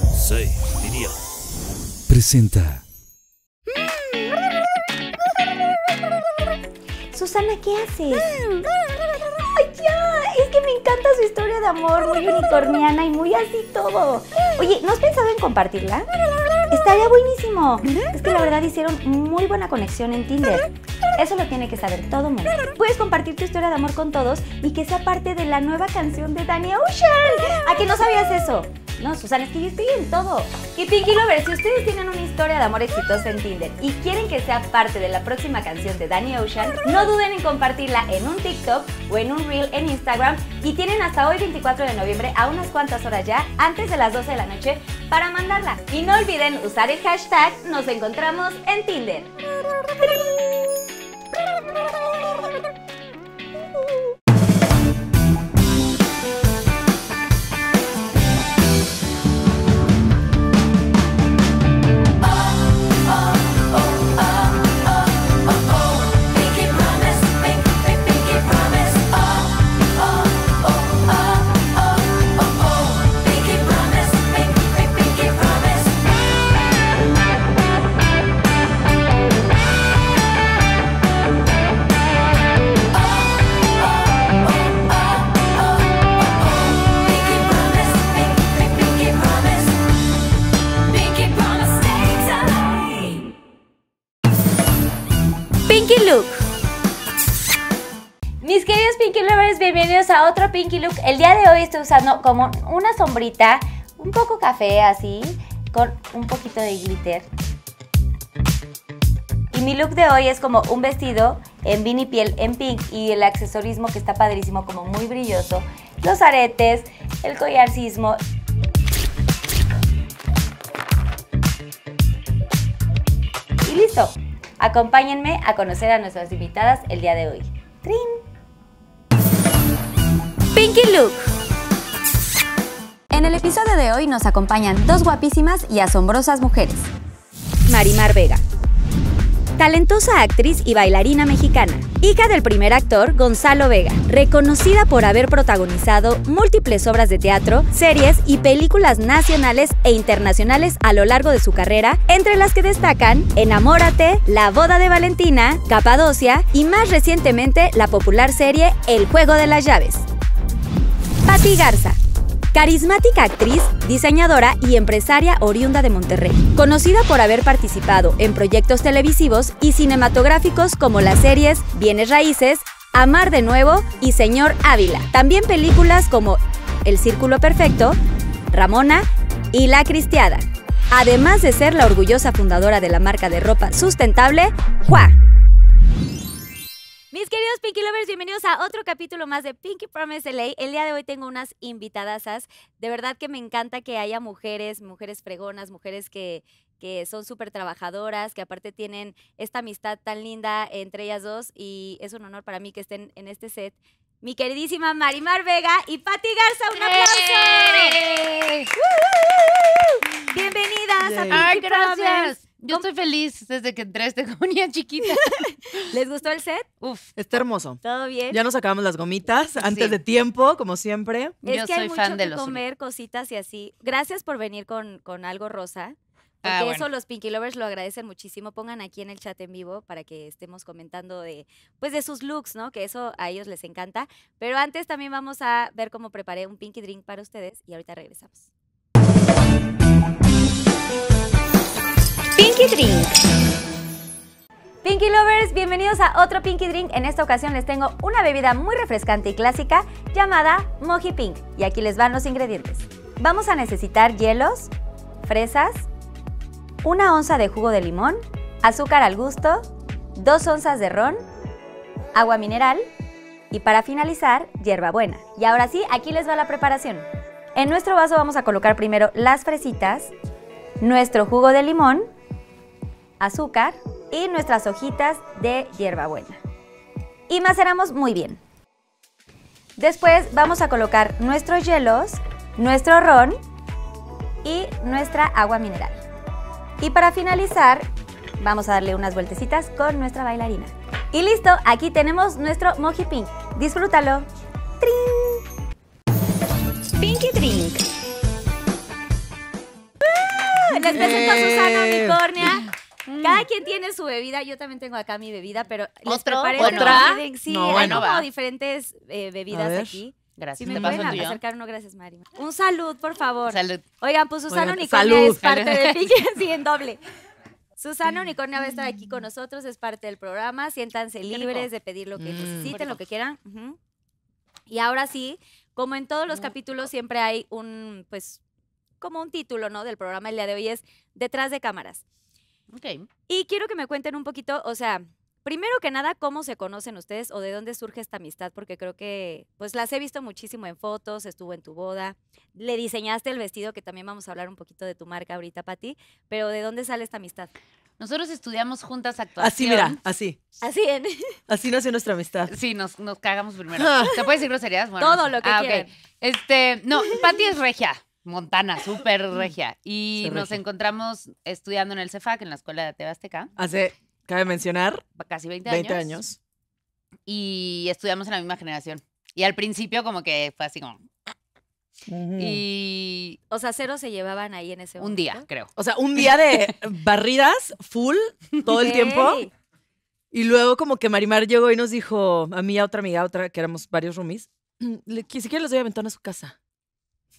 Sí, diría. Presenta. Susana, ¿qué haces? Ay, ya, es que me encanta su historia de amor, muy unicorniana y muy así todo. Oye, ¿no has pensado en compartirla? Estaría buenísimo. Es que la verdad hicieron muy buena conexión en Tinder. Eso lo tiene que saber todo mundo. Puedes compartir tu historia de amor con todos y que sea parte de la nueva canción de Dani Ocean. ¿A que no sabías eso? No, Susana, es que yo estoy en todo. Y Pinky Lover, si ustedes tienen una historia de amor exitosa en Tinder y quieren que sea parte de la próxima canción de Danny Ocean, no duden en compartirla en un TikTok o en un Reel en Instagram. Y tienen hasta hoy 24 de noviembre a unas cuantas horas ya, antes de las 12 de la noche, para mandarla. Y no olviden usar el hashtag Nos encontramos en Tinder. Mis queridos Pinky Lovers, bienvenidos a otro Pinky Look. El día de hoy estoy usando como una sombrita, un poco café así, con un poquito de glitter. Y mi look de hoy es como un vestido en vinipiel piel en pink y el accesorismo que está padrísimo, como muy brilloso. Los aretes, el collarcismo Y listo. Acompáñenme a conocer a nuestras invitadas el día de hoy. ¡Trin! Pinky Look. En el episodio de hoy nos acompañan dos guapísimas y asombrosas mujeres. Marimar Vega. Talentosa actriz y bailarina mexicana, hija del primer actor Gonzalo Vega, reconocida por haber protagonizado múltiples obras de teatro, series y películas nacionales e internacionales a lo largo de su carrera, entre las que destacan Enamórate, La boda de Valentina, Capadocia y más recientemente la popular serie El juego de las llaves. Patti Garza. Carismática actriz, diseñadora y empresaria oriunda de Monterrey, conocida por haber participado en proyectos televisivos y cinematográficos como las series Bienes Raíces, Amar de Nuevo y Señor Ávila. También películas como El Círculo Perfecto, Ramona y La Cristiada. Además de ser la orgullosa fundadora de la marca de ropa sustentable, Juá. Mis queridos Pinky Lovers, bienvenidos a otro capítulo más de Pinky Promise LA. El día de hoy tengo unas invitadasas. De verdad que me encanta que haya mujeres, mujeres fregonas, mujeres que, que son súper trabajadoras, que aparte tienen esta amistad tan linda entre ellas dos y es un honor para mí que estén en este set. Mi queridísima Marimar Vega y Patti Garza, un aplauso. Bienvenidas a Ay, gracias. Yo estoy feliz desde que entré a este comunidad chiquita. ¿Les gustó el set? Uf. Está hermoso. ¿Todo bien? Ya nos acabamos las gomitas antes de tiempo, como siempre. Es Yo soy fan de que los comer cositas y así. Gracias por venir con, con algo rosa. Ah, porque eso los Pinky Lovers lo agradecen muchísimo. Pongan aquí en el chat en vivo para que estemos comentando de, pues de sus looks, ¿no? Que eso a ellos les encanta. Pero antes también vamos a ver cómo preparé un Pinky Drink para ustedes y ahorita regresamos. Pinky Drink. Pinky Lovers, bienvenidos a otro Pinky Drink. En esta ocasión les tengo una bebida muy refrescante y clásica llamada Moji Pink. Y aquí les van los ingredientes. Vamos a necesitar hielos, fresas, una onza de jugo de limón, azúcar al gusto, dos onzas de ron, agua mineral y para finalizar, hierbabuena. Y ahora sí, aquí les va la preparación. En nuestro vaso vamos a colocar primero las fresitas, nuestro jugo de limón, azúcar y nuestras hojitas de hierbabuena. Y maceramos muy bien. Después vamos a colocar nuestros hielos, nuestro ron y nuestra agua mineral. Y para finalizar, vamos a darle unas vueltecitas con nuestra bailarina. Y listo, aquí tenemos nuestro Moji Pink. Disfrútalo. Pinky Drink. Les presento a Susana eh. Unicornia. Mm. Cada quien tiene su bebida. Yo también tengo acá mi bebida, pero les ¿Otra? Sí, como diferentes eh, bebidas aquí. Si me pueden acercar uno, gracias, Mari. Un salud, por favor. Salud. Oigan, pues Susana Unicornia es parte de sí, en doble. Susana Unicornia va a estar aquí con nosotros, es parte del programa. Siéntanse libres de pedir lo que mm. necesiten, lo que quieran. Y ahora sí, como en todos los mm. capítulos, siempre hay un, pues, como un título, ¿no? Del programa el día de hoy es Detrás de cámaras. Ok. Y quiero que me cuenten un poquito, o sea, primero que nada, ¿cómo se conocen ustedes o de dónde surge esta amistad? Porque creo que, pues las he visto muchísimo en fotos, estuvo en tu boda, le diseñaste el vestido, que también vamos a hablar un poquito de tu marca ahorita, Pati, pero ¿de dónde sale esta amistad? Nosotros estudiamos juntas actuación. Así, mira, así. Así en... Así nació nuestra amistad. Sí, nos, nos cagamos primero. Ah. ¿Te puedes decir groserías? Bueno, Todo lo que ah, Este, no, Pati es regia. Montana, súper regia. Y nos encontramos estudiando en el CEFAC, en la Escuela de Tebasteca. Hace, cabe mencionar, casi 20 años. 20 años. Y estudiamos en la misma generación. Y al principio como que fue así como... Y. O sea, cero se llevaban ahí en ese momento. Un día, creo. O sea, un día de barridas, full, todo el tiempo. Y luego, como que Marimar llegó y nos dijo a mí, y a otra amiga, a otra, que éramos varios roomies, Que siquiera los doy a aventar a su casa.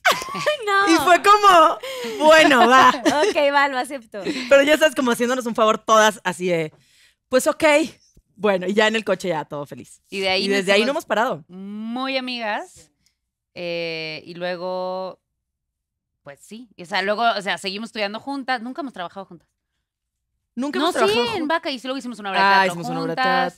Y fue como, bueno, va. ok, va, lo acepto. Pero ya estás como haciéndonos un favor todas así de, pues ok, bueno, y ya en el coche ya todo feliz. Y, desde ahí no hemos parado. Muy amigas. Eh, y luego, pues sí. o sea, luego, o sea, seguimos estudiando juntas. Nunca hemos trabajado juntas. Nunca hemos no, sí, en Vaca. Y luego hicimos una obra de ah, teatro. Ah, hicimos una obra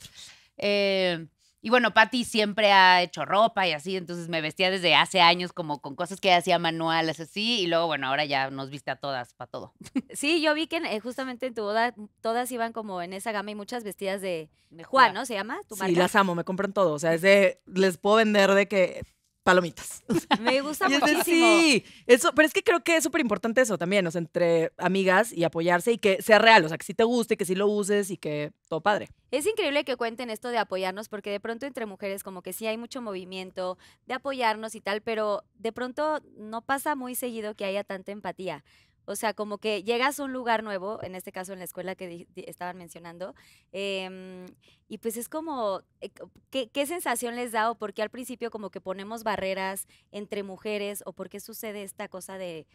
eh, y bueno, Patty siempre ha hecho ropa y así, entonces me vestía desde hace años como con cosas que hacía manuales así, y luego, bueno, ahora ya nos viste a todas, para todo. Sí, yo vi que eh, justamente en tu boda todas iban como en esa gama y muchas vestidas de, Juan, ¿no? ¿Se llama? ¿Tu Sí, las amo, me compran todo, o sea, es de, les puedo vender de que palomitas. Me gusta muchísimo. Sí, eso, pero es que creo que es súper importante eso también, o entre amigas y apoyarse y que sea real, o sea, que sí te guste, que sí lo uses y que todo padre. Es increíble que cuenten esto de apoyarnos porque de pronto entre mujeres como que sí hay mucho movimiento de apoyarnos y tal, pero de pronto no pasa muy seguido que haya tanta empatía. O sea, como que llegas a un lugar nuevo, en este caso en la escuela que estaban mencionando, em, y pues es como, eh, ¿qué, sensación les da o por qué al principio como que ponemos barreras entre mujeres o por qué sucede esta cosa de,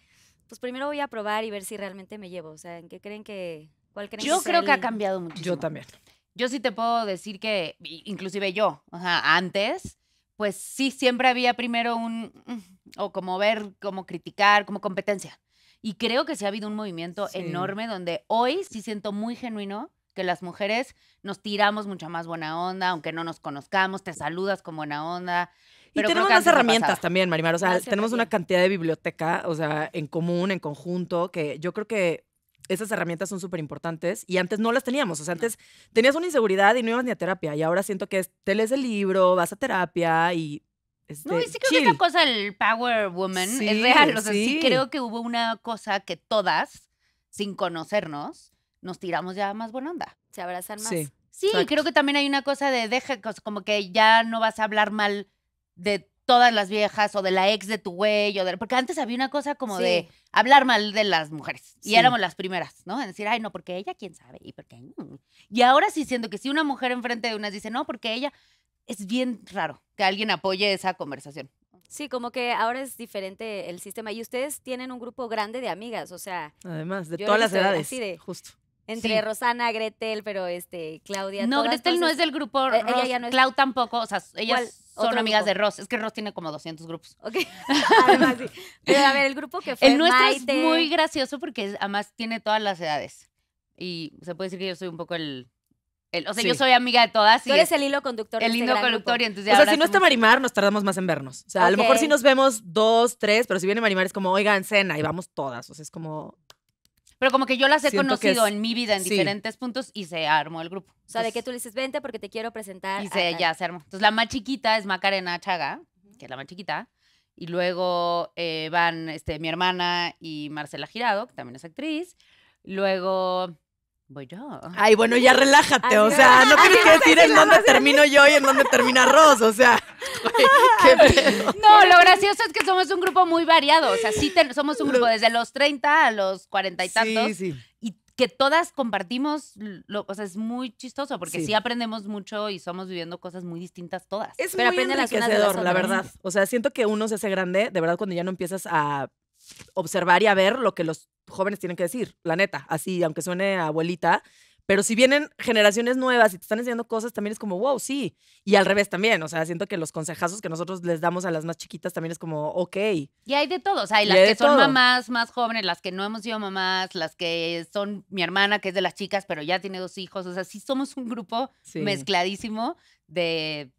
pues primero voy a probar y ver si realmente me llevo? O sea, ¿en qué creen que, cuál creen Yo creo que ha cambiado mucho. Yo también. Yo sí te puedo decir que, inclusive yo, antes, pues sí, siempre había primero un, mm, o como ver, como criticar, como competencia. Y creo que sí ha habido un movimiento enorme donde hoy sí siento muy genuino que las mujeres nos tiramos mucha más buena onda, aunque no nos conozcamos, te saludas con buena onda. y tenemos las herramientas también, Marimar. O sea, tenemos una cantidad de biblioteca, o sea, en común, en conjunto, que yo creo que esas herramientas son súper importantes y antes no las teníamos. O sea, antes tenías una inseguridad y no ibas ni a terapia. Y ahora siento que te lees el libro, vas a terapia y no, y este, sí creo que esta cosa el Power Woman es real. O sí. creo que hubo una cosa que todas, sin conocernos, nos tiramos ya más buena onda. Se abrazan más. Sí, creo que también hay una cosa de deja, como que ya no vas a hablar mal de todas las viejas o de la ex de tu güey o de, porque antes había una cosa como de hablar mal de las mujeres y éramos las primeras, ¿no? En decir, ay, no, porque ella quién sabe y porque y ahora sí siendo que si una mujer enfrente de unas dice, "No, porque ella", es bien raro que alguien apoye esa conversación. Sí, como que ahora es diferente el sistema. Y ustedes tienen un grupo grande de amigas, o sea. Además, de todas las edades. justo. Entre Rosana, Gretel, pero este, Claudia. No, Gretel no es del grupo. Eh, ella ya no es. Clau tampoco, o sea, ellas son amigas de Ross. Es que Ross tiene como 200 grupos. Ok. Pero a ver, el grupo que fue. El nuestro es muy gracioso porque además tiene todas las edades. Y se puede decir que yo soy un poco el o sea, yo soy amiga de todas. Y Tú eres el hilo conductor. El este hilo conductor y entonces O sea, si no está Marimar, nos tardamos más en vernos. O sea, a lo mejor si sí nos vemos dos, tres, pero si viene Marimar es como, oigan, cena y vamos todas. O sea, es como... Pero como que yo las he conocido en mi vida en diferentes puntos y se armó el grupo. O sea, de que tú le dices, vente porque te quiero presentar. Y ya se armó. Entonces, la más chiquita es Macarena Chaga, que es la más chiquita. Y luego eh, van este, mi hermana y Marcela Girado, que también es actriz. Luego Voy yo. Ay, bueno, ya relájate, o sea, no tienes que decir en dónde termino yo y en dónde termina Ross, o sea, No, lo gracioso es que somos un grupo muy variado, o sea, sí somos un grupo desde los 30 a los 40 y tantos. Sí, sí. Y que todas compartimos, lo- o sea, es muy chistoso porque Sí. aprendemos mucho y somos viviendo cosas muy distintas todas. Es Pero aprende las unas de la verdad. O sea, siento que uno se hace grande, de verdad, cuando ya no empiezas a observar y a ver lo que los jóvenes tienen que decir, la neta, así, aunque suene abuelita. Pero si vienen generaciones nuevas y te están enseñando cosas, también es como, wow, sí. Y al revés también, o sea, siento que los consejazos que nosotros les damos a las más chiquitas también es como, ok. Y hay de todo, o sea, hay las que son mamás más jóvenes, las que no hemos sido mamás, las que son mi hermana, que es de las chicas, pero ya tiene dos hijos, o sea, sí somos un grupo mezcladísimo de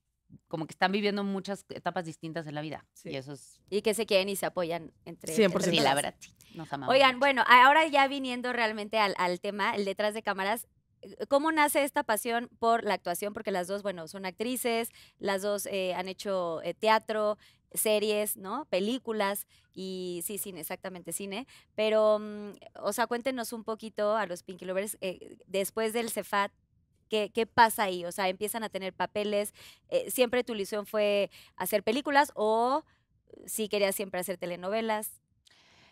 como que están viviendo muchas etapas distintas en la vida. Y eso es... Y que se quieren y se apoyan entre... la verdad, Nos amamos. Oigan, bueno, ahora ya viniendo realmente al, tema, el detrás de cámaras, eh, ¿Cómo nace esta pasión por la actuación? Porque las dos, bueno, son actrices, las dos eh, han hecho eh, teatro, series, ¿no? Películas y sí, cine, exactamente, cine. Pero, mm, o sea, cuéntenos un poquito a los Pinky Lovers, después del Cefat, ¿Qué, pasa ahí? O sea, empiezan a tener papeles. Eh, ¿Siempre tu ilusión fue hacer películas o eh, si querías siempre hacer telenovelas?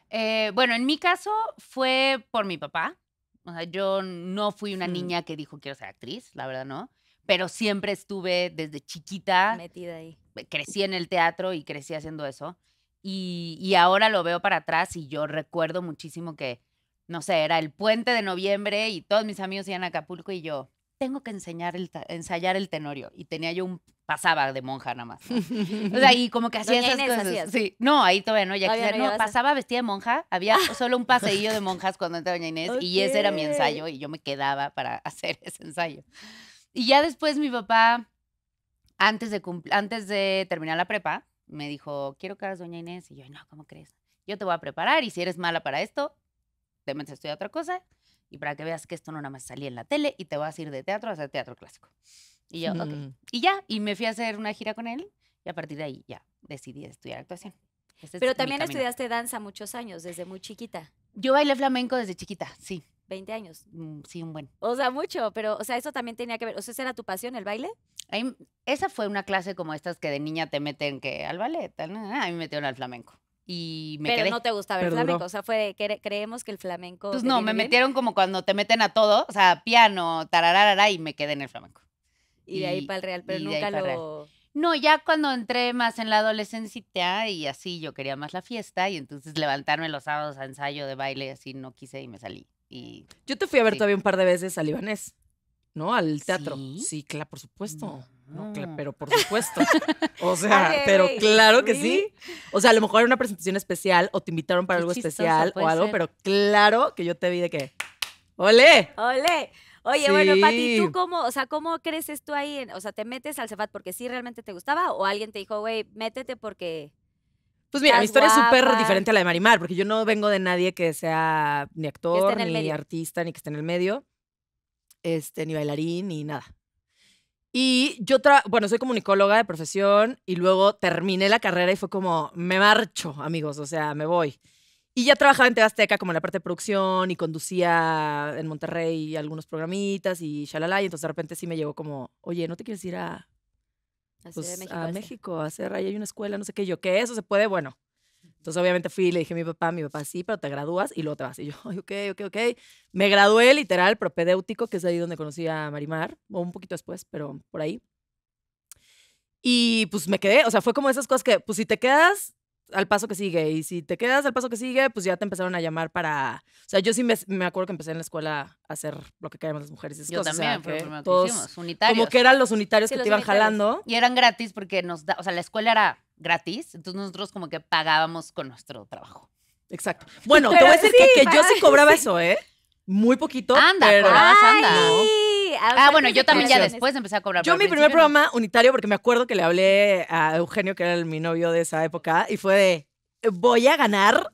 Eh, bueno, en mi caso fue por mi papá. O sea, yo no fui una mm. niña que dijo quiero ser actriz, la verdad no. Pero siempre estuve desde chiquita. Metida ahí. Crecí en el teatro y crecí haciendo eso. Y, y, ahora lo veo para atrás y yo recuerdo muchísimo que, no sé, era el puente de noviembre y todos mis amigos iban a Acapulco y yo tengo que enseñar el ensayar el tenorio. Y tenía yo un, pasaba de monja nada más. O sea, y como que hacía esas cosas. Sí. No, ahí todavía no, ya no, pasaba vestida de monja, había solo un paseillo de monjas cuando entraba Doña Inés y ese era mi ensayo y yo me quedaba para hacer ese ensayo. Y ya después mi papá, antes de, antes de terminar la prepa, me dijo, quiero que hagas Doña Inés. Y yo, no, ¿cómo crees? Yo te voy a preparar y si eres mala para esto, te metes a otra cosa y para que veas que esto no nada más salía en la tele y te vas a ir de teatro a hacer teatro clásico. Y yo, ok. Mm. Y ya, y me fui a hacer una gira con él y a partir de ahí ya decidí estudiar actuación. Pero también estudiaste danza muchos años, desde muy chiquita. Yo bailé flamenco desde chiquita, sí. 20 años. Mm, sí, un buen. O sea, mucho, pero, o sea, eso también tenía que ver. O sea, ¿esa era tu pasión, el baile? esa fue una clase como estas que de niña te meten que al ballet, tal, a mí me metieron al flamenco me Pero no te gusta ver flamenco, o sea, fue creemos que el flamenco... Pues no, me metieron como cuando te meten a todo, o sea, piano, tarararara, y me quedé en el flamenco. Y, de ahí para el real, pero nunca lo... No, ya cuando entré más en la adolescencia y así yo quería más la fiesta y entonces levantarme los sábados a ensayo de baile así no quise y me salí. Y, yo te fui a ver todavía un par de veces al libanés, ¿no? Al teatro. Sí, claro, por supuesto. Mm. pero por supuesto. O sea, pero claro que sí. O sea, a lo mejor era una presentación especial o te invitaron para algo especial o algo, pero claro que yo te vi de que. ¡Ole! ¡Ole! Oye, bueno, Pati, ¿tú cómo, o sea, cómo creces tú ahí? o sea, ¿te metes al Cefat porque sí realmente te gustaba o alguien te dijo, güey, métete porque pues mira, mi historia es súper diferente a la de Marimar, porque yo no vengo de nadie que sea ni actor, ni artista, ni que esté en el medio, este, ni bailarín, ni nada. Y yo, bueno, soy comunicóloga de profesión y luego terminé la carrera y fue como, me marcho, amigos, o sea, me voy. Y ya trabajaba en Tebasteca como en la parte de producción y conducía en Monterrey algunos programitas y shalala. Y entonces de repente sí me llegó como, oye, ¿no te quieres ir a, a pues, México, a hacer ahí hay una escuela, no sé qué? yo, ¿qué? ¿Eso se puede? Bueno. Entonces, obviamente fui y le dije a mi papá, mi papá, sí, pero te gradúas y lo te vas. Y yo, ok, ok, ok. Me gradué literal propedéutico, que es ahí donde conocí a Marimar, o un poquito después, pero por ahí. Y pues me quedé, o sea, fue como esas cosas que, pues si te quedas, al paso que sigue. Y si te quedas al paso que sigue, pues ya te empezaron a llamar para. O sea, yo sí me, acuerdo que empecé en la escuela a hacer lo que queremos las mujeres. yo también, que Como que eran los unitarios que te iban jalando. Y eran gratis porque nos da, o sea, la escuela era gratis, entonces nosotros como que pagábamos con nuestro trabajo. Exacto. Bueno, te voy a decir que, yo sí cobraba eso, ¿eh? Muy poquito. Anda, pero, Ah, bueno, yo también ya después empecé a cobrar. Yo mi primer programa unitario, porque me acuerdo que le hablé a Eugenio, que era mi novio de esa época, y fue de, voy a ganar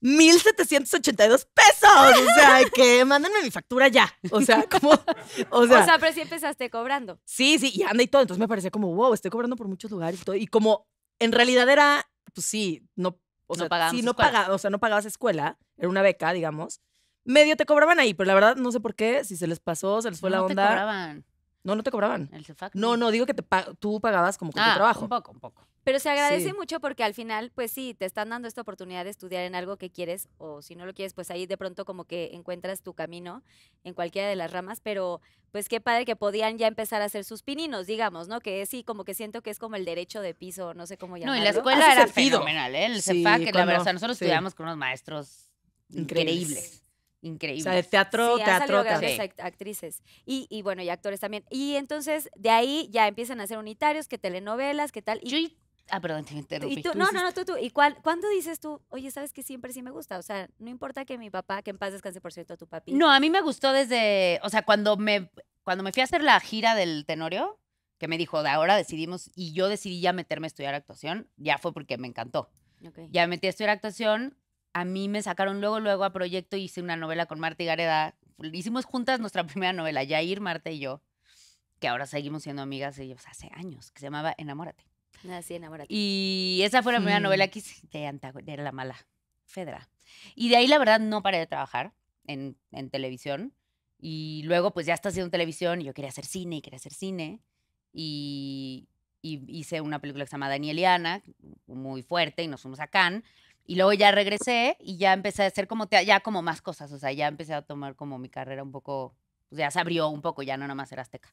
1,782 pesos. O sea, que mándenme mi factura ya. O sea, como. O sea, pero sí empezaste cobrando. Sí, sí, y anda y todo. Entonces me parecía como, wow, estoy cobrando por muchos lugares y todo. Y como en realidad era, pues sí, no. O o sea, no pagabas escuela, era una beca, digamos medio te cobraban ahí, pero la verdad no sé por qué, si se les pasó, se les fue la onda. No te cobraban. No, no te cobraban. El No, no, digo que te tú pagabas como con tu ah, trabajo. Un poco, un poco. Pero se agradece mucho porque al final, pues sí, te están dando esta oportunidad de estudiar en algo que quieres o si no lo quieres, pues ahí de pronto como que encuentras tu camino en cualquiera de las ramas, pero pues qué padre que podían ya empezar a hacer sus pininos, digamos, ¿no? Que sí, como que siento que es como el derecho de piso, no sé cómo llamarlo. No, y la escuela era fenomenal, ¿eh? El CEFAC, la verdad, nosotros estudiábamos estudiamos con unos maestros increíbles increíble. O sea, de teatro, teatro, actrices. Y, bueno, y actores también. Y entonces de ahí ya empiezan a hacer unitarios, que telenovelas, que tal. Y, Yo y Ah, perdón, te interrumpí. ¿Y tú? no, no, no, tú, tú. ¿Y cuál, cuándo dices tú, oye, sabes que siempre sí me gusta? O sea, no importa que mi papá, que en paz descanse, por cierto, tu papi. No, a mí me gustó desde, o sea, cuando me, cuando me fui a hacer la gira del Tenorio, que me dijo, de ahora decidimos, y yo decidí ya meterme a estudiar actuación, ya fue porque me encantó. Ya me metí a estudiar actuación a mí me sacaron luego, luego a proyecto, y hice una novela con Marta y Gareda. Hicimos juntas nuestra primera novela, Jair, Marta y yo, que ahora seguimos siendo amigas ellos hace años, que se llamaba Enamórate. Así, ah, Enamórate. Y esa fue la primera novela mm. que hice de, La Mala, Fedra. Y de ahí, la verdad, no paré de trabajar en, televisión. Y luego, pues ya está haciendo televisión y yo quería hacer cine y quería hacer cine. Y, y hice una película que se llama Danieliana, muy fuerte, y nos fuimos a Cannes y luego ya regresé y ya empecé a hacer como, ya como más cosas, o sea, ya empecé a tomar como mi carrera un poco, pues ya se abrió un poco, ya no nomás era azteca.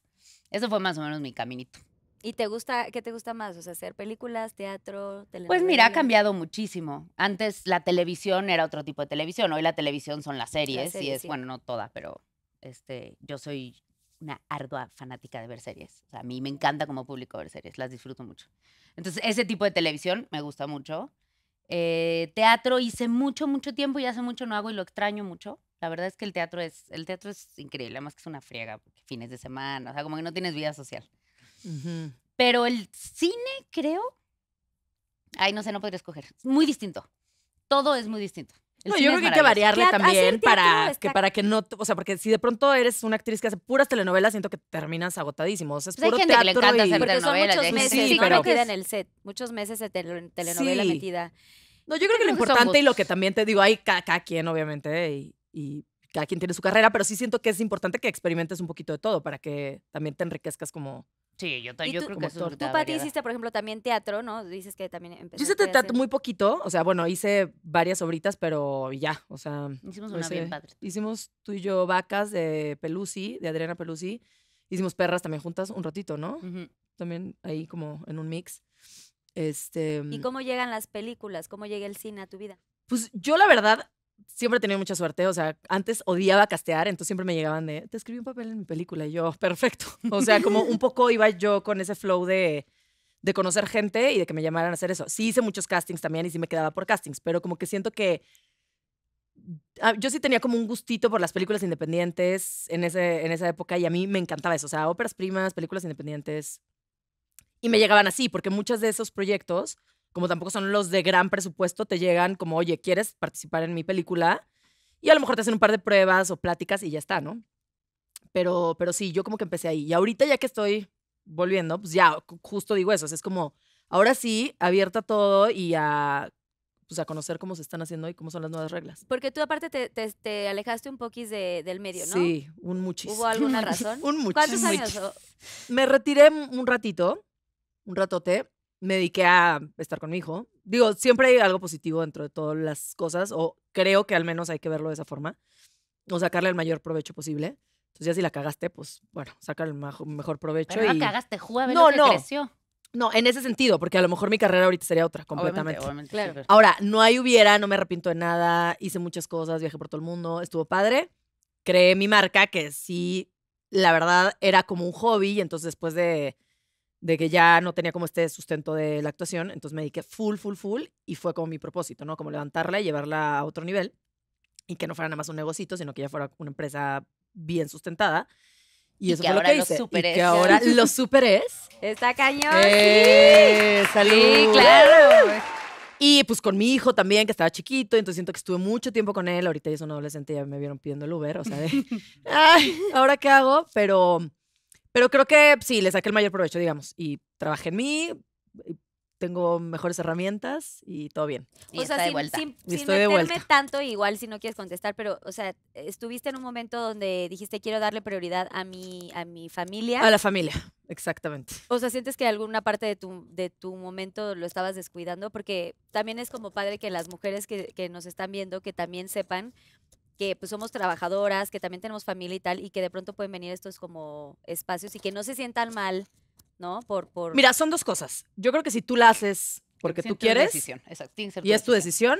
Eso fue más o menos mi caminito. ¿Y te gusta, qué te gusta más? O sea, hacer películas, teatro, televisión. Pues mira, ha cambiado muchísimo. Antes la televisión era otro tipo de televisión, hoy la televisión son las series, y es, bueno, no toda, pero este, yo soy una ardua fanática de ver series. O sea, a mí me encanta como público ver series, las disfruto mucho. Entonces, ese tipo de televisión me gusta mucho. Eh, teatro hice mucho, mucho tiempo y hace mucho no hago y lo extraño mucho. La verdad es que el teatro es, el teatro es increíble, además que es una friega, porque fines de semana, o sea, como que no tienes vida social. Pero el cine, creo, ay, no sé, no podría escoger. Es muy distinto. Todo es muy distinto no, yo creo que hay que variarle también para que, para que no, o sea, porque si de pronto eres una actriz que hace puras telenovelas, siento que terminas agotadísimo. O sea, es pues puro hay gente telenovelas. muchos meses sí, en el set, muchos meses de telenovela metida. No, yo creo, que lo importante y lo que también te digo, hay cada, quien, obviamente, y cada quien tiene su carrera, pero sí siento que es importante que experimentes un poquito de todo para que también te enriquezcas como Sí, yo, yo creo que Tú, tú Pati, hiciste, por ejemplo, también teatro, ¿no? Dices que también empezaste Yo hice teatro muy poquito, o sea, bueno, hice varias obritas, pero ya, o sea... Hicimos una bien padre. Hicimos tú y yo Vacas de Pelusi, de Adriana Pelusi. Hicimos Perras también juntas un ratito, ¿no? También ahí como en un mix. Este... ¿Y mm cómo llegan las películas? ¿Cómo llega el cine a tu vida? Pues yo la verdad siempre he tenido mucha suerte. O sea, antes odiaba castear, entonces siempre me llegaban de, te escribí un papel en mi película. Y yo, perfecto. O sea, como un poco iba yo con ese flow de, de conocer gente y de que me llamaran a hacer eso. Sí hice muchos castings también y sí me quedaba por castings, pero como que siento que ah, yo sí tenía como un gustito por las películas independientes en, ese, en esa época y a mí me encantaba eso, o sea, óperas primas, películas independientes. Y me llegaban así, porque muchos de esos proyectos como tampoco son los de gran presupuesto, te llegan como, oye, ¿quieres participar en mi película? Y a lo mejor te hacen un par de pruebas o pláticas y ya está, ¿no? Pero, pero sí, yo como que empecé ahí. Y ahorita ya que estoy volviendo, pues ya justo digo eso, es como, ahora sí, abierta todo y a pues conocer cómo se están haciendo y cómo son las nuevas reglas. Porque tú aparte te, alejaste un poquis del medio, ¿no? Sí, un muchísimo. ¿Hubo alguna razón? un ¿Cuántos años? Me retiré un ratito, un ratote, me dediqué a estar con mi hijo. Digo, siempre hay algo positivo dentro de todas las cosas, o creo que al menos hay que verlo de esa forma, o sacarle el mayor provecho posible. Entonces ya si la cagaste, pues bueno, saca el mejor provecho. Pero y... cagaste, jueves? no, no. creció. No, en ese sentido, porque a lo mejor mi carrera ahorita sería otra, completamente. claro. Ahora, no hay hubiera, no me arrepiento de nada, hice muchas cosas, viajé por todo el mundo, estuvo padre. Creé mi marca, que sí, la verdad, era como un hobby, y entonces después de de que ya no tenía como este sustento de la actuación, entonces me dediqué full, full, full y fue como mi propósito, ¿no? Como levantarla y llevarla a otro nivel y que no fuera nada más un negocito, sino que ya fuera una empresa bien sustentada. Y, eso fue lo que hice. y que ahora lo superes. Está cañón. Eh, claro. Y pues con mi hijo también, que estaba chiquito, entonces siento que estuve mucho tiempo con él. Ahorita ya es un adolescente, ya me vieron pidiendo el Uber, o sea, ¿ahora qué hago? Pero pero creo que sí, le saqué el mayor provecho, digamos. Y trabajé en mí, tengo mejores herramientas y todo bien. Y o sea, de estoy de vuelta. tanto, igual si no quieres contestar, pero, o sea, estuviste en un momento donde dijiste quiero darle prioridad a mi, a mi familia. A la familia, exactamente. O sea, sientes que alguna parte de tu, de tu momento lo estabas descuidando, porque también es como padre que las mujeres que, que nos están viendo, que también sepan, que pues somos trabajadoras, que también tenemos familia y tal, y que de pronto pueden venir estos como espacios y que no se sientan mal, ¿no? Por, por... Mira, son dos cosas. Yo creo que si tú la haces porque tú quieres decisión. Exacto. y es tu decisión,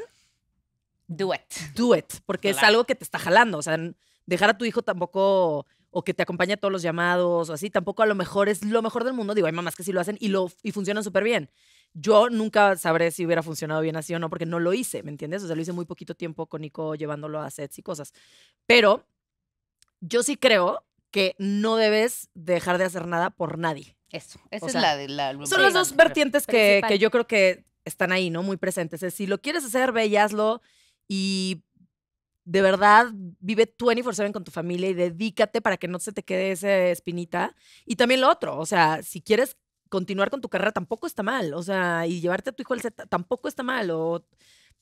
do it. Do it, porque es algo que te está jalando. O sea, dejar a tu hijo tampoco o que te acompañe a todos los llamados o así, tampoco a lo mejor es lo mejor del mundo. Digo, hay mamás que sí lo hacen y, lo, y funcionan súper bien yo nunca sabré si hubiera funcionado bien así o no, porque no lo hice, ¿me entiendes? O sea, lo hice muy poquito tiempo con Nico llevándolo a sets y cosas. Pero yo sí creo que no debes dejar de hacer nada por nadie. Eso, esa es la Son las dos vertientes que, yo creo que están ahí, ¿no? Muy presentes. si lo quieres hacer, ve y y de verdad vive 24/7 con tu familia y dedícate para que no se te quede esa espinita. Y también lo otro, o sea, si quieres continuar con tu carrera tampoco está mal, o sea, y llevarte a tu hijo al set tampoco está mal, o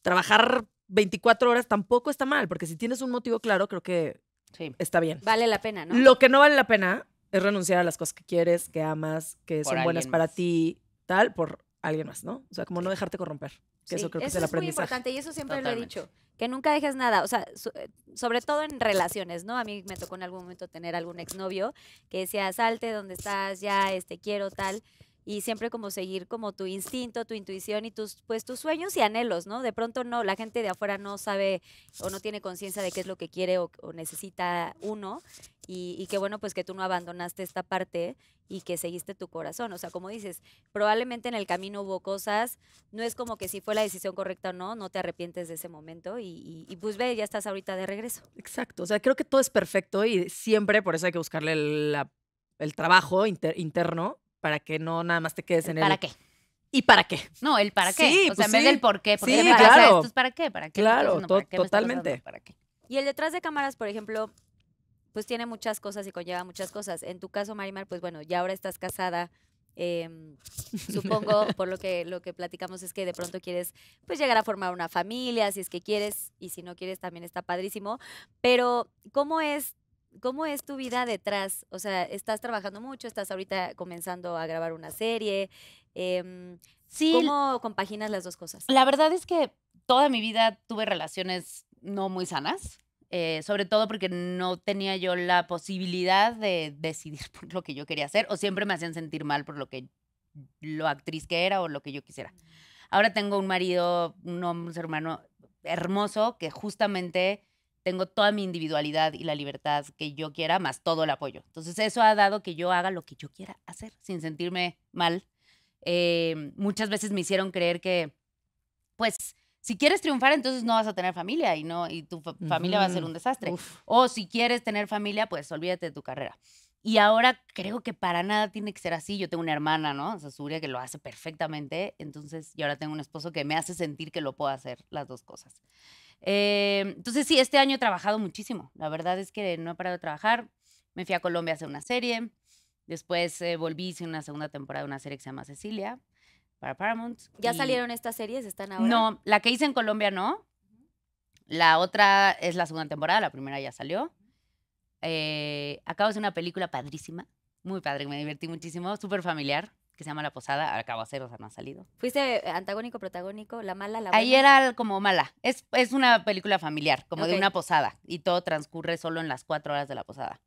trabajar 24 horas tampoco está mal, porque si tienes un motivo claro, creo que sí. está bien. Vale la pena, ¿no? Lo que no vale la pena es renunciar a las cosas que quieres, que amas, que son buenas para ti, tal, por alguien más, ¿no? O sea, como no dejarte corromper eso es, muy importante y eso siempre lo he dicho. Que nunca dejes nada, o sea, eh, sobre todo en relaciones, ¿no? A mí me tocó en algún momento tener algún exnovio que decía, salte donde estás, ya, este, quiero, tal y siempre como seguir como tu instinto, tu intuición y tus pues tus sueños y anhelos, ¿no? De pronto no, la gente de afuera no sabe o no tiene conciencia de qué es lo que quiere o, necesita uno y, que bueno pues que tú no abandonaste esta parte y que seguiste tu corazón. O sea, como dices, probablemente en el camino hubo cosas, no es como que si fue la decisión correcta o no, no te arrepientes de ese momento y, pues ve, ya estás ahorita de regreso. Exacto, o sea, creo que todo es perfecto y siempre por eso hay que buscarle el, trabajo interno para que no nada más te quedes en el. ¿Para qué? ¿Y para qué? No, el para qué. Sí, o sea, pues en vez por qué. sí, para, claro. ¿esto es para qué? ¿Para qué? Claro, totalmente. ¿Para qué? Y el detrás de cámaras, por ejemplo, pues tiene muchas cosas y conlleva muchas cosas. En tu caso, Marimar, pues bueno, ya ahora estás casada. Em, supongo, por lo que, lo que platicamos, es que de pronto quieres pues llegar a formar una familia, si es que quieres, y si no quieres, también está padrísimo. Pero, ¿cómo es ¿Cómo es tu vida detrás? O sea, estás trabajando mucho, estás ahorita comenzando a grabar una serie. Em, ¿Cómo compaginas las dos cosas? La verdad es que toda mi vida tuve relaciones no muy sanas. Eh, sobre todo porque no tenía yo la posibilidad de decidir por lo que yo quería hacer o siempre me hacían sentir mal por lo que lo actriz que era o lo que yo quisiera. Mm. Ahora tengo un marido, un hombre, un hermano hermoso que justamente tengo toda mi individualidad y la libertad que yo quiera, más todo el apoyo. Entonces eso ha dado que yo haga lo que yo quiera hacer sin sentirme mal. Eh, muchas veces me hicieron creer que, pues, si quieres triunfar, entonces no vas a tener familia y, no, y tu familia va a ser un desastre. O si quieres tener familia, pues olvídate de tu carrera. Y ahora creo que para nada tiene que ser así. Yo tengo una hermana, ¿no? O que lo hace perfectamente. Entonces, y ahora tengo un esposo que me hace sentir que lo puedo hacer las dos cosas. Eh, entonces sí, este año he trabajado muchísimo. La verdad es que no he parado de trabajar. Me fui a Colombia a hacer una serie. Después eh, volví, hice una segunda temporada de una serie que se llama Cecilia para Paramount. ¿Ya salieron estas series? ¿Están ahora? No, la que hice en Colombia no. La otra es la segunda temporada, la primera ya salió. Eh, acabo de hacer una película padrísima, muy padre, me divertí muchísimo, súper familiar que se llama La Posada, acabo de hacer, o sea, no ha salido. ¿Fuiste eh, antagónico, protagónico, la mala, la buena? Ahí era como mala. Es, es una película familiar, como de una posada, y todo transcurre solo en las cuatro horas de la posada.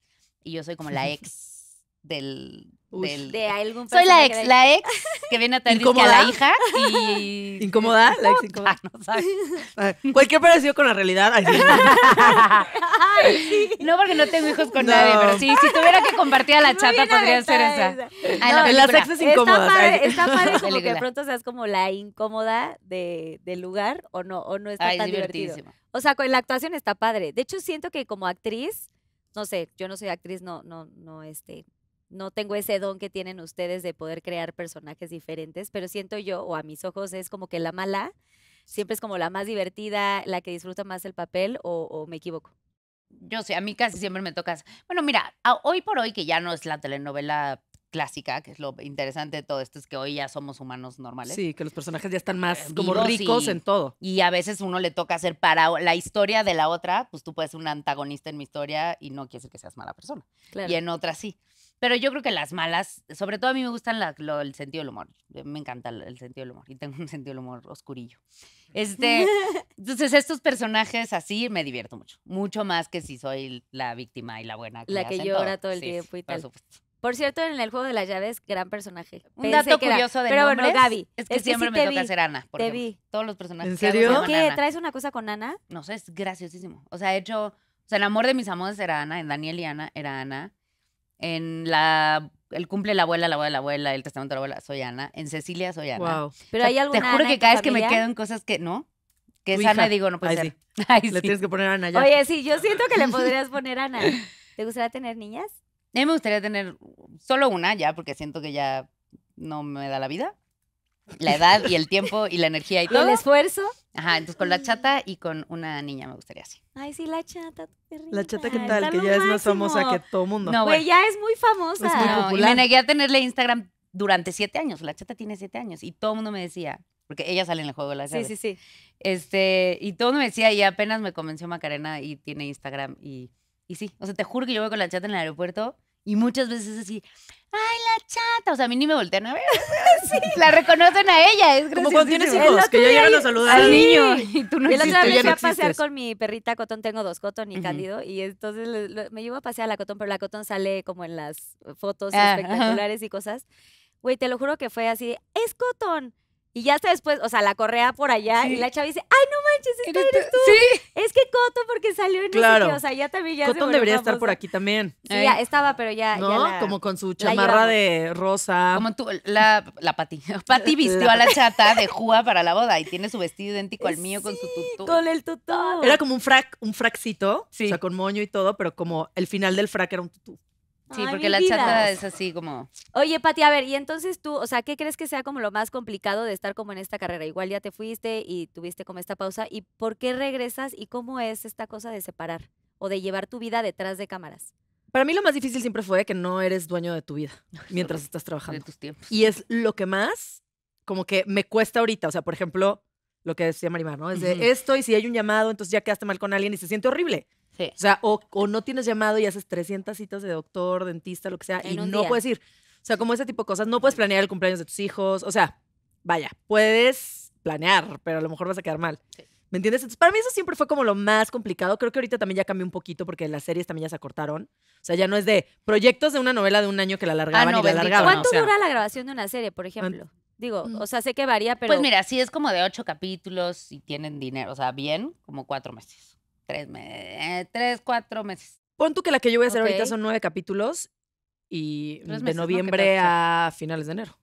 Y yo soy como la ex del... de algún Soy la ex, la ex que viene a tener a la hija y... ¿Incómoda? La ex incómoda. no sabes. Cualquier parecido con la realidad. No, porque no tengo hijos con nadie, pero sí, si tuviera que compartir a la chata podría ser esa. la en las Está padre, está que de pronto seas como la incómoda de, del lugar o no, o no está tan divertidísimo divertido. O sea, la actuación está padre. De hecho, siento que como actriz no sé, yo no soy actriz, no, no, no, este, no tengo ese don que tienen ustedes de poder crear personajes diferentes, pero siento yo, o a mis ojos, es como que la mala siempre es como la más divertida, la que disfruta más el papel, o, me equivoco. Yo sé, a mí casi siempre me tocas. Bueno, mira, hoy por hoy, que ya no es la telenovela clásica, que es lo interesante de todo esto, es que hoy ya somos humanos normales. Sí, que los personajes ya están eh, más como ricos en todo. Y a veces uno le toca hacer para la historia de la otra, pues tú puedes ser un antagonista en mi historia y no quiere decir que seas mala persona. Y en otra sí. Pero yo creo que las malas, sobre todo a mí me gustan el sentido del humor. Eh, me encanta el, sentido del humor y tengo un sentido del humor oscurillo. Este, entonces, estos personajes así me divierto mucho. Mucho más que si soy la víctima y la buena. la que llora todo, el día tiempo y Por cierto, en el juego de las llaves, gran personaje. Un dato curioso de Pero bueno, Gaby. Es que, siempre me ser Ana. te vi. Todos los personajes. ¿En serio? ¿Qué? ¿Traes una cosa con Ana? No sé, es graciosísimo. O sea, he hecho. O sea, el amor de mis amores era Ana, en Daniel y Ana era Ana en la el cumple la abuela, la abuela, la abuela, el testamento de la abuela, soy Ana. En Cecilia soy Ana. Pero hay Te juro que cada vez que me quedo en cosas que no, que es digo, no puede ser. le tienes que poner Ana ya. Oye, sí, yo siento que le podrías poner Ana. ¿Te gustaría tener niñas? A mí me gustaría tener solo una ya, porque siento que ya no me da la vida la edad y el tiempo y la energía y todo. el esfuerzo. Ajá, entonces con la chata y con una niña me gustaría así. Ay, sí, la chata. La chata, ¿qué tal? que ya es más famosa que todo mundo. No, güey, ya es muy famosa. Es muy popular. me negué a tenerle Instagram durante siete años. La chata tiene siete años y todo el mundo me decía, porque ella sale en el juego, la chata Sí, sí, sí. Este, y todo el mundo me decía, y apenas me convenció Macarena y tiene Instagram y, y sí. O sea, te juro que yo voy con la chata en el aeropuerto y muchas veces así, ¡ay, la chata! O sea, a mí ni me voltean a ver. sí. La reconocen a ella, es Como cuando tienes hijos, que ya llegan a saludar al niño. Y tú no El otro día me fui a pasear con mi perrita Cotón, tengo dos, Cotón y candido y entonces me llevo a pasear a la Cotón, pero la Cotón sale como en las fotos espectaculares y cosas. Güey, te lo juro que fue así, es Cotón. Y ya hasta después, o sea, la correa por allá y la chava dice, ay, no manches, ¿es eres tú? Sí. Es que Coto porque salió en claro. o sea, ya también ya Coto debería estar por aquí también. Sí, ya estaba, pero ya, ¿No? como con su chamarra de rosa. Como tú, la, la Pati. Pati vistió a la chata de Jua para la boda y tiene su vestido idéntico al mío con su tutú. con el tutú. Era como un frac, un fraccito, o sea, con moño y todo, pero como el final del frac era un tutú. Sí, porque la chata es así como. Oye, Pati, a ver, y entonces tú, o sea, ¿qué crees que sea como lo más complicado de estar como en esta carrera? Igual ya te fuiste y tuviste como esta pausa. ¿Y por qué regresas y cómo es esta cosa de separar o de llevar tu vida detrás de cámaras? Para mí lo más difícil siempre fue que no eres dueño de tu vida mientras estás trabajando. De tus tiempos. Y es lo que más como que me cuesta ahorita. O sea, por ejemplo, lo que decía Marimar, ¿no? Es de esto y si hay un llamado, entonces ya quedaste mal con alguien y se siente horrible. O sea, o, no tienes llamado y haces 300 citas de doctor, dentista, lo que sea, y no puedes ir. O sea, como ese tipo de cosas, no puedes planear el cumpleaños de tus hijos. O sea, vaya, puedes planear, pero a lo mejor vas a quedar mal. ¿Me entiendes? Entonces, para mí eso siempre fue como lo más complicado. Creo que ahorita también ya cambió un poquito porque las series también ya se acortaron. O sea, ya no es de proyectos de una novela de un año que la ah, alargaban y la pues, alargaban. ¿Cuánto dura la grabación de una serie, por ejemplo? Digo, mm. o sea, sé que varía, pues pero... Pues mira, sí es como de ocho capítulos y tienen dinero, o sea, bien, como cuatro meses tres, meses, tres, cuatro meses. Pon tú que la que yo voy a hacer ahorita son nueve capítulos y de noviembre a finales de enero.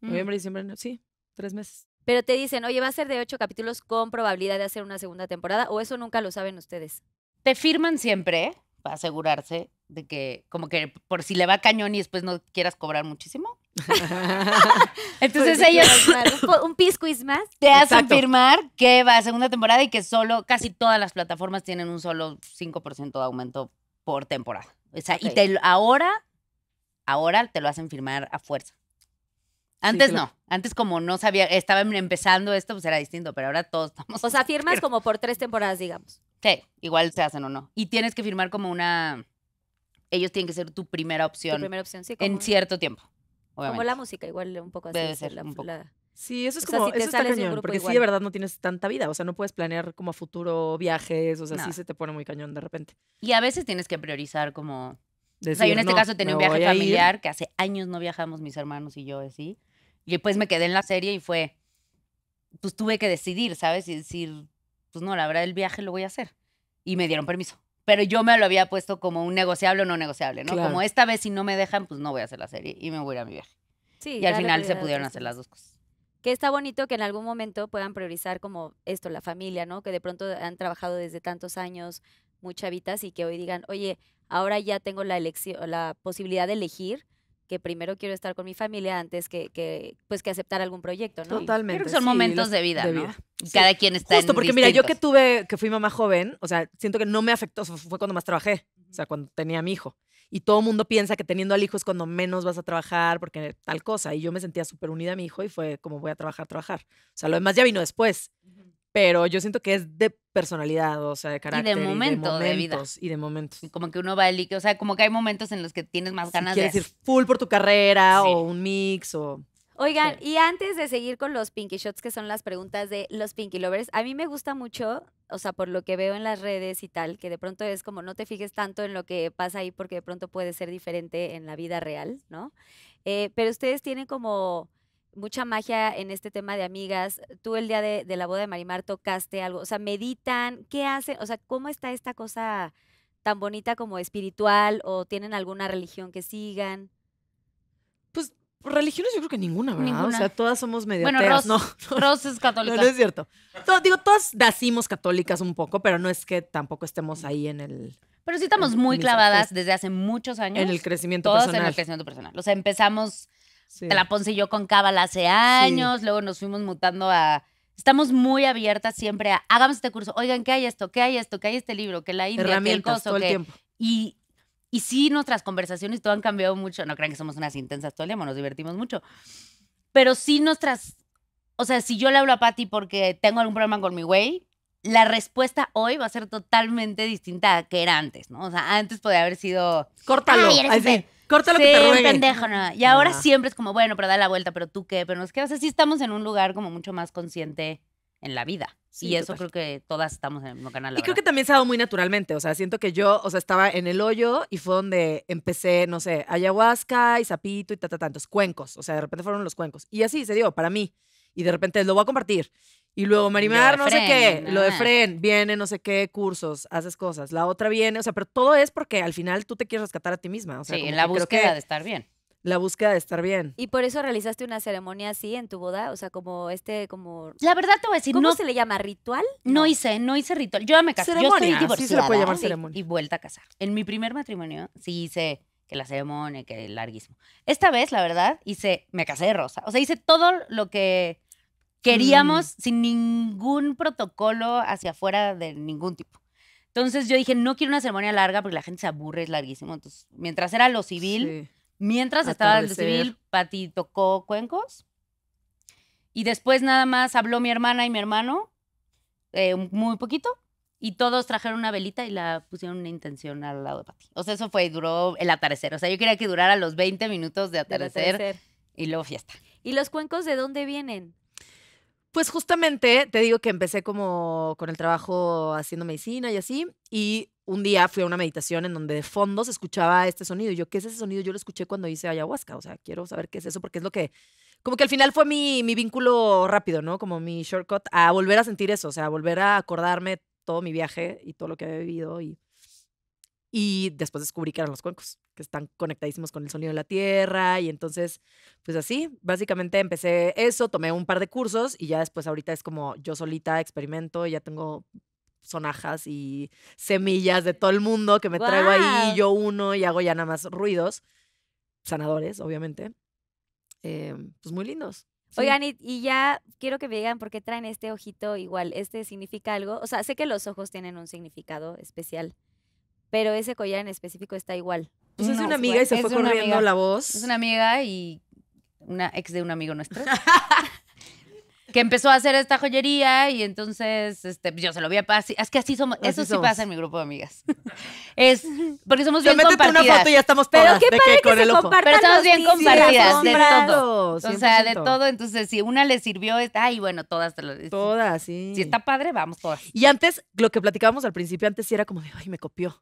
Mm. Noviembre, diciembre, sí, tres meses. Pero te dicen, oye, va a ser de ocho capítulos con probabilidad de hacer una segunda temporada, o eso nunca lo saben ustedes. Te firman siempre ¿eh? para asegurarse de que, como que por si le va cañón y después no quieras cobrar muchísimo. Entonces pues, ellos un piscuis más te hacen firmar que va a segunda temporada y que solo casi todas las plataformas tienen un solo 5% de aumento por temporada. O sea, y ahora ahora te lo hacen firmar a fuerza. Antes no, antes como no sabía, estaba em, empezando esto, pues era distinto, pero ahora todos estamos... O sea, firmas como por tres temporadas, digamos. Sí, igual se hacen o no. Y tienes que firmar como una... Ellos tienen que ser tu primera opción. primera opción, sí. En cierto tiempo. Como la música, igual un poco así. Debe este, ser, la, un poco. Sí, eso es como, eso está cañón, porque sí, de verdad no tienes tanta vida, o sea, no puedes planear como a futuro viajes, o sea, si sí se te pone muy cañón de repente. Y a veces tienes que priorizar como... o sea, yo en este caso tenía un viaje familiar que hace años no viajamos mis hermanos y yo, así. Y después pues me quedé en la serie y fue, pues tuve que decidir, ¿sabes? Y decir, pues no, la verdad el viaje lo voy a hacer. Y me dieron permiso pero yo me lo había puesto como un negociable o no negociable, ¿no? Como esta vez si no me dejan, pues no voy a hacer la serie y me voy a a mi viaje. Sí, y al final se pudieron hacer las dos cosas. Que está bonito que en algún momento puedan priorizar como esto, la familia, ¿no? Que de pronto han trabajado desde tantos años, muchavitas y que hoy digan, oye, ahora ya tengo la, elección, la posibilidad de elegir, que primero quiero estar con mi familia antes que, que pues que aceptar algún proyecto, ¿no? Totalmente. Creo que son momentos de vida, de vida. cada quien está Justo, porque mira, yo que tuve, que fui mamá joven, o sea, siento que no me afectó, fue cuando más trabajé, o sea, cuando tenía a mi hijo. Y todo el mundo piensa que teniendo al hijo es cuando menos vas a trabajar, porque tal cosa. Y yo me sentía súper unida a mi hijo y fue como voy a trabajar, trabajar. O sea, lo demás ya vino después pero yo siento que es de personalidad, o sea, de carácter. Y de momento, de, vida. Y de momentos. como que uno va el o sea, como que hay momentos en los que tienes más ganas de... Quieres full por tu carrera o un mix o... Oigan, y antes de seguir con los Pinky Shots, que son las preguntas de los Pinky Lovers, a mí me gusta mucho, o sea, por lo que veo en las redes y tal, que de pronto es como no te fijes tanto en lo que pasa ahí porque de pronto puede ser diferente en la vida real, ¿no? Eh, pero ustedes tienen como mucha magia en este tema de amigas. Tú el día de, la boda de Marimar tocaste algo, o sea, meditan, ¿qué hacen? O sea, ¿cómo está esta cosa tan bonita como espiritual o tienen alguna religión que sigan? Pues religiones yo creo que ninguna, ¿verdad? O sea, todas somos medio bueno, Ros, es católica. No, es cierto. digo, todas nacimos católicas un poco, pero no es que tampoco estemos ahí en el... Pero sí estamos muy clavadas desde hace muchos años. En el crecimiento todas personal. en el crecimiento personal. O sea, empezamos te la Ponce y yo con Cábala hace años, luego nos fuimos mutando a... Estamos muy abiertas siempre a, hagamos este curso, oigan, ¿qué hay esto? ¿Qué hay esto? ¿Qué hay este libro? ¿Qué la India? ¿Qué Todo el tiempo. Y, y sí, nuestras conversaciones todo han cambiado mucho. No crean que somos unas intensas todavía, el nos divertimos mucho. Pero sí nuestras... O sea, si yo le hablo a Patti porque tengo algún problema con mi güey, la respuesta hoy va a ser totalmente distinta a que era antes, ¿no? O sea, antes podía haber sido... Córtalo. Ay, eres corta lo que te ruegue. pendejo, Y ahora siempre es como, bueno, pero da la vuelta, pero tú qué, pero nos quedas. Así estamos en un lugar como mucho más consciente en la vida. y eso creo que todas estamos en el mismo canal. y creo que también se ha dado muy naturalmente. O sea, siento que yo, o sea, estaba en el hoyo y fue donde empecé, no sé, ayahuasca y zapito y tata tantos cuencos. O sea, de repente fueron los cuencos. Y así se dio para mí. Y de repente lo voy a compartir. Y luego Marimar, no sé qué, lo de Fren, viene, no sé qué, cursos, haces cosas. La otra viene, o sea, pero todo es porque al final tú te quieres rescatar a ti misma. O sea, sí, en la búsqueda de estar bien. La búsqueda de estar bien. ¿Y por eso realizaste una ceremonia así en tu boda? O sea, como este, como... La verdad te voy a decir, ¿Cómo no, se le llama? ¿Ritual? No, hice, no hice ritual. Yo me casé, yo Sí se le puede llamar ceremonia. Y, vuelta a casar. En mi primer matrimonio sí hice que la ceremonia, que el larguismo. Esta vez, la verdad, hice, me casé de rosa. O sea, hice todo lo que Queríamos mm. sin ningún protocolo hacia afuera de ningún tipo. Entonces yo dije, no quiero una ceremonia larga porque la gente se aburre, es larguísimo. Entonces, mientras era lo civil, mientras estaba lo civil, Pati tocó cuencos. Y después nada más habló mi hermana y mi hermano, eh, muy poquito, y todos trajeron una velita y la pusieron una intención al lado de Pati. O sea, eso fue, duró el atardecer. O sea, yo quería que durara los 20 minutos de atardecer. y luego fiesta. ¿Y los cuencos de dónde vienen? Pues justamente te digo que empecé como con el trabajo haciendo medicina y así, y un día fui a una meditación en donde de fondo se escuchaba este sonido. Y yo, ¿qué es ese sonido? Yo lo escuché cuando hice ayahuasca, o sea, quiero saber qué es eso, porque es lo que, como que al final fue mi, mi vínculo rápido, ¿no? Como mi shortcut a volver a sentir eso, o sea, a volver a acordarme todo mi viaje y todo lo que había vivido y y después descubrí que eran los cuencos, que están conectadísimos con el sonido de la tierra. Y entonces, pues así, básicamente empecé eso, tomé un par de cursos y ya después ahorita es como yo solita experimento, y ya tengo sonajas y semillas de todo el mundo que me traigo ahí, yo uno y hago ya nada más ruidos, sanadores, obviamente. Em, pues muy lindos. Oigan, y, y, ya quiero que me digan por qué traen este ojito igual. ¿Este significa algo? O sea, sé que los ojos tienen un significado especial pero ese collar en específico está igual. Pues es una amiga y se fue corriendo la voz. Es una amiga y una ex de un amigo nuestro. que empezó a hacer esta joyería y entonces este, yo se lo voy a pasar. Es que así somos, eso sí pasa en mi grupo de amigas. Es porque somos bien compartidas. una foto y ya estamos todas Pero qué padre que, se Pero estamos bien compartidas de todo. O sea, de todo, entonces si una le sirvió, está, ay, bueno, todas te lo Todas, sí. Si está padre, vamos todas. Y antes lo que platicábamos al principio antes sí era como de, ay, me copió.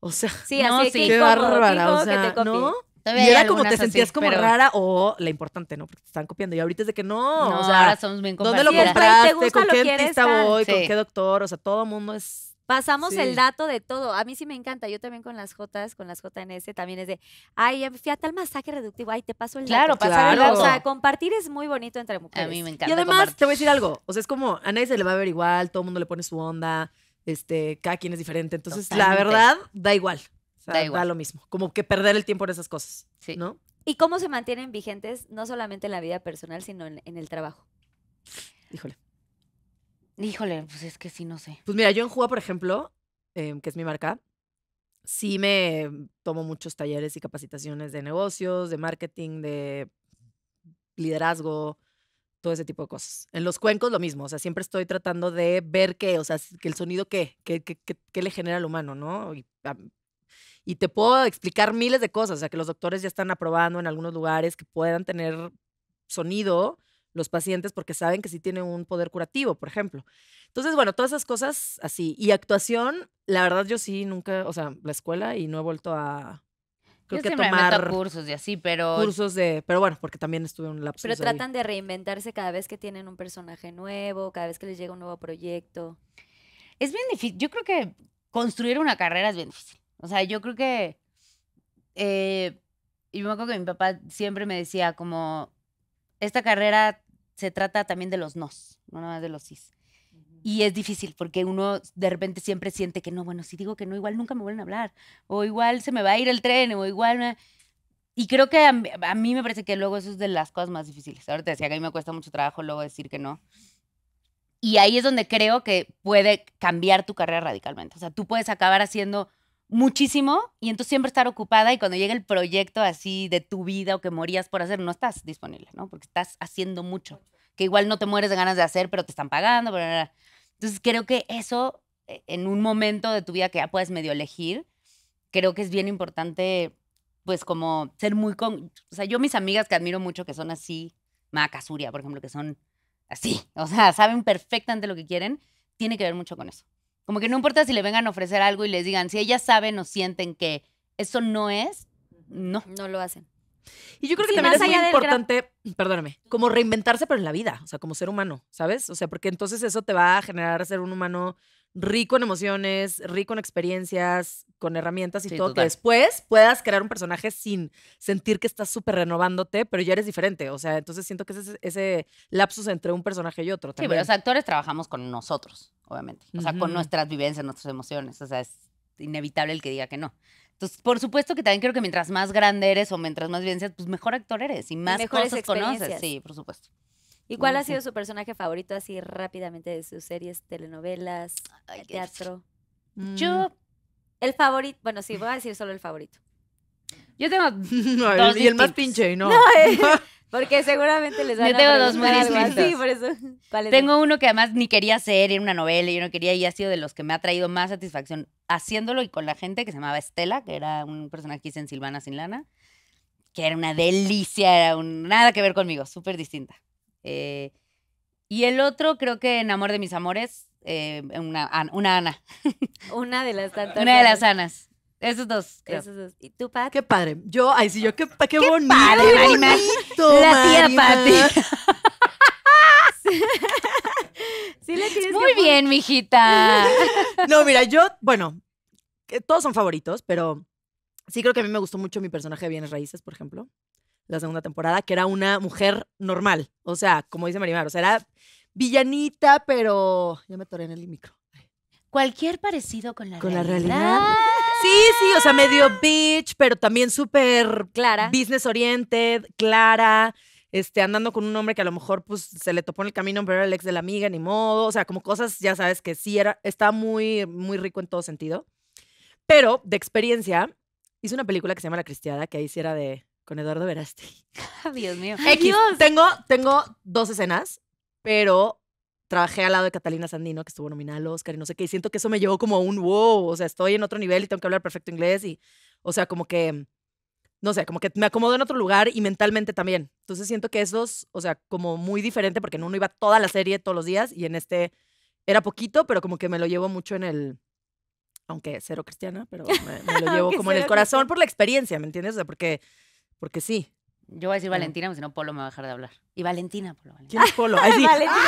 O sea, sí, qué bárbara, o sea, ¿no? Y era como te sentías como rara o la importante, ¿no? Porque te están copiando. Y ahorita es de que no, o sea, ahora somos bien ¿dónde lo compraste? ¿Con qué dentista voy? ¿Con qué doctor? O sea, todo el mundo es... Pasamos el dato de todo. A mí sí me encanta. Yo también con las J, con las JNS, también es de, ay, fui a tal masaje reductivo, ay, te paso el claro, dato. Pasar claro, O sea, compartir es muy bonito entre mujeres. A mí me encanta. Y además, te voy a decir algo. O sea, es como, a nadie se le va a ver igual, todo el mundo le pone su onda este, cada quien es diferente. Entonces, la verdad, da igual. da igual. lo mismo. Como que perder el tiempo en esas cosas. Sí. ¿No? ¿Y cómo se mantienen vigentes, no solamente en la vida personal, sino en, el trabajo? Híjole. Híjole, pues es que sí, no sé. Pues mira, yo en Juga, por ejemplo, em, que es mi marca, sí me tomo muchos talleres y capacitaciones de negocios, de marketing, de liderazgo, todo ese tipo de cosas. En los cuencos lo mismo, o sea, siempre estoy tratando de ver qué, o sea, que el sonido qué, qué, qué, qué, le genera al humano, ¿no? Y, ah, y, te puedo explicar miles de cosas, o sea, que los doctores ya están aprobando en algunos lugares que puedan tener sonido los pacientes porque saben que sí tiene un poder curativo, por ejemplo. Entonces, bueno, todas esas cosas así. Y actuación, la verdad yo sí nunca, o sea, la escuela y no he vuelto a, creo yo que tomar cursos y así, pero cursos de, pero bueno, porque también estuve un lapso. Pero tratan de reinventarse cada vez que tienen un personaje nuevo, cada vez que les llega un nuevo proyecto. Es bien difícil. Yo creo que construir una carrera es bien difícil. O sea, yo creo que eh, y me acuerdo que mi papá siempre me decía como esta carrera se trata también de los nos, no nada más de los sí. Y es difícil porque uno de repente siempre siente que no, bueno, si digo que no, igual nunca me vuelven a hablar, o igual se me va a ir el tren, o igual... Me... Y creo que a, mí me parece que luego eso es de las cosas más difíciles. Ahora te decía que a mí me cuesta mucho trabajo luego decir que no. Y ahí es donde creo que puede cambiar tu carrera radicalmente. O sea, tú puedes acabar haciendo muchísimo y entonces siempre estar ocupada y cuando llega el proyecto así de tu vida o que morías por hacer, no estás disponible, ¿no? Porque estás haciendo mucho que igual no te mueres de ganas de hacer, pero te están pagando. Entonces creo que eso, eh, en un momento de tu vida que ya puedes medio elegir, creo que es bien importante, pues como ser muy... Con, o sea, yo mis amigas que admiro mucho, que son así, macasuria por ejemplo, que son así, o sea, saben perfectamente lo que quieren, tiene que ver mucho con eso. Como que no importa si le vengan a ofrecer algo y les digan, si ellas saben o sienten que eso no es, no. No lo hacen. Y yo creo que también es muy importante, perdóneme como reinventarse, pero en la vida, o sea, como ser humano, ¿sabes? O sea, porque entonces eso te va a generar ser un humano rico en emociones, rico en experiencias, con herramientas y todo, que después puedas crear un personaje sin sentir que estás súper renovándote, pero ya eres diferente. O sea, entonces siento que ese, ese lapsus entre un personaje y otro. Sí, pero los actores trabajamos con nosotros, obviamente. O sea, con nuestras vivencias, nuestras emociones. O sea, es inevitable el que diga que no. Entonces, por supuesto que también creo que mientras más grande eres o mientras más vivencias, pues mejor actor eres y más cosas conoces. Sí, por supuesto. ¿Y cuál ha sido su personaje favorito así rápidamente de sus series, telenovelas, teatro? Mm. Yo... El favorito, bueno, sí, voy a decir solo el favorito. Yo tengo. y el más pinche, ¿no? no eh. Porque seguramente les van Yo tengo dos muy Sí, por eso. tengo uno que además ni quería hacer, era una novela, yo no quería, y ha sido de los que me ha traído más satisfacción haciéndolo y con la gente que se llamaba Estela, que era un personaje que hice en Silvana Sin Lana, que era una delicia, era nada que ver conmigo, súper distinta. Eh, y el otro, creo que en Amor de mis Amores, eh, una, una Ana. Una de las tantas. Una de las Anas. Esos dos. Esos ¿Y tú, Pat? Qué padre. Yo, ay, sí, yo, qué, qué, qué bonito. Padre, bonito La tía Muy bien, mijita. no, mira, yo, bueno, todos son favoritos, pero sí creo que a mí me gustó mucho mi personaje de Bienes Raíces, por ejemplo, la segunda temporada, que era una mujer normal. O sea, como dice Marimar, o sea, era villanita, pero ya me toré en el micro. Cualquier parecido con la con La realidad Sí, sí, o sea, medio bitch, pero también súper clara. Business oriented, clara. Este, andando con un hombre que a lo mejor pues, se le topó en el camino, pero era el ex de la amiga, ni modo. O sea, como cosas, ya sabes que sí, era, está muy, muy rico en todo sentido. Pero de experiencia, hice una película que se llama La Cristiada, que ahí sí era de con Eduardo Verasti. Dios mío. X, Tengo, tengo dos escenas, pero trabajé al lado de Catalina Sandino, que estuvo nominada al Oscar y no sé qué, y siento que eso me llevó como a un wow, o sea, estoy en otro nivel y tengo que hablar perfecto inglés y, o sea, como que, no sé, como que me acomodo en otro lugar y mentalmente también. Entonces siento que esos, o sea, como muy diferente, porque en uno iba toda la serie todos los días y en este era poquito, pero como que me lo llevo mucho en el, aunque cero cristiana, pero me, lo llevo como en el corazón por la experiencia, ¿me entiendes? O sea, porque, porque sí. Yo voy a decir Valentina, porque si no Polo me va a dejar de hablar. Y Valentina, Polo. Valentina. ¿Quién es Polo? ahí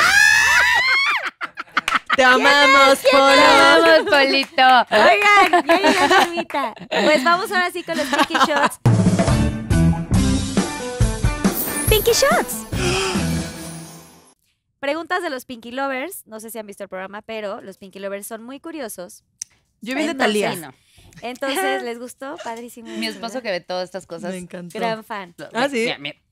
Te amamos, Te Polito. Oigan, ya llegó Pues vamos ahora sí con los Pinky Shots. Pinky Shots. Preguntas de los Pinky Lovers. No sé si han visto el programa, pero los Pinky Lovers son muy curiosos. Yo vi de Talía. Entonces, ¿les gustó? Padrísimo. Mi esposo que ve todas estas cosas. Me encantó. Gran fan. Ah, sí.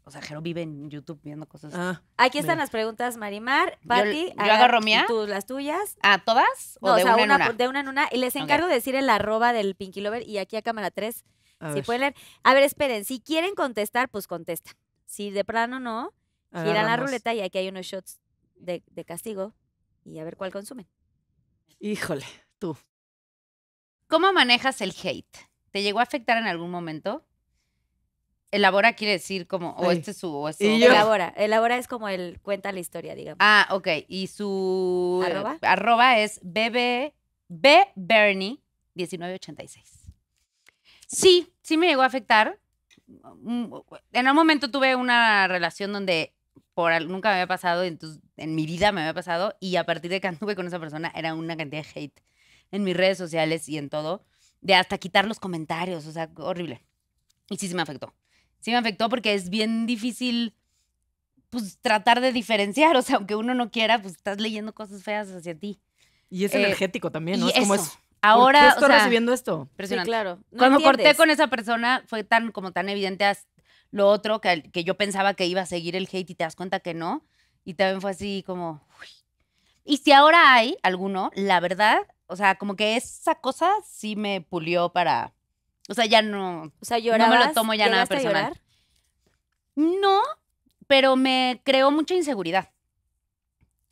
O sea, Jero vive en YouTube viendo cosas. Ah, aquí están las preguntas, Marimar. Patti, yo, Tú, las tuyas. ¿A todas? ¿O de una, en una? de una en una. Y les encargo de decir el arroba del Pinky Lover y aquí a cámara 3, si ver. pueden leer. A ver, esperen, si quieren contestar, pues contesta. Si de plano no, giran la ruleta y aquí hay unos shots de, de castigo y a ver cuál consumen. Híjole, tú. ¿Cómo manejas el hate? ¿Te llegó a afectar en algún momento? Elabora quiere decir como, o este es su, o Elabora. Elabora es como el cuenta la historia, digamos. Ah, ok. Y su arroba, arroba es bbbernie1986. Sí, sí me llegó a afectar. Mm, en un momento tuve una relación donde por, nunca me había pasado, entonces, en mi vida me había pasado, y a partir de que anduve con esa persona era una cantidad de hate en mis redes sociales y en todo, de hasta quitar los comentarios, o sea, horrible. Y sí, se me afectó sí me afectó porque es bien difícil pues tratar de diferenciar, o sea, aunque uno no quiera, pues estás leyendo cosas feas hacia ti. Y es eh, energético también, ¿no? es como Ahora, ¿por qué estoy recibiendo esto. Sí, claro. Cuando corté con esa persona fue tan como tan evidente lo otro que, que, yo pensaba que iba a seguir el hate y te das cuenta que no. Y también fue así como. Y si ahora hay alguno, la verdad, o sea, como que esa cosa sí me pulió para o sea, ya no. O sea, No me lo tomo ya nada personal. No, pero me creó mucha inseguridad.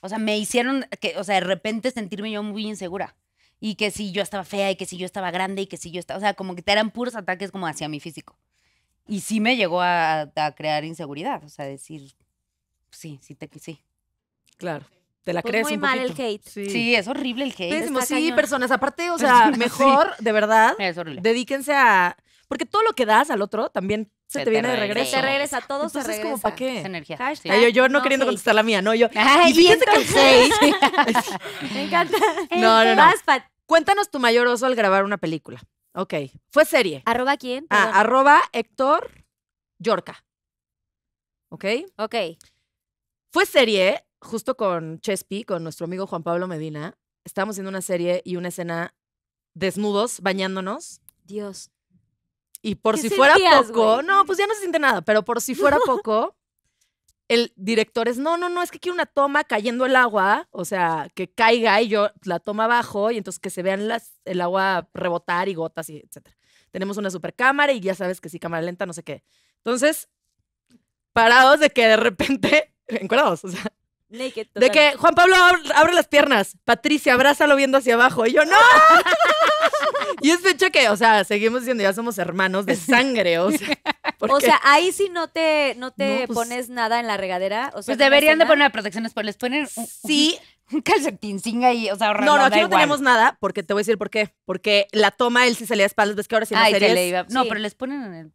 O sea, me hicieron que, o sea, de repente sentirme yo muy insegura. Y que si yo estaba fea, y que si yo estaba grande, y que si yo estaba. O sea, como que te eran puros ataques como hacia mi físico. Y sí me llegó a, crear inseguridad. O sea, decir, sí, sí te sí. Claro te la pues crees muy mal el hate. Sí. es horrible el hate. sí, personas, aparte, o sea, mejor, de verdad, dedíquense a... Porque todo lo que das al otro también se, te, viene de regreso. Se te regresa, todo entonces, se regresa. como, ¿para qué? Es energía. yo, no, queriendo contestar la mía, no, yo... Ay, y fíjense que... Me encanta. No, no, no. Cuéntanos tu mayor oso al grabar una película. Ok. Fue serie. ¿Arroba quién? Ah, arroba Héctor Yorca. ¿Ok? Ok. Fue serie, justo con Chespi, con nuestro amigo Juan Pablo Medina, estábamos haciendo una serie y una escena desnudos, bañándonos. Dios. Y por si fuera poco, no, pues ya no se siente nada, pero por si fuera poco, el director es, no, no, no, es que quiero una toma cayendo el agua, o sea, que caiga y yo la toma abajo y entonces que se vean las, el agua rebotar y gotas y etcétera. Tenemos una super cámara y ya sabes que sí, cámara lenta, no sé qué. Entonces, parados de que de repente, encuadrados, o sea, de que Juan Pablo abre, las piernas, Patricia abrázalo viendo hacia abajo. Y yo, ¡no! y es fecha que, o sea, seguimos diciendo, ya somos hermanos de sangre, o sea. O sea, ahí sí no te, no te pues pones nada en la regadera. pues deberían de poner protecciones, pero pues Les ponen un, sí. calcetín sin ahí, o sea, No, no, aquí no tenemos nada, porque te voy a decir por qué. Porque la toma, él si se le espaldas, ves que ahora sí no Ay, le iba. No, pero les ponen en el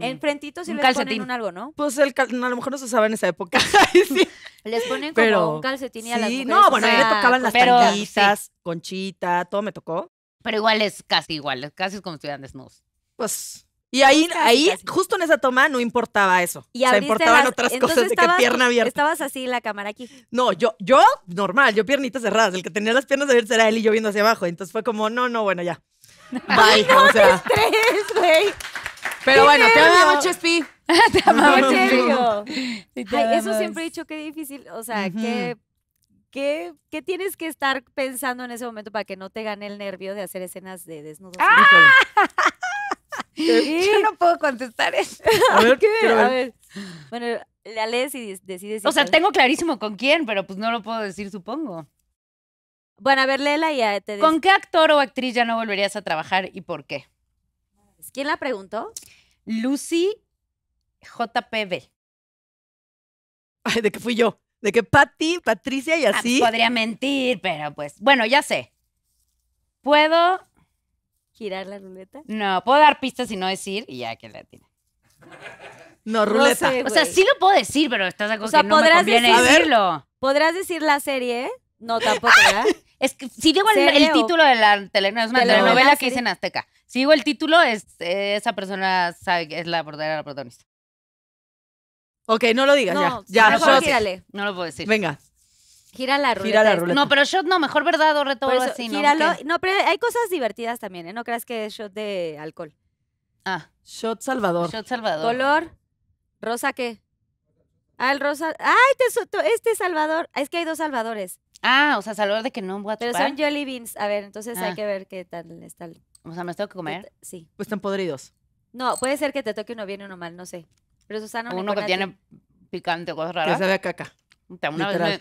Enfrentitos un. Enfrentito un algo, ¿no? Pues a lo mejor no se usaba en esa época. Les ponen como un calcetín y a las mujeres, No, bueno, ahí le tocaban las conchita, todo me tocó. Pero igual es casi igual, casi es como si de desnudos. Pues. Y ahí, ahí justo en esa toma, no importaba eso. Y o sea, importaban otras cosas de que pierna abierta. Estabas así en la cámara aquí. No, yo, yo, normal, yo piernitas cerradas. El que tenía las piernas abiertas era él y yo viendo hacia abajo. Entonces fue como, no, no, bueno, ya. Bye. Pero bueno, te amamos, Chespi. te amamos, Chespi. eso siempre he dicho que difícil, o sea, que... ¿Qué, ¿qué, tienes que estar pensando en ese momento para que no te gane el nervio de hacer escenas de desnudos? ¡Ah! Yo no puedo contestar eso. A ver, ¿Qué? A ver. Bueno, la y decides. O sea, tengo clarísimo con quién, pero pues no lo puedo decir, supongo. Bueno, a ver, Lela y ya te ¿Con qué actor o actriz ya no volverías a trabajar y por qué? ¿Quién la preguntó? Lucy JPB. Ay, de que fui yo. De que Patty, Patricia y ah, así. podría mentir, pero pues. Bueno, ya sé. ¿Puedo girar la ruleta? No, puedo dar pistas y no decir y ya que la tiene. No, ruleta. o sea, sí lo puedo decir, pero estás de no podrás decir, decirlo. ¿Podrás decir la serie? No, tampoco, ah, ¿verdad? Es que sí digo el, título de la telenovela, es que hice en Azteca. Sigo el título, es, eh, esa persona sabe que es la verdadera protagonista. Ok, no lo digas, ya. Ya, mejor No lo puedo decir. Venga, Gira la ruleta. gira la No, pero shot no, mejor verdad o reto así, ¿no? gíralo. No, pero hay cosas divertidas también, ¿eh? No creas que es shot de alcohol. Ah, Shot Salvador. shot Salvador. Color, rosa, ¿qué? Ah, el rosa. ¡Ay, este es este Salvador! Es que hay dos Salvadores. Ah, o sea, Salvador de que no voy Pero son Jolly beans. A ver, entonces hay ah. que ver qué tal está el o sea, ¿me tengo que comer? Sí. Pues están podridos. No, puede ser que te toque uno bien o uno mal, no sé. Pero Susana... Uno que tiene picante o cosas raras. Que sabe a caca. Una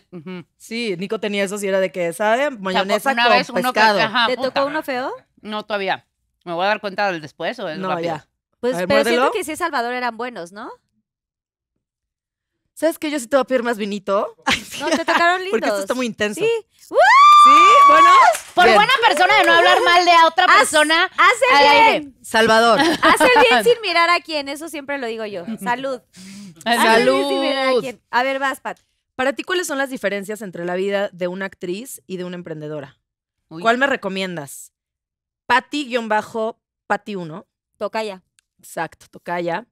Sí, Nico tenía eso y era de que, ¿sabe? Mayonesa con pescado. ¿Te toca tocó uno feo? No, todavía. ¿Me voy a dar cuenta del después o es No, rápido? Pues, pero siento que sí, Salvador eran buenos, ¿no? ¿Sabes qué? Yo sí te voy a pedir más vinito. No, te tocaron lindos. Porque esto está muy intenso. Sí. ¿Sí? ¿Bueno? Por buena persona de no hablar mal de a otra persona. hace bien. Salvador. Hace bien sin mirar a quién, eso siempre lo digo yo. Salud. a A ver, vas, Pat. Para ti, ¿cuáles son las diferencias entre la vida de una actriz y de una emprendedora? ¿Cuál me recomiendas? Pati-Pati1. Tocaya Exacto, tocaya.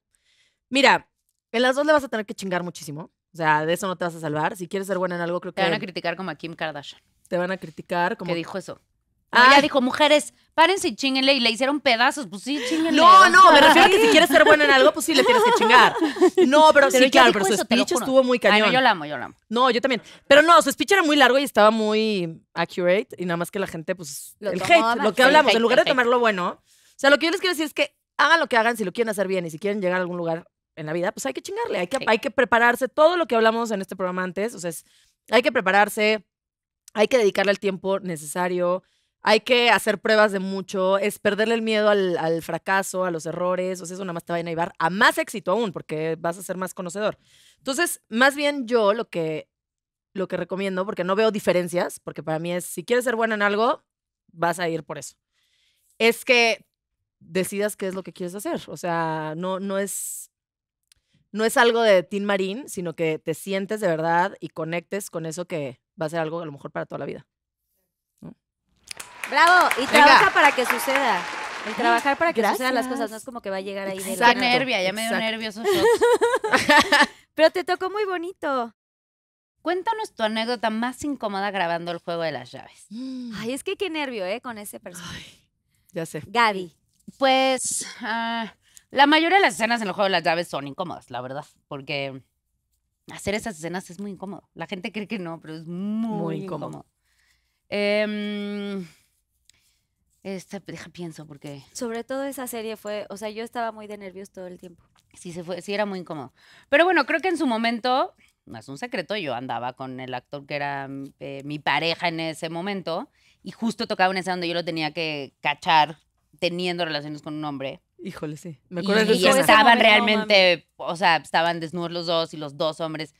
Mira, en las dos le vas a tener que chingar muchísimo. O sea, de eso no te vas a salvar. Si quieres ser buena en algo, creo Te van a criticar como a Kim Kardashian te van a criticar. Como... ¿Qué dijo eso? ella ah, dijo, mujeres, párense y chinguenle. Y le hicieron pedazos. Pues sí, chinguenle. No, no, me refiero a que si quieres ser buena en algo, pues sí le tienes que chingar. No, pero, sí, claro, pero su speech estuvo muy cañón. Ay, no, yo la amo, yo la amo. No, yo también. Pero no, su speech era muy largo y estaba muy accurate. Y nada más que la gente, pues, lo el hate, lo que hablamos. en lugar de tomarlo bueno. O sea, lo que yo les quiero decir es que hagan lo que hagan si lo quieren hacer bien y si quieren llegar a algún lugar en la vida, pues hay que chingarle. Hay que, hay que prepararse. Todo lo que hablamos en este programa antes, o sea, hay que prepararse hay que dedicarle el tiempo necesario, hay que hacer pruebas de mucho, es perderle el miedo al, fracaso, a los errores, o sea, eso nada más te va a llevar a más éxito aún, porque vas a ser más conocedor. Entonces, más bien yo lo que, lo que recomiendo, porque no veo diferencias, porque para mí es, si quieres ser buena en algo, vas a ir por eso. Es que decidas qué es lo que quieres hacer, o sea, no, no es... No es algo de Tin Marín, sino que te sientes de verdad y conectes con eso que, va a ser algo a lo mejor para toda la vida. Bravo, y trabaja para que suceda. El trabajar para que sucedan las cosas no es como que va a llegar ahí. Está nervia, ya me dio nervioso. Pero te tocó muy bonito. Cuéntanos tu anécdota más incómoda grabando el juego de las llaves. Mm. Ay, es que qué nervio, ¿eh? Con ese personaje. Ya sé. Gaby. Pues ah, la mayoría de las escenas en el juego de las llaves son incómodas, la verdad, porque hacer esas escenas es muy incómodo. La gente cree que no, pero es muy, incómodo. Em, este, pues, deja, pienso, porque... Sobre todo esa serie fue, o sea, yo estaba muy de nervios todo el tiempo. Sí, se fue, sí, era muy incómodo. Pero bueno, creo que en su momento, no es un secreto, yo andaba con el actor que era eh, mi pareja en ese momento y justo tocaba una escena donde yo lo tenía que cachar teniendo relaciones con un hombre. Híjole, sí. Me acuerdo y, estaban realmente, o sea, estaban desnudos los dos y los dos hombres.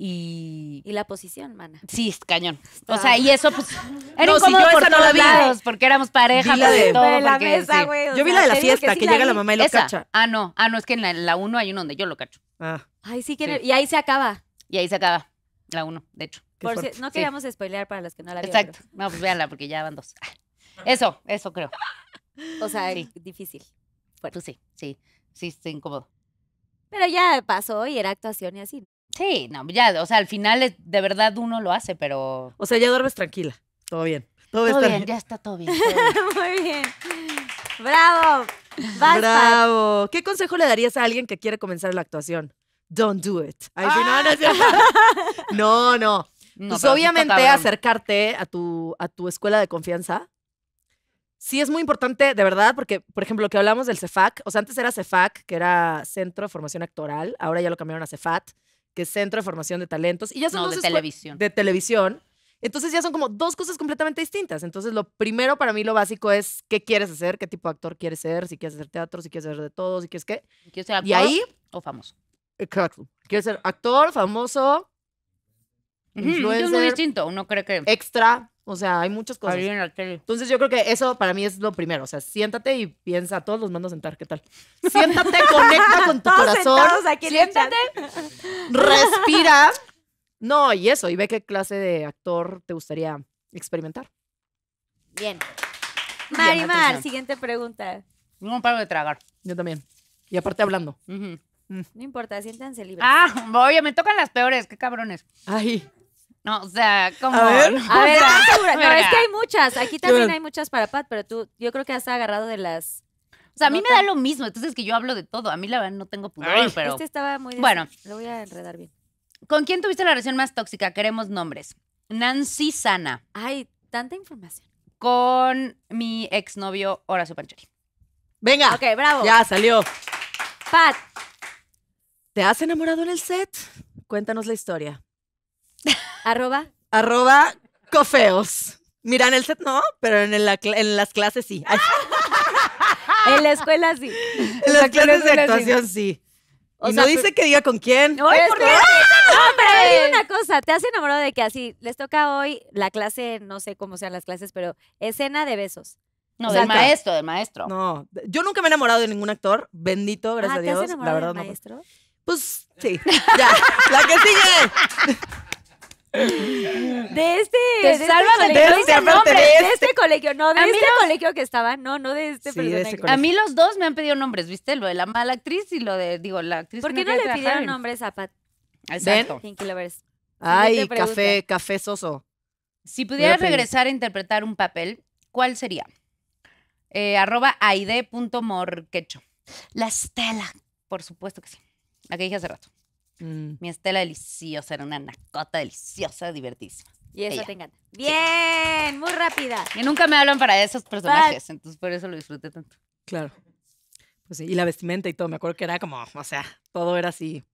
Y... y la posición, mana. Sí, cañón. O sea, y eso pues era no, incómodo por todos no la vi. lados, porque éramos pareja, pues, de, todo, la mesa, güey. Yo vi la de la fiesta, que, llega la mamá y lo cacha. Ah, no, ah, no, es que en la uno hay uno donde yo lo cacho. Ah. Ay, sí, que y ahí se acaba. Y ahí se acaba la uno, de hecho. Por si, no queríamos spoilear para los que no la vieron. Exacto. No, pues véanla porque ya van dos. Eso, eso creo. O sea, difícil. Bueno, sí, sí, sí, estoy incómodo. Pero ya pasó y era actuación y así. Sí, no, ya, o sea, al final de verdad uno lo hace, pero... O sea, ya duermes tranquila, todo bien. Todo, está bien, ya está todo bien. Muy bien. Bravo. Bravo. ¿Qué consejo le darías a alguien que quiere comenzar la actuación? Don't do it. ah. no, no, no, no. pues obviamente acercarte a tu, a tu escuela de confianza sí es muy importante, de verdad, porque, por ejemplo, lo que hablamos del CEFAC, o sea, antes era CEFAC, que era Centro de Formación Actoral, ahora ya lo cambiaron a CEFAT, que es Centro de Formación de Talentos. Y ya son no, de televisión. De televisión. Entonces ya son como dos cosas completamente distintas. Entonces lo primero para mí lo básico es qué quieres hacer, qué tipo de actor quieres ser, si quieres hacer teatro, si quieres hacer de todo, si quieres qué. ¿Quieres ser actor o famoso? Exacto. Quieres ser actor, famoso, Es muy distinto, uno cree que... Extra, o sea, hay muchas cosas. Entonces yo creo que eso para mí es lo primero. O sea, siéntate y piensa, todos los mando a sentar, ¿qué tal? Siéntate, conecta con tu todos corazón. siéntate. respira. No, y eso, y ve qué clase de actor te gustaría experimentar. Bien. Marimar, siguiente pregunta. No paro de tragar. Yo también. Y aparte hablando. No importa, siéntanse libres. Ah, oye, me tocan las peores, qué cabrones. Ay. No, o sea, como. A ver, es que hay muchas. Aquí también hay muchas para Pat, pero tú, yo creo que has agarrado de las. O sea, a mí me da lo mismo. Entonces, que yo hablo de todo. A mí, la verdad, no tengo pudor, pero. Este estaba muy. Bueno. Lo voy a enredar bien. ¿Con quién tuviste la relación más tóxica? Queremos nombres. Nancy Sana. Ay, tanta información. Con mi exnovio Horacio Pancheri. Venga. Ok, bravo. Ya salió. Pat. ¿Te has enamorado en el set? Cuéntanos la historia. Arroba. Arroba cofeos. Mira, en el set no, pero en, las clases sí. En la escuela sí. En las clases de actuación sí. y no dice que diga con quién. Hoy, ¿por No, pero una cosa, te has enamorado de que así les toca hoy la clase, no sé cómo sean las clases, pero escena de besos. No, del maestro, del maestro. No, yo nunca me he enamorado de ningún actor, bendito, ah, gracias a Dios. enamorado la verdad maestro? pues sí, ya, la que sigue. De este, de este, colegio, este. Este colegio, no, de este colegio que estaba, no, no de este, A mí los dos me han pedido nombres, ¿viste? Lo de la mala actriz y lo de, digo, la actriz. ¿Por qué no, le pidieron nombres a Pat? Exacto. Ay, café, café soso. Si pudieras regresar a interpretar un papel, ¿cuál sería? Eh, arroba aide.morquecho. La Estela, por supuesto que sí. La que dije hace rato. Mm. Mi Estela deliciosa, era una nacota deliciosa, divertísima. Y eso te encanta. Bien, muy rápida. Y nunca me hablan para esos personajes, entonces por eso lo disfruté tanto. Claro. Pues sí, y la vestimenta y todo, me acuerdo que era como, o sea, todo era así.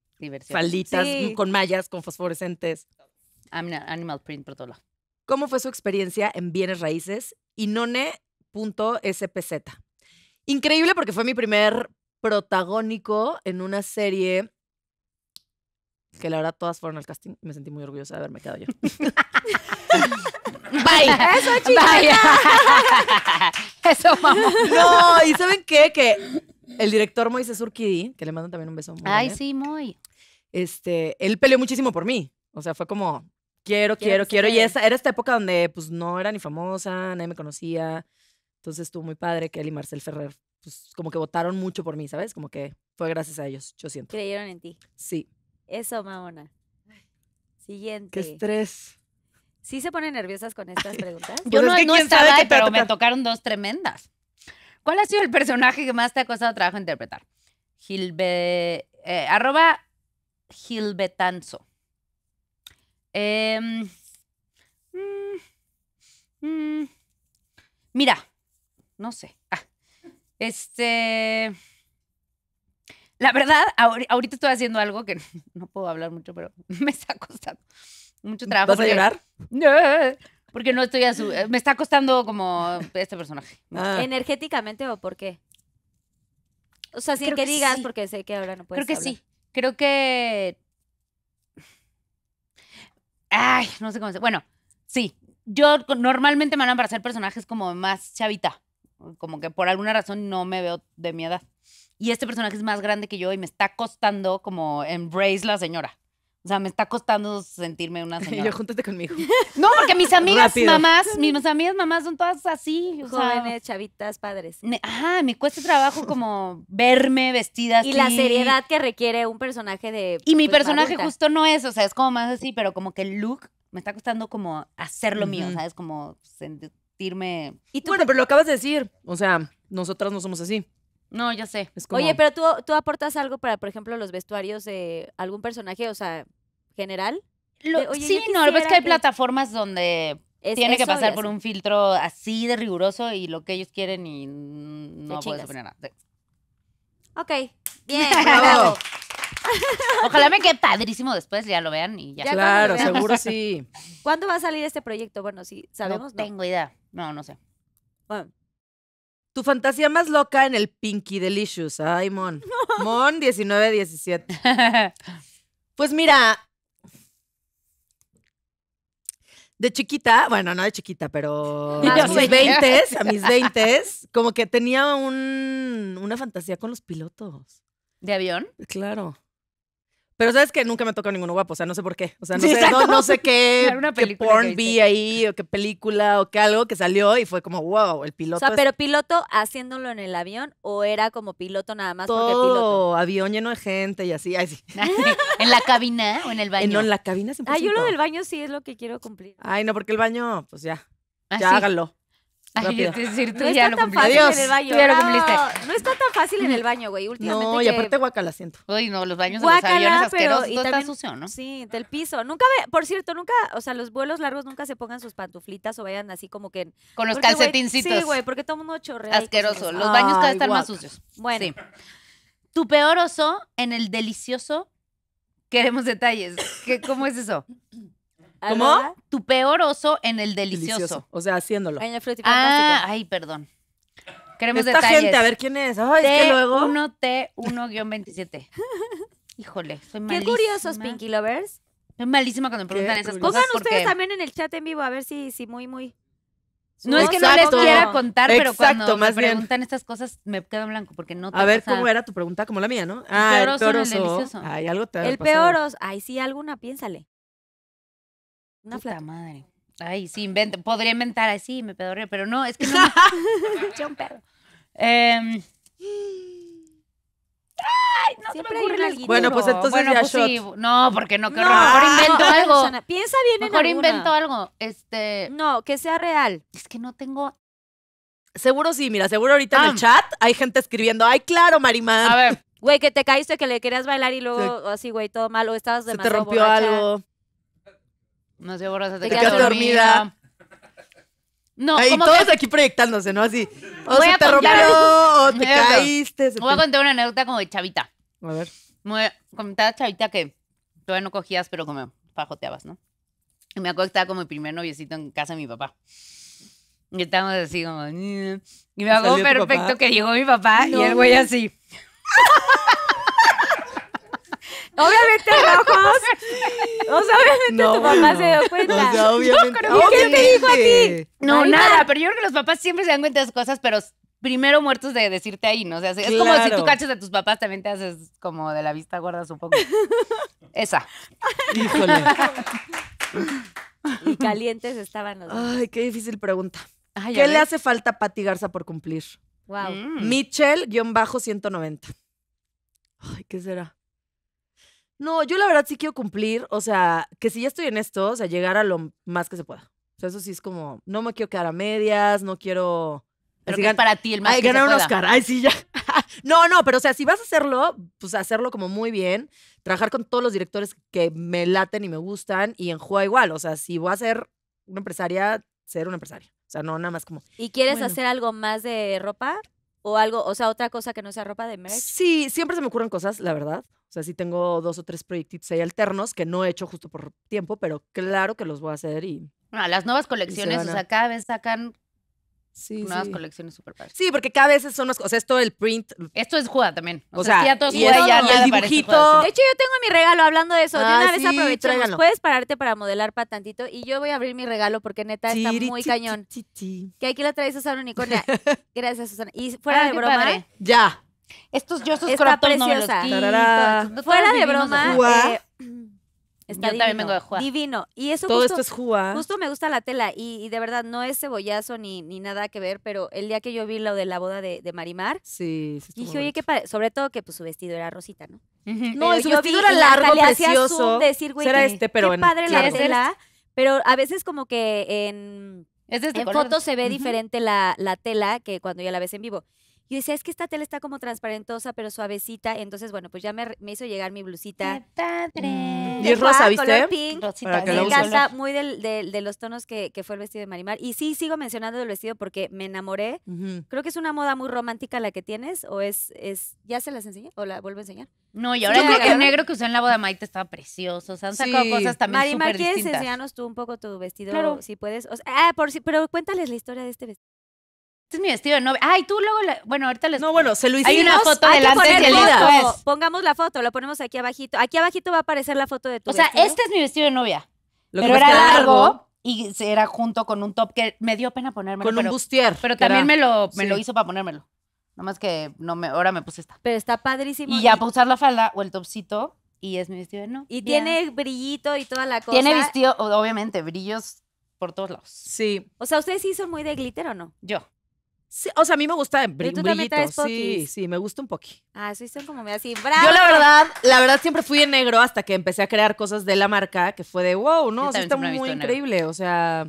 Falditas, con mallas, con fosforescentes. Ah, animal print por todo lado. ¿Cómo fue su experiencia en bienes raíces? Inone.spz. Increíble porque fue mi primer protagónico en una serie que la verdad todas fueron al casting. Me sentí muy orgullosa de haberme quedado yo. Bye. Eso, Bye. Eso, mamá. No, y ¿saben qué? Que el director Moisés Urquidi, que le mandan también un beso. Muy Ay, sí, muy. Este, él peleó muchísimo por mí. O sea, fue como, quiero, quiero, quiero. Y esa, era esta época donde, pues, no era ni famosa, nadie me conocía. Entonces estuvo muy padre que él y Marcel Ferrer, pues, como que votaron mucho por mí, ¿sabes? Como que fue gracias a ellos, yo siento. Creyeron en ti. Sí. Eso, Maona. Siguiente. Qué estrés. ¿Sí se ponen nerviosas con estas preguntas? Pues Yo no, estaba, pero me tocaron dos tremendas. ¿Cuál ha sido el personaje que más te ha costado trabajo interpretar? Gilbe, eh, arroba Gilbetanzo. Em, mm, mm. mira, no sé. Ah, este... La verdad, ahorita estoy haciendo algo que no puedo hablar mucho, pero me está costando mucho trabajo. ¿Vas a llorar? Porque no estoy a su... Eh, me está costando como este personaje. Ah. ¿Energéticamente o por qué? O sea, sin que, digas, porque sé que ahora no puedes Creo que sí. Creo que... Ay, no sé cómo se... Bueno, sí. Yo normalmente me van a hacer personajes como más chavita. Como que por alguna razón no me veo de mi edad y este personaje es más grande que yo y me está costando como embrace la señora. O sea, me está costando sentirme una señora. yo, júntate conmigo. No, porque mis amigas mamás, mis amigas mamás son todas así. Jóvenes, chavitas, padres. ajá, me cuesta trabajo como verme vestida así. Y la seriedad que requiere un personaje de... Y mi pues, personaje justo no es, o sea, es como más así, pero como que el look me está costando como hacer lo mío, ¿sabes? Como sentirme... Bueno, pero lo acabas de decir. O sea, nosotras no somos así. No, ya sé. Oye, pero tú, tú aportas algo para, por ejemplo, los vestuarios de algún personaje, o sea, general. sí, no, es que, hay plataformas donde tiene que pasar por un filtro así de riguroso y lo que ellos quieren y no puedes poner nada. Ok, bien, bravo. Ojalá me quede padrísimo después, ya lo vean y ya. claro, seguro sí. ¿Cuándo va a salir este proyecto? Bueno, sí, sabemos. No, no tengo idea. No, no sé. Bueno, tu fantasía más loca en el Pinky Delicious. Ay, Mon. Mon 1917. Pues mira, de chiquita, bueno, no de chiquita, pero a mis 20 a mis como que tenía una fantasía con los pilotos. ¿De avión? Claro. Pero sabes que nunca me toca ninguno guapo, o sea, no sé por qué. O sea, no, sé, no, sé qué, porn vi ahí, o qué película, o qué algo que salió y fue como, wow, el piloto. O sea, pero piloto haciéndolo en el avión o era como piloto nada más. Todo, avión lleno de gente y así. Ay, sí. ¿En la cabina o en el baño? en la cabina siempre. Ah, ay yo lo del baño sí es lo que quiero cumplir. Ay, no, porque el baño, pues ya. Ah, ya es decir, tú ya lo cumpliste. en el baño. No, está tan fácil en el baño, güey. Últimamente no, y aparte guacala, siento. Uy, no, los baños de los aviones asquerosos, y sucio, ¿no? Sí, del piso. Nunca ve, por cierto, nunca, o sea, los vuelos largos nunca se pongan sus pantuflitas o vayan así como que... Con los calcetincitos. sí, güey, porque todo mundo chorrea. Asqueroso. Los baños cada vez están más sucios. Bueno. Tu peor oso en el delicioso... Queremos detalles. ¿Qué, ¿Cómo es eso? ¿Cómo? Tu peor oso en el delicioso. O sea, haciéndolo. Ah, ay, perdón. Queremos Esta gente, a ver quién es. Ay, es que luego. T1-T1-27. Híjole, soy malísima. Qué curiosos, Pinky Lovers. es malísima cuando me preguntan esas cosas. Pongan ustedes también en el chat en vivo, a ver si, si muy, muy. No es que no les quiera contar, pero cuando me preguntan estas cosas me quedo en blanco porque no te A ver cómo era tu pregunta, como la mía, ¿no? Ah, peor el oso peor en el oso. delicioso. algo te El peor oso, Ay, sí, alguna, piénsale. Una Puta madre. Ay, sí, invento. Podría inventar así, me pedorreo, pero no, es que no. Yo un pedo. Em, ay, no se me ocurre Bueno, pues entonces pues No, porque no, que Ahora mejor ah, invento algo. Piensa bien mejor Mejor invento algo. Este... No, que sea real. Es que no tengo... Seguro sí, mira, seguro ahorita en el ah. chat hay gente escribiendo, ay, claro, Marimán. A ver. Güey, que te caíste, que le querías bailar y luego así, güey, todo malo o estabas demasiado te rompió algo. No sé, borrosa, te, te quedas, dormida. No, No, Ahí todos aquí proyectándose, ¿no? Así, o se te rompió, o te caíste. Voy a contar una anécdota como de chavita. A ver. Me comentaba chavita que todavía no cogías, pero como fajoteabas, ¿no? Y me acuerdo que estaba como mi primer noviecito en casa de mi papá. Y estábamos así como... Mm". Y me acuerdo perfecto que llegó mi papá y el güey así. Obviamente rojos. O sea, obviamente no, tu papá se dio cuenta. obviamente. ¿Y qué te dijo a ti? No, nada, pero yo creo que los papás siempre se dan cuenta de esas cosas, pero primero muertos de decirte ahí, ¿no? es como si tú cachas a tus papás, también te haces como de la vista gorda, poco. Esa. Híjole. Y calientes estaban los dos. Ay, qué difícil pregunta. ¿Qué le hace falta a Pati Garza por cumplir? Wow. Mm. bajo, 190 Ay, ¿qué será? No, yo la verdad sí quiero cumplir, o sea, que si ya estoy en esto, o sea, llegar a lo más que se pueda. O sea, eso sí es como, no me quiero quedar a medias, no quiero... Pero que es para ti el más que ganar un Oscar, ay, sí, ya. no, no, pero o sea, si vas a hacerlo, pues hacerlo como muy bien, trabajar con todos los directores que me laten y me gustan y en juego igual, o sea, si voy a ser una empresaria, ser una empresaria. O sea, no nada más como... ¿Y quieres hacer algo más de ropa? o algo, o sea, otra cosa que no sea ropa de merch. Sí, siempre se me ocurren cosas, la verdad. O sea, sí tengo dos o tres proyectitos ahí alternos que no he hecho justo por tiempo, pero claro que los voy a hacer y... A ah, las nuevas colecciones, o sea, cada vez sacan Sí, nuevas colecciones super padres. Sí, porque cada vez son los o sea, esto el print. Esto es juda también. O, sea, todo y, el dibujito. De hecho, yo tengo mi regalo hablando de eso. de ah, una vez aprovechamos. Puedes pararte para modelar para tantito y yo voy a abrir mi regalo porque neta está muy cañón. Que aquí lo trae Susana Unicornia. Gracias, Susana. Y fuera ah, de broma. Ya. Estos yo estos Está preciosa. No me los Fuera de broma. Yo también vengo de Juá. Divino. Y eso Todo esto es Juá. Justo me gusta la tela. Y, y de verdad, no es cebollazo ni, ni, nada que ver, pero el día que yo vi lo de la boda de, Marimar, sí, sí dije, oye, qué padre. Sobre todo que pues, su vestido era rosita, ¿no? No, su vestido era largo, precioso. Decir, güey, este, pero qué en, padre la tela. Pero a veces como que en, este en fotos se ve diferente la, la tela que cuando ya la ves en vivo. Yo decía, es que esta tela está como transparentosa, pero suavecita. Entonces, bueno, pues ya me, hizo llegar mi blusita. padre! Y es rosa, ¿viste? Pink. Para que me encanta, muy de los tonos que, fue el vestido de Marimar. Y sí, sigo mencionando el vestido porque me enamoré. Creo que es una moda muy romántica la que tienes, o es, es ¿ya se las enseñé? ¿O la vuelvo a enseñar? No, y ahora el, que... negro que usé en la boda Maite estaba precioso. O sea, han sacado cosas también Marimar, Marimar, ¿quieres enseñarnos tú un poco tu vestido? Si puedes. ah, por si, pero cuéntales la historia de este vestido. Este es mi vestido de novia. Ay, tú luego. Bueno, ahorita les. No, bueno, se lo hicimos. Hay una foto pues, pues, Pongamos la foto, la ponemos aquí abajito. Aquí abajito va a aparecer la foto de tu O sea, este es mi vestido de novia. Lo pero era largo, y era junto con un top que me dio pena ponérmelo. Con pero, un bustier. Pero también me, lo, me lo hizo para ponérmelo. Nomás que no me, ahora me puse esta. Pero está padrísimo. Y ya para usar la falda o el topcito y es mi vestido de novia Y tiene brillito y toda la cosa. Tiene vestido, obviamente, brillos por todos lados. Sí. O sea, ¿ustedes sí son muy de glitter o no? Yo o sea, a mí me gusta br sí, sí, me gusta un poqui. Ah, sí, son como me así, bravo. Yo la verdad, la verdad siempre fui en negro hasta que empecé a crear cosas de la marca que fue de wow, no, sí está muy increíble, o sea,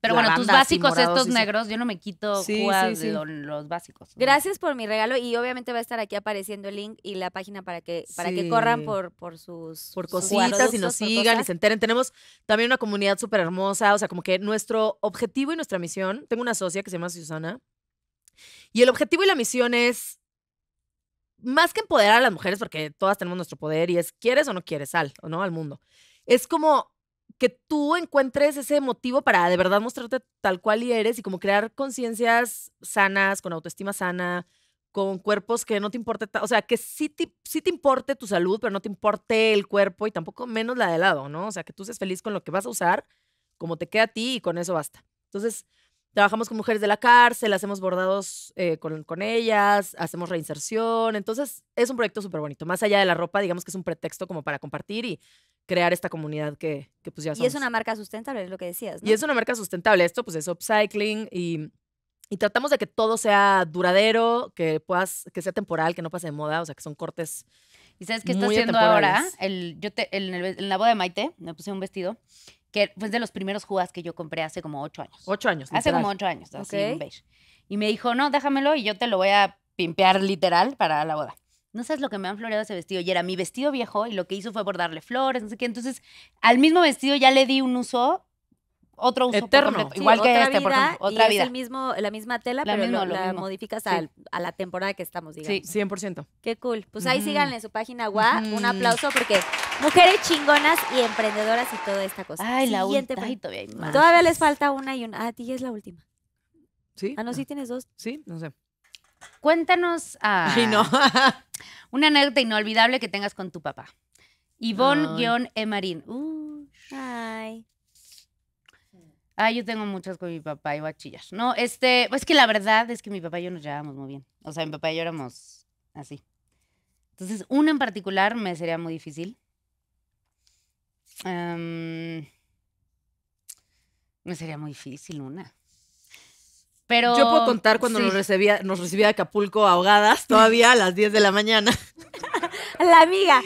Pero bueno, tus básicos estos negros, yo no me quito de los básicos. Gracias por mi regalo y obviamente va a estar aquí apareciendo el link y la página para que para que corran por por sus por cositas y nos sigan y se enteren. Tenemos también una comunidad súper hermosa, o sea, como que nuestro objetivo y nuestra misión, tengo una socia que se llama Susana, y el objetivo y la misión es más que empoderar a las mujeres, porque todas tenemos nuestro poder y es quieres o no quieres, al o no al mundo. Es como que tú encuentres ese motivo para de verdad mostrarte tal cual eres y como crear conciencias sanas, con autoestima sana, con cuerpos que no te importe, o sea, que sí te, sí te importe tu salud, pero no te importe el cuerpo y tampoco menos la de lado, ¿no? O sea, que tú seas feliz con lo que vas a usar, como te queda a ti y con eso basta. Entonces, Trabajamos con mujeres de la cárcel, hacemos bordados eh, con, ellas, hacemos reinserción. Entonces, es un proyecto súper bonito. Más allá de la ropa, digamos que es un pretexto como para compartir y crear esta comunidad que, que pues ya Y es una marca sustentable, es lo que decías, Y es una marca sustentable. Esto pues es upcycling y, y tratamos de que todo sea duradero, que puedas, que sea temporal, que no pase de moda, o sea, que son cortes ¿Y sabes qué está haciendo ahora? El, yo en la boda de Maite me puse un vestido que fue de los primeros jugas que yo compré hace como ocho años. Ocho años. Hace como ocho años, así beige. Y me dijo, no, déjamelo y yo te lo voy a pimpear literal para la boda. No sabes lo que me han floreado ese vestido. Y era mi vestido viejo y lo que hizo fue bordarle flores, no sé qué. Entonces, al mismo vestido ya le di un uso otro uso Eterno. igual que este, vida, otra y vida. Es el mismo, la misma tela, pero la modificas a la temporada que estamos, digamos. Sí, 100%. Qué cool. Pues ahí síganle síganle su página guá Un aplauso porque mujeres chingonas y emprendedoras y toda esta cosa. Ay, la última. Todavía, todavía, les falta una y una. a ah, ti es la última. ¿Sí? Ah, no, sí tienes dos. Sí, no sé. Cuéntanos ah, una anécdota inolvidable que tengas con tu papá. Ivonne-Emarín. Uh, Ay. E Ah, yo tengo muchas con mi papá, y bachillas. No, este, pues que la verdad es que mi papá y yo nos llevábamos muy bien. O sea, mi papá y yo éramos así. Entonces, una en particular me sería muy difícil. me sería muy difícil una. Pero, Yo puedo contar cuando nos, recibía, nos recibía Acapulco ahogadas todavía a las 10 de la mañana. La amiga.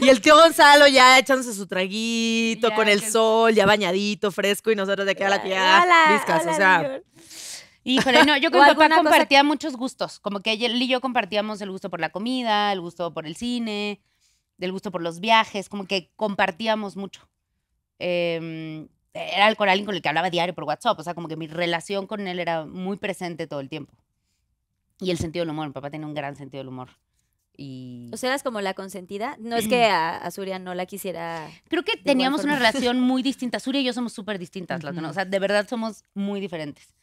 Y el tío Gonzalo ya echándose su traguito con el sol, ya bañadito, fresco, y nosotros de aquí a la tía viscas, o sea. Híjole, no, yo con mi papá compartía muchos gustos, como que él y yo compartíamos el gusto por la comida, el gusto por el cine, el gusto por los viajes, como que compartíamos mucho. Em, era el coral con el que hablaba diario por WhatsApp, o sea, como que mi relación con él era muy presente todo el tiempo. Y el sentido del humor, mi papá tiene un gran sentido del humor. O sea, es como la consentida. No es que a, a Surya no la quisiera. Creo que teníamos una relación muy distinta. Surya y yo somos súper distintas, o sea, de verdad somos muy diferentes.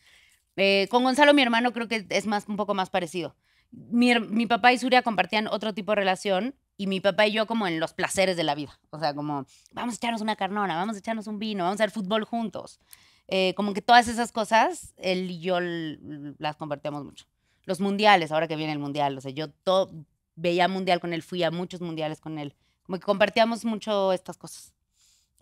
Eh, con Gonzalo, mi hermano, creo que es más, un poco más parecido. Mi, papá y Surya compartían otro tipo de relación y mi papá y yo como en los placeres de la vida. O sea, como vamos a echarnos una carnona, vamos a echarnos un vino, vamos a hacer fútbol juntos. Eh, como que todas esas cosas, él y yo las compartíamos mucho. Los mundiales, ahora que viene el mundial, o sea, yo todo veía mundial con él, fui a muchos mundiales con él. Como que compartíamos mucho estas cosas.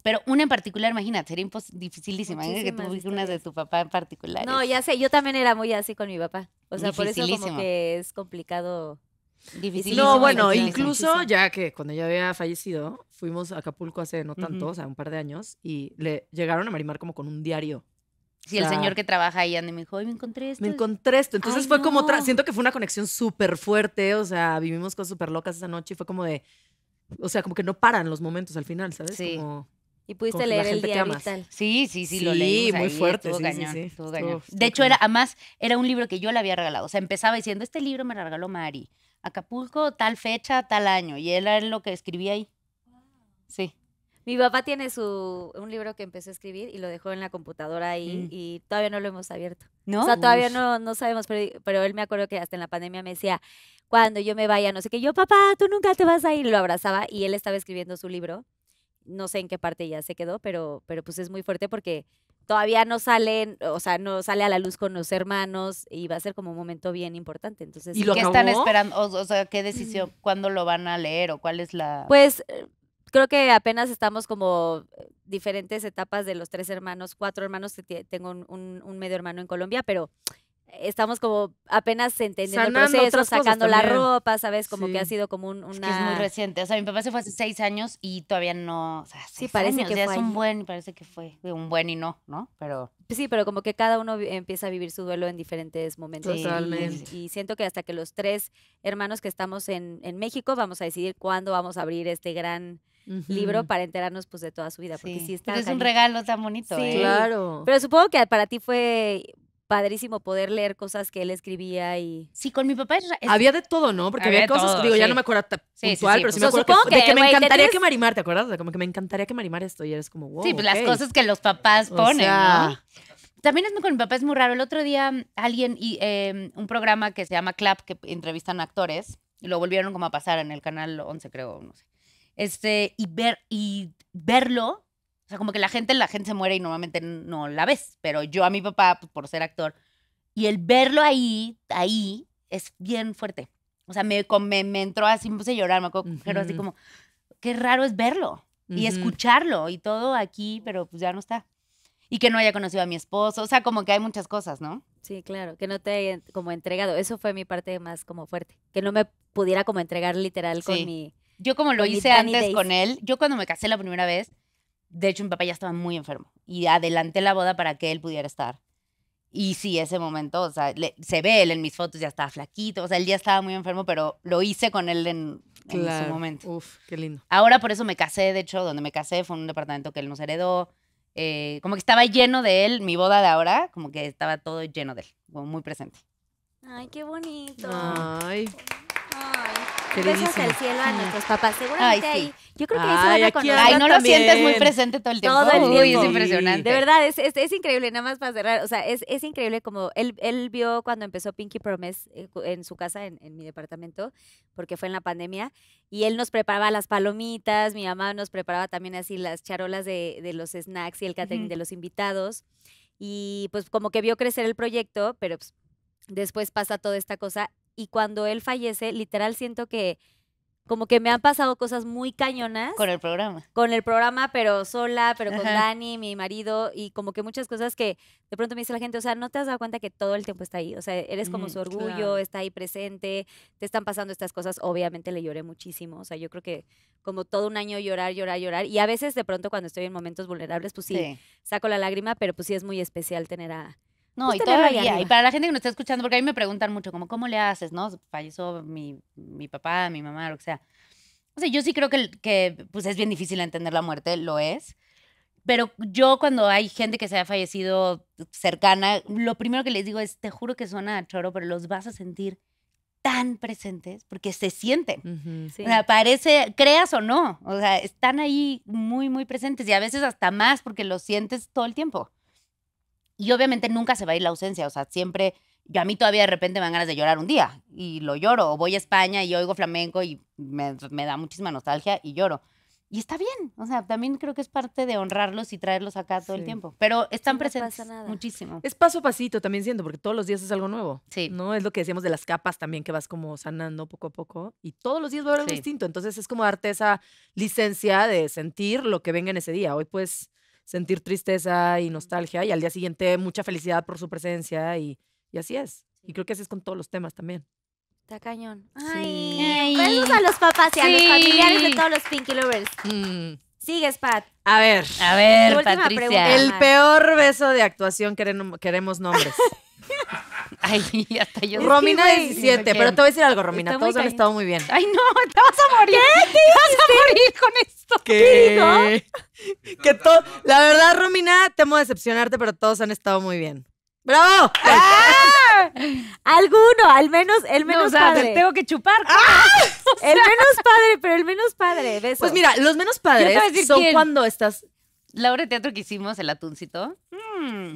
Pero una en particular, imagínate, sería dificilísima. ¿eh? Que tú una de tu papá en particular. No, ya sé, yo también era muy así con mi papá. O sea, por eso como que es complicado. dificilísimo. No, bueno, incluso ya que cuando ella había fallecido, fuimos a Acapulco hace no tanto, o sea, un par de años, y le llegaron a Marimar como con un diario Sí, el señor que trabaja ahí me dijo, Ay, me encontré esto. Me encontré esto. Entonces fue como, otra, siento que fue una conexión súper fuerte, o sea, vivimos cosas súper locas esa noche y fue como de, o sea, como que no paran los momentos al final, ¿sabes? Sí. y pudiste leer el día vital. Sí, sí, sí, lo leí. muy fuerte. sí, sí, de hecho, era, además, era un libro que yo le había regalado. O sea, empezaba diciendo, este libro me regaló Mari. Acapulco, tal fecha, tal año. Y él era lo que escribía ahí. Sí. Mi papá tiene su un libro que empezó a escribir y lo dejó en la computadora ahí mm. y todavía no lo hemos abierto. ¿No? O sea, todavía no, no sabemos, pero, él me acuerdo que hasta en la pandemia me decía, cuando yo me vaya, no sé qué, yo, papá, tú nunca te vas a ir. Lo abrazaba y él estaba escribiendo su libro. No sé en qué parte ya se quedó, pero, pero pues es muy fuerte porque todavía no salen, o sea, no sale a la luz con los hermanos y va a ser como un momento bien importante. Entonces, ¿y, lo qué están esperando? o, sea, ¿qué mm. decisión? ¿Cuándo lo van a leer o cuál es la...? Pues eh, creo que apenas estamos como eh, diferentes etapas de los tres hermanos, cuatro hermanos, tengo un, medio hermano en Colombia, pero estamos como apenas entendiendo el proceso, sacando la ropa, ¿sabes? Como que ha sido como una... Es, muy reciente. O sea, mi papá se fue hace seis años y todavía no... sí, parece que fue es un buen, parece que fue un buen y no, ¿no? Pero... Sí, pero como que cada uno empieza a vivir su duelo en diferentes momentos. Y, siento que hasta que los tres hermanos que estamos en, en México vamos a decidir cuándo vamos a abrir este gran libro para enterarnos pues de toda su vida. Porque sí está pues, es un regalo tan bonito. ¿eh? claro. Pero supongo que para ti fue padrísimo poder leer cosas que él escribía y sí con mi papá había de todo no porque había, cosas digo ya no me acuerdo puntual pero sí pues, me acuerdo que, que me encantaría que Marimar te acuerdas como que me encantaría que Marimar esto y eres como wow sí pues las cosas que los papás ponen también es con mi papá es muy raro el otro día mm, alguien y em, un programa que se llama Clap que entrevistan actores y lo volvieron como a pasar en el canal 11 creo no sé este, y ver, y verlo. O sea, como que la gente, la gente se muere y normalmente no la ves. Pero yo a mi papá, pues, por ser actor, y el verlo ahí, ahí, es bien fuerte. O sea, me, me, entró así, me puse a llorar, me acuerdo, pero así como, qué raro es verlo y escucharlo y todo aquí, pero pues ya no está. Y que no haya conocido a mi esposo, o sea, como que hay muchas cosas, ¿no? Sí, claro, que no te haya como entregado. Eso fue mi parte más como fuerte, que no me pudiera como entregar literal con mi yo como lo hice antes con él, yo cuando me casé la primera vez, de hecho mi papá ya estaba muy enfermo y adelanté la boda para que él pudiera estar. Y sí, ese momento, o sea, se ve él en mis fotos, ya estaba flaquito, o sea, él ya estaba muy enfermo, pero lo hice con él en, ese su momento. Uf, qué lindo. Ahora por eso me casé, de hecho, donde me casé fue en un departamento que él nos heredó. Eh, como que estaba lleno de él, mi boda de ahora, como que estaba todo lleno de él, muy presente. Ay, qué bonito. Ay. Ay, besos al cielo a nuestros papás. Seguramente Yo creo que ahí se van a Ay, no lo sientes muy presente todo el tiempo. Uy, es impresionante. De verdad, es, es, increíble, nada más para cerrar. O sea, es, increíble como él, él, vio cuando empezó Pinky Promise eh, en su casa, en, mi departamento, porque fue en la pandemia, y él nos preparaba las palomitas, mi mamá nos preparaba también así las charolas de, de los snacks y el catering de los invitados. Y pues como que vio crecer el proyecto, pero pues después pasa toda esta cosa y cuando él fallece, literal siento que como que me han pasado cosas muy cañonas. Con el programa. Con el programa, pero sola, pero con Dani, mi marido, y como que muchas cosas que de pronto me dice la gente, o sea, no te has dado cuenta que todo el tiempo está ahí, o sea, eres como mm, su orgullo, está ahí presente, te están pasando estas cosas, obviamente le lloré muchísimo, o sea, yo creo que como todo un año llorar, llorar, llorar, y a veces de pronto cuando estoy en momentos vulnerables, pues sí. saco la lágrima, pero pues sí es muy especial tener a, no, y todavía, y para la gente que nos está escuchando, porque a mí me preguntan mucho, como, ¿cómo le haces, no? Falleció mi, mi papá, mi mamá, o sea. O sea, yo sí creo que, que pues es bien difícil entender la muerte, lo es. Pero yo cuando hay gente que se ha fallecido cercana, lo primero que les digo es, te juro que suena a choro, pero los vas a sentir tan presentes porque se sienten. O sea, parece, creas o no, o sea, están ahí muy, muy presentes y a veces hasta más porque los sientes todo el tiempo. Y obviamente nunca se va a ir la ausencia, o sea, siempre, yo a mí todavía de repente me dan ganas de llorar un día y lo lloro, o voy a España y oigo flamenco y me, da muchísima nostalgia y lloro. Y está bien, o sea, también creo que es parte de honrarlos y traerlos acá todo el tiempo. Pero están presentes muchísimo. Es paso a pasito también siento, porque todos los días es algo nuevo. Sí. ¿No? Es lo que decíamos de las capas también, que vas como sanando poco a poco. Y todos los días va a haber algo distinto. Entonces es como darte esa licencia de sentir lo que venga en ese día. Hoy pues sentir tristeza y nostalgia y al día siguiente mucha felicidad por su presencia y, así es. Y creo que así es con todos los temas también. Está cañón. Ay. Sí. a los papás y a los familiares de todos los Pinky Lovers. Mm. Sigues, Pat. A ver. A ver, Patricia. El peor beso de actuación, queremos nombres. Ay, hasta yo. Romina 17, pero te voy a decir algo, Romina. Todos han estado muy bien. Ay, no, te vas a morir. ¿Qué? Te vas a morir con esto. ¿Qué? Que todo. La verdad, Romina, temo decepcionarte, pero todos han estado muy bien. ¡Bravo! ¡Ah! ¡Ah! Alguno, al menos, el menos padre. Tengo que chupar. Ah. El menos padre, pero el menos padre. Pues mira, los menos padres son cuando estás. La obra de teatro que hicimos, el atuncito. mmm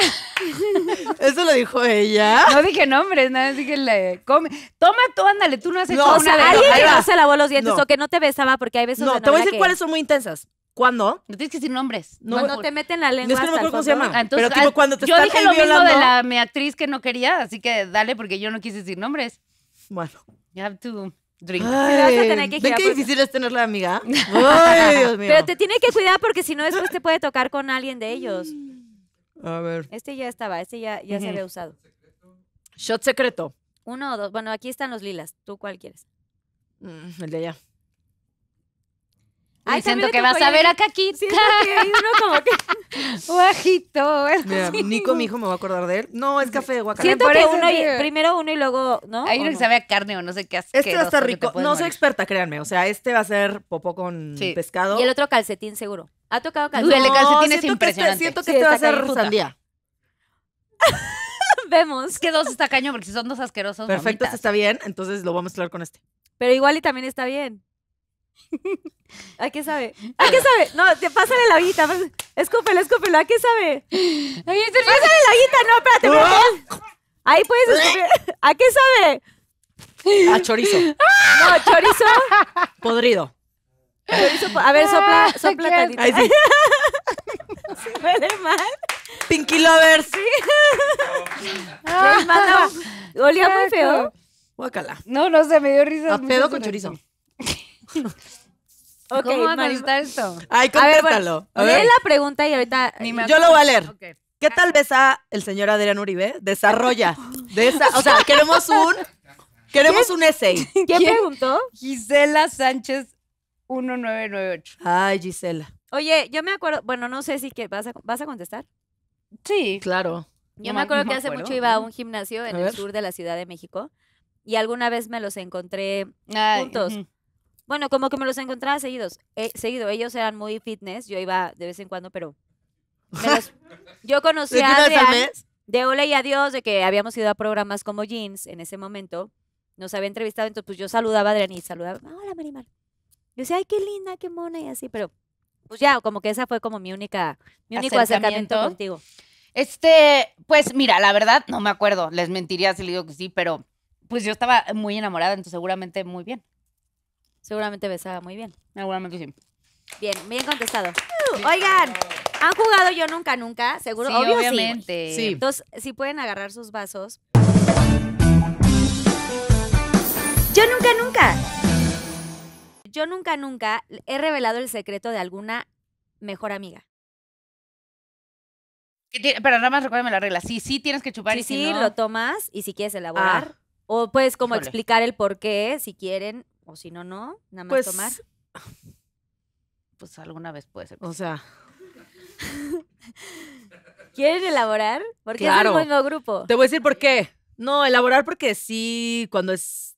Eso lo dijo ella. No dije nombres, nada, más dije, le, come. Toma tú, ándale, tú no haces no, una alguien que no ah, se lavó los dientes o que no te besaba porque hay besos No, te voy a decir cuáles son muy intensas. ¿Cuándo? No tienes que decir nombres. No, cuando te meten la lengua. Es que no me cómo se llama. pero cuando te yo dije lo mismo de la actriz que no quería, así que dale, porque yo no quise decir nombres. Bueno. You have to drink. Ay, que ¿Ven qué difícil es tener la amiga? Ay, Dios mío. Pero te tiene que cuidar porque si no después te puede tocar con alguien de ellos. A ver. Este ya estaba, este ya, ya se había usado. Shot secreto. Uno o dos. Bueno, aquí están los lilas. ¿Tú cuál quieres? Mm, el de allá. Ay, siento que vas a ver a Caquita. Siento que uno como que guajito. Nico, mi hijo, me va a acordar de él. No, es café de guacamole. Siento que uno y, primero uno y luego, ¿no? Hay uno que sabe a carne o no sé qué hace. Este va a estar rico. No soy experta, créanme. O sea, este va a ser popó con pescado. Y el otro calcetín, seguro. ¿Ha tocado calcetín? el calcetín es este- impresionante. siento que este va a ser sandía. Vemos. ¿Qué que dos está caño porque si son dos asquerosos. Perfecto, este está bien. Entonces lo voy a mezclar con este. Pero igual y también está bien. ¿A qué sabe? ¿A qué sabe? No, te, pásale la guita. Escúpelo, escúpelo. ¿A qué sabe? Este pásale la guita. No, ah. espérate. Ahí puedes escupir. ¿A qué sabe? A chorizo. No, chorizo. Podrido. Chorizo a ver, sopla, ah, sopla tantito. Ahí sí. huele mal. Pinky Lovers. Sí. Ah. No, Olía muy feo. Guacala. No, no sé, me dio risa. A pedo con chorizo. ¿Cómo va esto? Ay, contéstalo. Lee la pregunta y ahorita. yo lo voy a leer. ¿Qué tal vez el señor Adrián Uribe? Desarrolla. De esa, o sea, queremos un. Queremos un essay. ¿Quién, preguntó? Gisela Sánchez 1998. Ay, Gisela. Oye, yo me acuerdo, bueno, no sé si que vas a, vas a contestar. Sí. Claro. Yo me acuerdo que hace mucho iba a un gimnasio en el sur de la Ciudad de México y alguna vez me los encontré juntos. Bueno, como que me los encontraba seguidos. Eh, seguido, ellos eran muy fitness, yo iba de vez en cuando, pero... yo conocía a Adrián de Hola y Adiós, de que habíamos ido a programas como Jeans en ese momento. Nos había entrevistado, entonces pues yo saludaba a Adrián y saludaba, hola Marimar. Yo decía, ay, qué linda, qué mona y así, pero pues ya, como que esa fue como mi única, mi único acercamiento, contigo. Este, pues mira, la verdad no me acuerdo, les mentiría si le digo que sí, pero pues yo estaba muy enamorada, entonces seguramente muy bien. Seguramente besaba muy bien. Seguramente sí. Bien, bien contestado. oigan, ¿han jugado yo nunca, nunca? Seguro, sí, obviamente. Sí. Entonces, si pueden agarrar sus vasos. Yo nunca, nunca. Yo nunca, nunca he revelado el secreto de alguna mejor amiga. Pero nada más recuérdame la regla. Sí, sí tienes que chupar y si lo tomas y si quieres elaborar. Ah. O puedes como explicar el por qué, si quieren, si no, no, nada más tomar. Pues, pues alguna vez puede ser. O sea. ¿Quieres elaborar? Porque claro. es un buen grupo. Te voy a decir por qué. No, elaborar porque sí, cuando es.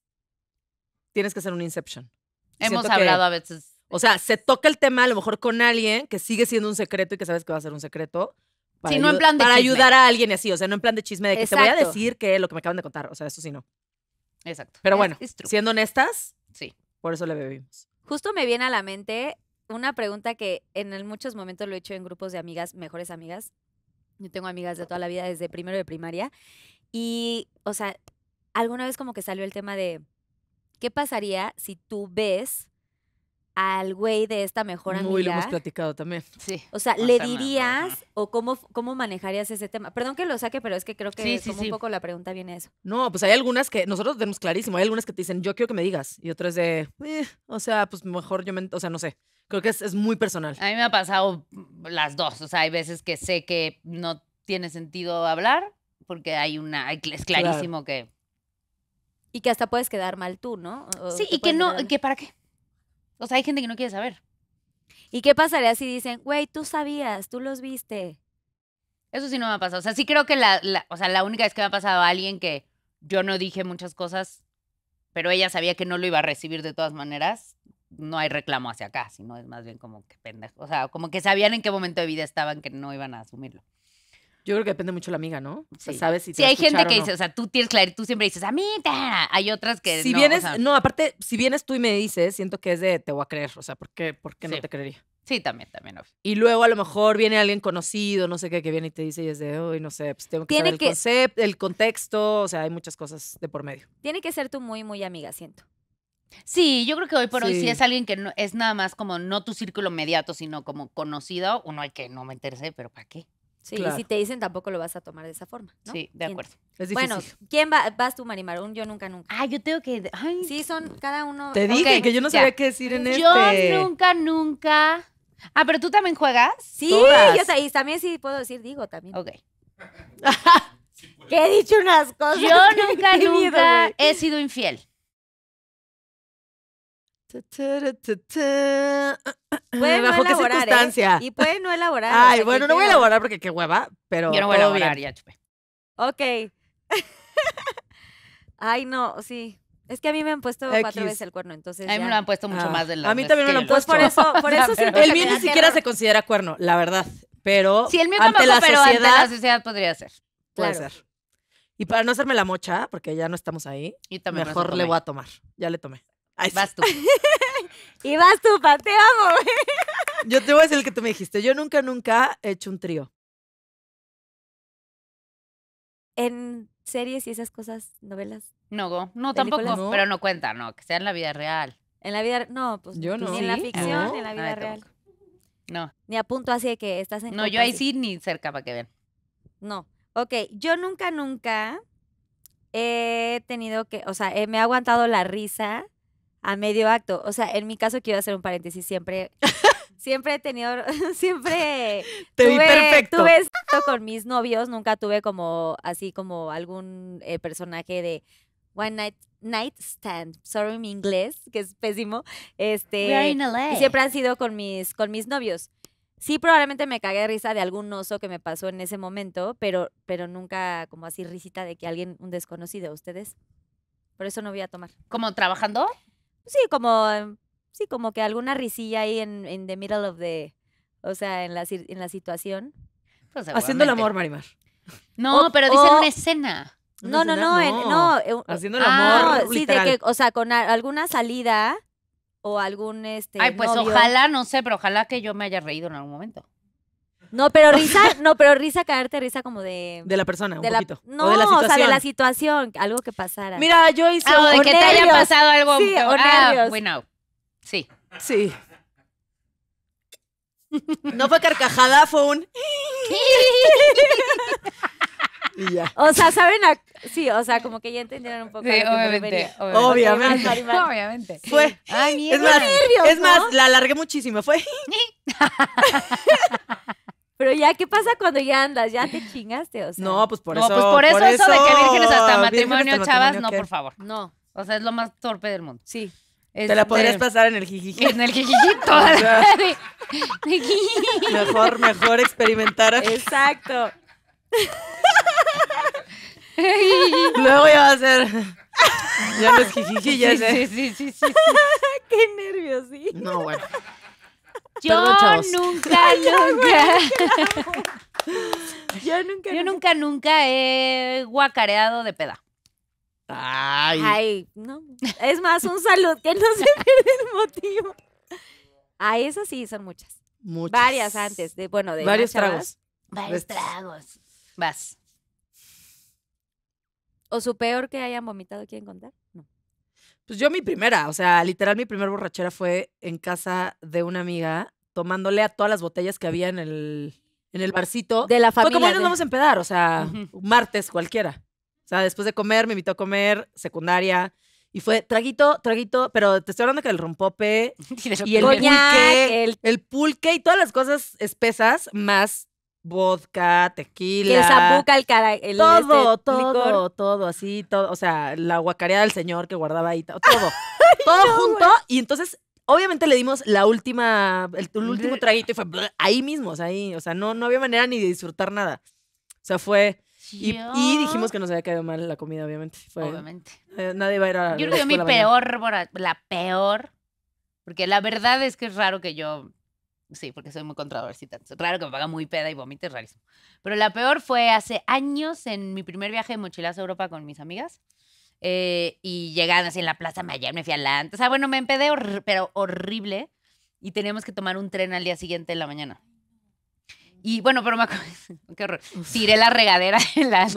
Tienes que hacer un inception. Hemos hablado a veces. O sea, se toca el tema a lo mejor con alguien que sigue siendo un secreto y que sabes que va a ser un secreto. Para, no en plan para ayudar a alguien y así, o sea, no en plan de chisme de que te voy a decir que lo que me acaban de contar, o sea, eso sí no. Exacto. Pero bueno, siendo honestas, Sí. Por eso le bebimos. Justo me viene a la mente una pregunta que en muchos momentos lo he hecho en grupos de amigas, mejores amigas. Yo tengo amigas de toda la vida desde primero de primaria. Y, o sea, alguna vez como que salió el tema de, ¿qué pasaría si tú ves al güey de esta mejor amiga. Muy lo hemos platicado también. Sí. O sea, ¿le dirías o cómo, cómo manejarías ese tema? Perdón que lo saque, pero es que creo que un poco la pregunta viene eso. No, pues hay algunas que nosotros tenemos clarísimo. Hay algunas que te dicen, yo quiero que me digas. Y otras de, eh, o sea, pues mejor yo me. O sea, no sé. Creo que es, muy personal. A mí me ha pasado las dos. O sea, hay veces que sé que no tiene sentido hablar porque hay una. Es clarísimo que. Y que hasta puedes quedar mal tú, ¿no? sí, y que no. ¿Que ¿Para qué? O sea, hay gente que no quiere saber. ¿Y qué pasaría si dicen, güey, tú sabías, tú los viste? Eso sí no me ha pasado. O sea, sí creo que la, o sea, la única vez que me ha pasado a alguien que yo no dije muchas cosas, pero ella sabía que no lo iba a recibir de todas maneras, no hay reclamo hacia acá, sino es más bien como que pendejo. O sea, como que sabían en qué momento de vida estaban que no iban a asumirlo. Yo creo que depende mucho de la amiga, ¿no? O sea, sabes si te Sí, hay gente que dice, o sea, tú tienes claro, tú siempre dices, a mí, hay otras que si vienes, no, aparte, si vienes tú y me dices, siento que es de te voy a creer, o sea, ¿por qué, no te creería? Sí, también, también. Y luego a lo mejor viene alguien conocido, no sé qué, que viene y te dice y es de, hoy no sé, pues tengo que Tiene saber el concepto, el contexto, o sea, hay muchas cosas de por medio. Tiene que ser tú muy, muy amiga, siento. Sí, yo creo que hoy por hoy si es alguien que no, es nada más como no tu círculo inmediato, sino como conocido, uno hay que no me pero ¿para qué? Sí, y si te dicen tampoco lo vas a tomar de esa forma, ¿no? Sí, de acuerdo. Es bueno, ¿quién va? Vas tú, Marimar, un yo nunca, nunca. Ah, yo tengo que... Sí, son cada uno... Te dije que yo no sabía qué decir en este. Yo nunca, nunca... Ah, ¿pero tú también juegas? Sí, yo también sí puedo decir digo también. Ok. que he dicho unas cosas. Yo nunca, nunca he sido infiel. Puede no elaborar. ¿eh? Y puede no elaborar. Ay, ¿eh? bueno, no voy a elaborar porque qué hueva, pero. Yo no voy a elaborar, ya chupé. Ok. Ay, no, sí. Es que a mí me han puesto cuatro veces el cuerno, entonces. A mí me lo han puesto mucho ah. más de la A mí también me lo han puesto. Pues por eso, El mío ni siquiera se considera cuerno, la verdad. Pero. Sí, el mío ante tampoco, la pero sociedad, la sociedad podría ser. Puede ser. Y para no hacerme la mocha, porque ya no estamos ahí, y mejor le voy a tomar. Ya le tomé vas tú. y vas tú, pateo, te yo te voy a decir el que tú me dijiste. Yo nunca, nunca he hecho un trío. En series y esas cosas, novelas. No, no tampoco, pero no cuenta, no, que sea en la vida real. En la vida, no, pues yo no. Ni en la ficción, ni en la vida real. No. Ni a punto así de que estás en. No, yo ahí sí ni cerca para que vean. No. Ok, yo nunca, nunca he tenido que, o sea, eh, me ha aguantado la risa a medio acto. O sea, en mi caso quiero hacer un paréntesis, siempre, siempre he tenido, siempre tuve, tuve esto con mis novios, nunca tuve como así como algún eh, personaje de One Night Stand, sorry mi inglés, que es pésimo. Este, We're siempre han sido con mis, con mis novios. Sí, probablemente me cagué de risa de algún oso que me pasó en ese momento, pero, pero nunca como así risita de que alguien, un desconocido, de ustedes. Por eso no voy a tomar. ¿Como trabajando? sí, como, em, sí, como que alguna risilla ahí en, en the middle of the, o sea, en la, en la situación. Pues, Haciendo el amor, Marimar. No, pero dice una escena. No, no, no, Haciendo el ah, amor. sí, de que, o sea, con alguna salida o algún este. Ay, pues ojalá, no sé, pero ojalá que yo me haya reído en algún momento. No, pero risa, no, pero risa, caerte risa como de. De la persona, un poquito. no, o, de la situación. o sea, de la situación, algo que pasara. Mira, yo hice. Ah, de que te haya pasado algo. Sí, ah, bueno. Sí. Sí. No fue carcajada, fue un. y ya. O sea, ¿saben? A... Sí, o sea, como que ya entendieron un poco. Sí, obviamente, obviamente. Obviamente. Fue. Ay, es, más, es más, la alargué muchísimo. Fue. Pero ya, ¿qué pasa cuando ya andas? Ya te chingaste, o sea. No, pues por eso. No, pues por eso, eso, de que vírgenes hasta matrimonio, chavas, no, por favor. No. O sea, es lo más torpe del mundo. Sí. Este, te la podrías pasar en el jijiji. En el jijijito. mejor, mejor experimentar. Exacto. Luego ya va a ser. Ya no es jijiji, ya sí, Sí, sí, sí, sí, sí. Qué nervios, sí. No, bueno. Yo nunca, nunca. Yo nunca, Yo nunca, he guacareado de peda. Ay. Ay, no. Es más, un salud que no se pierde el motivo. Ah, esas sí son muchas. Muchas. Varias antes. bueno, de Varios tragos. Varios tragos. Vas. ¿O su peor que hayan vomitado quieren contar? No. Pues yo mi primera, o sea, literal mi primera borrachera fue en casa de una amiga, tomándole a todas las botellas que había en el, en el barcito. De la familia. Fue como nos vamos a empedar, o sea, martes cualquiera. O sea, después de comer, me invitó a comer, secundaria. Y fue traguito, traguito, pero te estoy hablando que el rompope y el coñac, el... pulque y todas las cosas espesas, más vodka, tequila. El zapuca, el cara. todo, este, todo, todo, así, todo. O sea, la guacareada del señor que guardaba ahí, todo. todo junto. Y entonces, obviamente le dimos la última, el, último traguito y fue ahí mismo, o sea, ahí. O sea, no, no había manera ni de disfrutar nada. O sea, fue. Y, dijimos que nos había caído mal la comida, obviamente. obviamente. Eh, nadie va a ir a. Yo creo que mi peor, la peor. Porque la verdad es que es raro que yo Sí, porque soy muy controversita. Es raro que me paga muy peda y vomite, es rarísimo. Pero la peor fue hace años en mi primer viaje de mochilazo a Europa con mis amigas. Eh, y llegaban así en la Plaza Miami, me fui Lanta. O sea, bueno, me empedé, pero horrible. Y teníamos que tomar un tren al día siguiente en la mañana. Y bueno, pero me acuerdo, qué horror. Tiré la regadera en las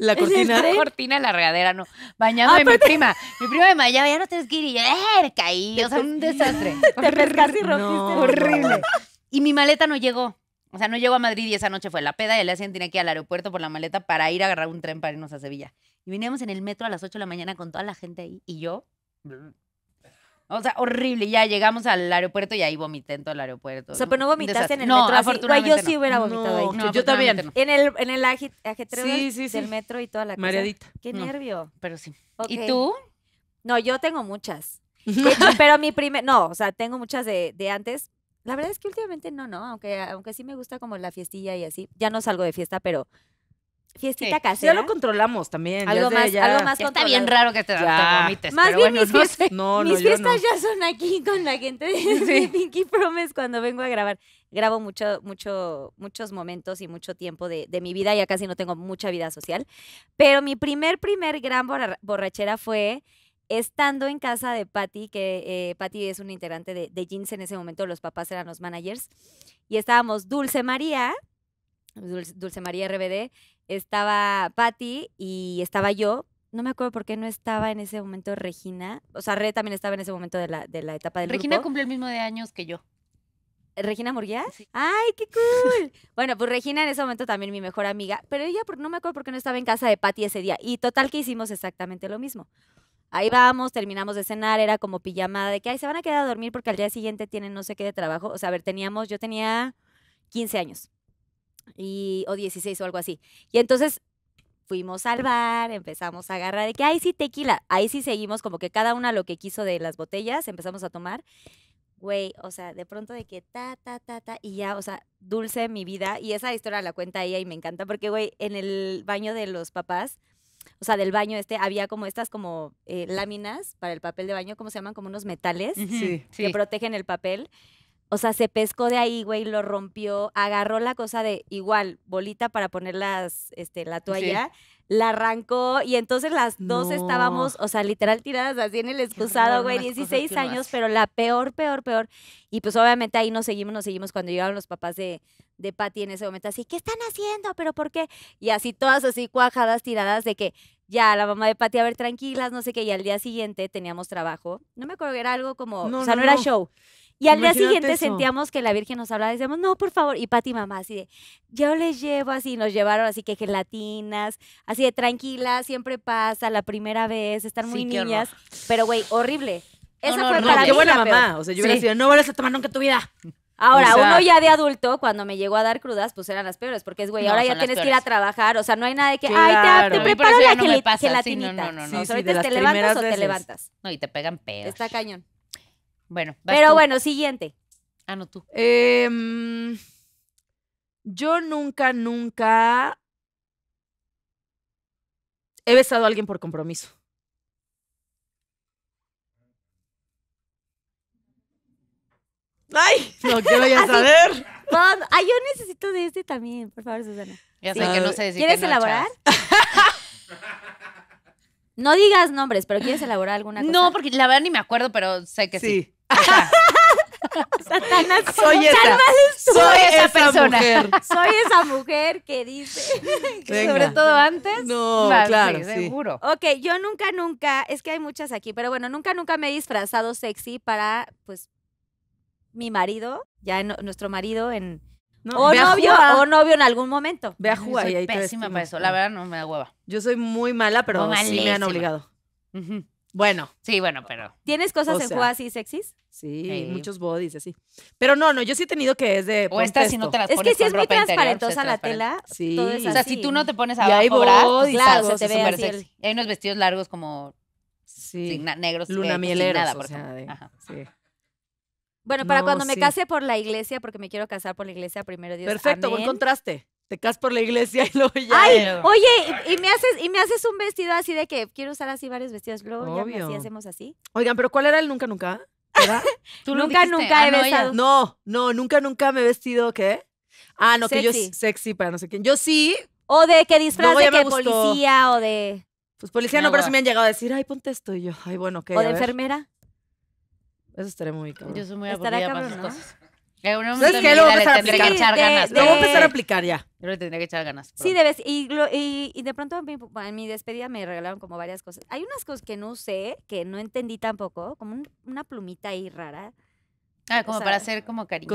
la cortina. La cortina la regadera, no. Mañana, mi prima. Mi prima me mañana, ya no tienes que ir. Y caí. O sea, un desastre. te y horrible. Y mi maleta no llegó. O sea, no llegó a Madrid y esa noche fue la peda y el gente siguiente tenía que ir al aeropuerto por la maleta para ir a agarrar un tren para irnos a Sevilla. Y vinimos en el metro a las 8 de la mañana con toda la gente ahí y yo o sea, horrible. Ya llegamos al aeropuerto y ahí vomité en todo el aeropuerto. O sea, pero no vomitaste en el no, Afortunadamente No, yo sí hubiera vomitado ahí. No, yo también. En el, en el ajetreo del metro y toda la Mariadita. Qué nervio. Pero sí. ¿Y tú? No, yo tengo muchas. pero mi primer, no, o sea, tengo muchas de, de antes, la verdad es que últimamente no, ¿no? Aunque, aunque sí me gusta como la fiestilla y así. Ya no salgo de fiesta, pero Fiestita casera. Ya lo controlamos también. Algo más, ya. algo más Está bien raro que te, te vomites. Más bien mis, no, mis fiestas ya son aquí con la gente de Pinky Promise cuando vengo a grabar. Grabo mucho, mucho, muchos momentos y mucho tiempo de, mi vida. Ya casi no tengo mucha vida social. Pero mi primer, primer gran borrachera fue estando en casa de Patty, que eh, Patty es un integrante de, de Jeans en ese momento, los papás eran los managers, y estábamos Dulce María, Dulce, María RBD, estaba Patti y estaba yo, no me acuerdo por qué no estaba en ese momento Regina. O sea, Re también estaba en ese momento de la, de la etapa del Regina cumple el mismo de años que yo. ¿Regina Murguía? ¡Ay, qué cool! bueno, pues Regina en ese momento también mi mejor amiga, pero ella no me acuerdo por qué no estaba en casa de Patty ese día. Y total que hicimos exactamente lo mismo. Ahí vamos, terminamos de cenar, era como pijamada de que, ay, se van a quedar a dormir porque al día siguiente tienen no sé qué de trabajo. O sea, a ver, teníamos, yo tenía 15 años y, o 16 o algo así. Y entonces fuimos al bar, empezamos a agarrar de que, ay, sí, tequila. Ahí sí seguimos como que cada una lo que quiso de las botellas, empezamos a tomar. Güey, o sea, de pronto de que ta, ta, ta, ta, y ya, o sea, dulce mi vida. Y esa historia la cuenta ella y me encanta porque, güey, en el baño de los papás, o sea, del baño este, había como estas como eh, láminas para el papel de baño, ¿cómo se llaman? Como unos metales que protegen el papel. O sea, se pescó de ahí, güey, lo rompió, agarró la cosa de igual, bolita para poner las, este, la toalla, la arrancó y entonces las dos estábamos, o sea, literal tiradas así en el excusado, güey, 16 años, pero la peor, peor, peor. Y pues obviamente ahí nos seguimos, nos seguimos cuando llegaban los papás de, de Patty en ese momento, así, ¿qué están haciendo? ¿Pero por qué? Y así todas así cuajadas, tiradas de que ya la mamá de Patty, a ver, tranquilas, no sé qué, y al día siguiente teníamos trabajo. No me acuerdo, era algo como, o sea, no, era show. Y al día siguiente sentíamos que la Virgen nos hablaba, decíamos, no, por favor. Y Pati y mamá, así de, yo les llevo así, nos llevaron así que gelatinas, así de tranquila, siempre pasa, la primera vez, están muy niñas. Pero, güey, horrible. Esa no, no, fue no, para qué mamá. O sea, yo hubiera sido, no vuelvas a tomar nunca tu vida. Ahora, uno ya de adulto, cuando me llegó a dar crudas, pues eran las peores, porque es, güey, ahora ya tienes que ir a trabajar, o sea, no hay nada de que, ay, te, te preparo la no Sí, no, no, no, sí, te levantas o te levantas. No, y te pegan pedos. Está cañón. Bueno, pero bueno, siguiente. Ah, no tú. Em, yo nunca, nunca he besado a alguien por compromiso. ¡Ay! No quiero ya saber. ay, yo necesito de este también, por favor, Susana. Ya sé que no sé si ¿Quieres elaborar? no digas nombres, pero ¿quieres elaborar alguna cosa? No, porque la verdad ni me acuerdo, pero sé que sí. soy esa, soy esa, Mujer. Soy esa mujer que dice. sobre todo antes. No, claro, seguro. Ok, yo nunca, nunca, es que hay muchas aquí, pero bueno, nunca, nunca me he disfrazado sexy para, pues, mi marido, ya nuestro marido en. o novio, o novio en algún momento. Ve a jugar ahí pésima para eso, la verdad no me da hueva. Yo soy muy mala, pero sí me han obligado. Bueno. Sí, bueno, pero. ¿Tienes cosas en juego así sexys? Sí, muchos bodies así. Pero no, no, yo sí he tenido que es de. O si no te las pones Es que si es muy transparentosa la tela. Sí. o sea, si tú no te pones abajo, y hay pues, claro, se, te ve hay unos vestidos largos como. Sí. negros. Eh, Luna mieleros, nada, por Sí. Bueno, para cuando me case por la iglesia, porque me quiero casar por la iglesia primero Dios. Perfecto, buen contraste te casas por la iglesia y luego ya. oye, y, me haces, y me haces un vestido así de que quiero usar así varios vestidos, luego ya así hacemos así. Oigan, pero ¿cuál era el nunca nunca? ¿Tú nunca nunca ah, he no, No, nunca nunca me he vestido, ¿qué? Ah, no, que yo sexy para no sé quién. Yo sí. O de que disfraz de policía o de. Pues policía no, pero si me han llegado a decir, ay, ponte esto. Y yo, ay, bueno, ¿qué? o de enfermera. Eso estaré muy cabrón. Yo soy muy aburrida para esas cosas es qué? Luego a aplicar. Que ganas. empezar a aplicar ya. Yo le tendría que echar ganas. Sí, debes. Y, y, de pronto en mi, despedida me regalaron como varias cosas. Hay unas cosas que no sé, que no entendí tampoco, como una plumita ahí rara. Ah, como para hacer como cariño.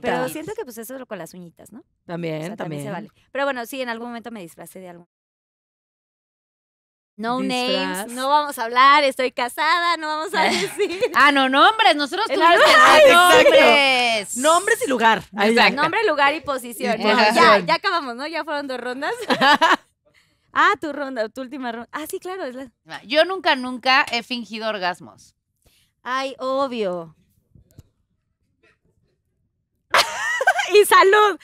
pero siento que pues eso es lo con las uñitas, ¿no? También, también. se vale. Pero bueno, sí, en algún momento me disfracé de algo. No names, no vamos a hablar, estoy casada, no vamos a decir. ah, no, nombres, nosotros tuvimos nombres. Nombres y lugar. Nombre, lugar y posición. ya, ya acabamos, ¿no? Ya fueron dos rondas. ah, tu ronda, tu última ronda. Ah, sí, claro. Es Yo nunca, nunca he fingido orgasmos. Ay, obvio. y salud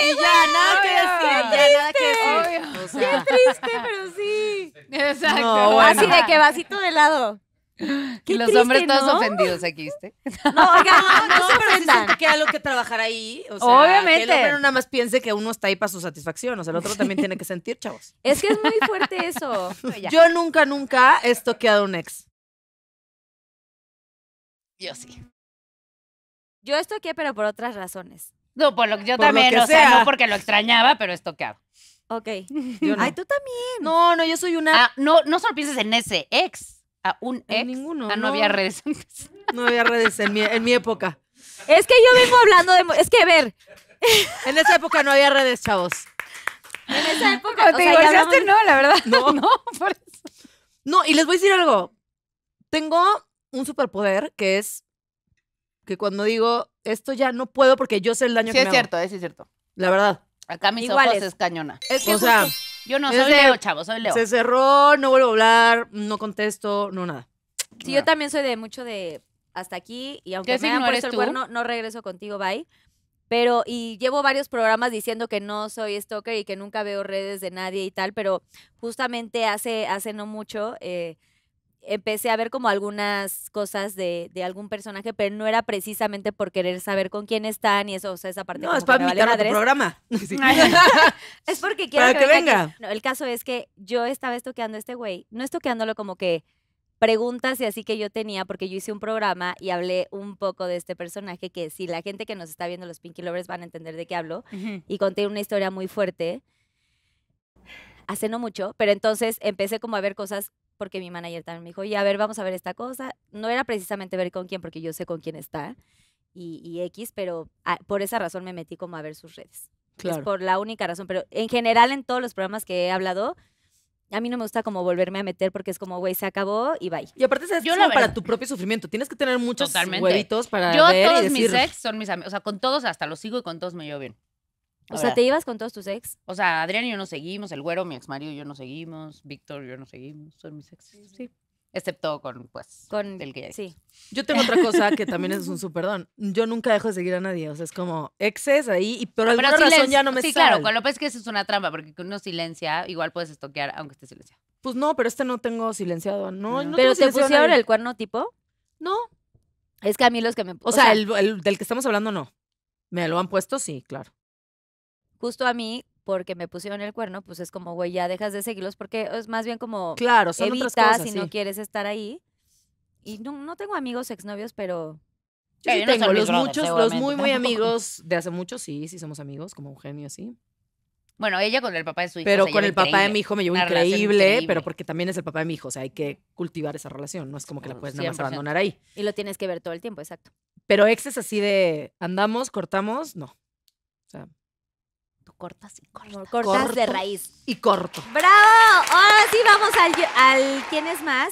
ya nada que que Qué triste, pero sí. Exacto. Así de que vasito de lado. que los hombres todos ofendidos aquí, ¿viste? No, oiga, no, se pero que hay algo que trabajar ahí. Obviamente. Que el hombre nada más piense que uno está ahí para su satisfacción. O sea, el otro también tiene que sentir, chavos. Es que es muy fuerte eso. Yo nunca, nunca he estoqueado un ex. Yo sí. Yo estoqueé, pero por otras razones por lo que yo también, o sea, no porque lo extrañaba, pero es tocado. Ok. Ay, tú también. No, no, yo soy una. Ah, no, no solo pienses en ese ex, a un ex. En ninguno. Ah, no, había redes. no había redes en mi, en mi época. Es que yo mismo hablando de. Es que, a ver. en esa época no había redes, chavos. En esa época. no, la verdad. No, no, por eso. No, y les voy a decir algo. Tengo un superpoder que es que cuando digo esto ya no puedo porque yo sé el daño que me eh, Sí, es cierto, es cierto. La verdad. Acá mis ojos es cañona. Es que yo no soy Leo, chavo, soy Leo. Se cerró, no vuelvo a hablar, no contesto, no nada. Sí, yo también soy de mucho de hasta aquí y aunque me por por el cuerno, no regreso contigo, bye. Pero, y llevo varios programas diciendo que no soy stalker y que nunca veo redes de nadie y tal, pero justamente hace, hace no mucho eh, empecé a ver como algunas cosas de, algún personaje, pero no era precisamente por querer saber con quién están y eso, o sea, esa parte. No, es para a tu programa. es porque quiero que, venga. el caso es que yo estaba estoqueando a este güey, no estoqueándolo como que preguntas y así que yo tenía, porque yo hice un programa y hablé un poco de este personaje, que si la gente que nos está viendo los Pinky Lovers van a entender de qué hablo, y conté una historia muy fuerte hace no mucho, pero entonces empecé como a ver cosas porque mi manager también me dijo, y a ver, vamos a ver esta cosa. No era precisamente ver con quién, porque yo sé con quién está y, X, pero ah, por esa razón me metí como a ver sus redes. Es por la única razón, pero en general en todos los programas que he hablado, a mí no me gusta como volverme a meter porque es como, güey, se acabó y bye. Y aparte, es para tu propio sufrimiento. Tienes que tener muchos huevitos para Yo ver y decir... mis ex son mis amigos. O sea, con todos hasta los sigo y con todos me llevo bien. O sea, ¿te ibas con todos tus ex? O sea, Adrián y yo no seguimos, el güero, mi ex marido y yo no seguimos, Víctor y yo no seguimos, son mis ex. Sí. Excepto con, pues, con el que Sí. Yo tengo otra cosa que también es un don. Yo nunca dejo de seguir a nadie. O sea, es como exes ahí, y por ah, alguna razón ya no me Sí, claro, con lo que es que eso es una trampa, porque uno silencia, igual puedes estoquear aunque esté silenciado. Pues no, pero este no tengo silenciado. No, no. ¿Pero te pusieron el cuerno tipo? No. Es que a mí los que me... O, sea, el del que estamos hablando no. Me lo han puesto, sí, claro justo a mí porque me pusieron el cuerno, pues es como, güey, ya dejas de seguirlos porque es más bien como claro, si no quieres estar ahí. Y no, tengo amigos exnovios, pero tengo los muchos, los muy muy amigos de hace mucho, sí, sí somos amigos, como un genio así. Bueno, ella con el papá de su hijo. Pero con el papá de mi hijo me llevo increíble, pero porque también es el papá de mi hijo, o sea, hay que cultivar esa relación, no es como que la uh, puedes nada más abandonar ahí. Y lo tienes que ver todo el tiempo, exacto. Pero exes así de andamos, cortamos, no. O sea, cortas y cortas. de raíz. Y corto. ¡Bravo! Ahora sí vamos al, ¿Quién es más?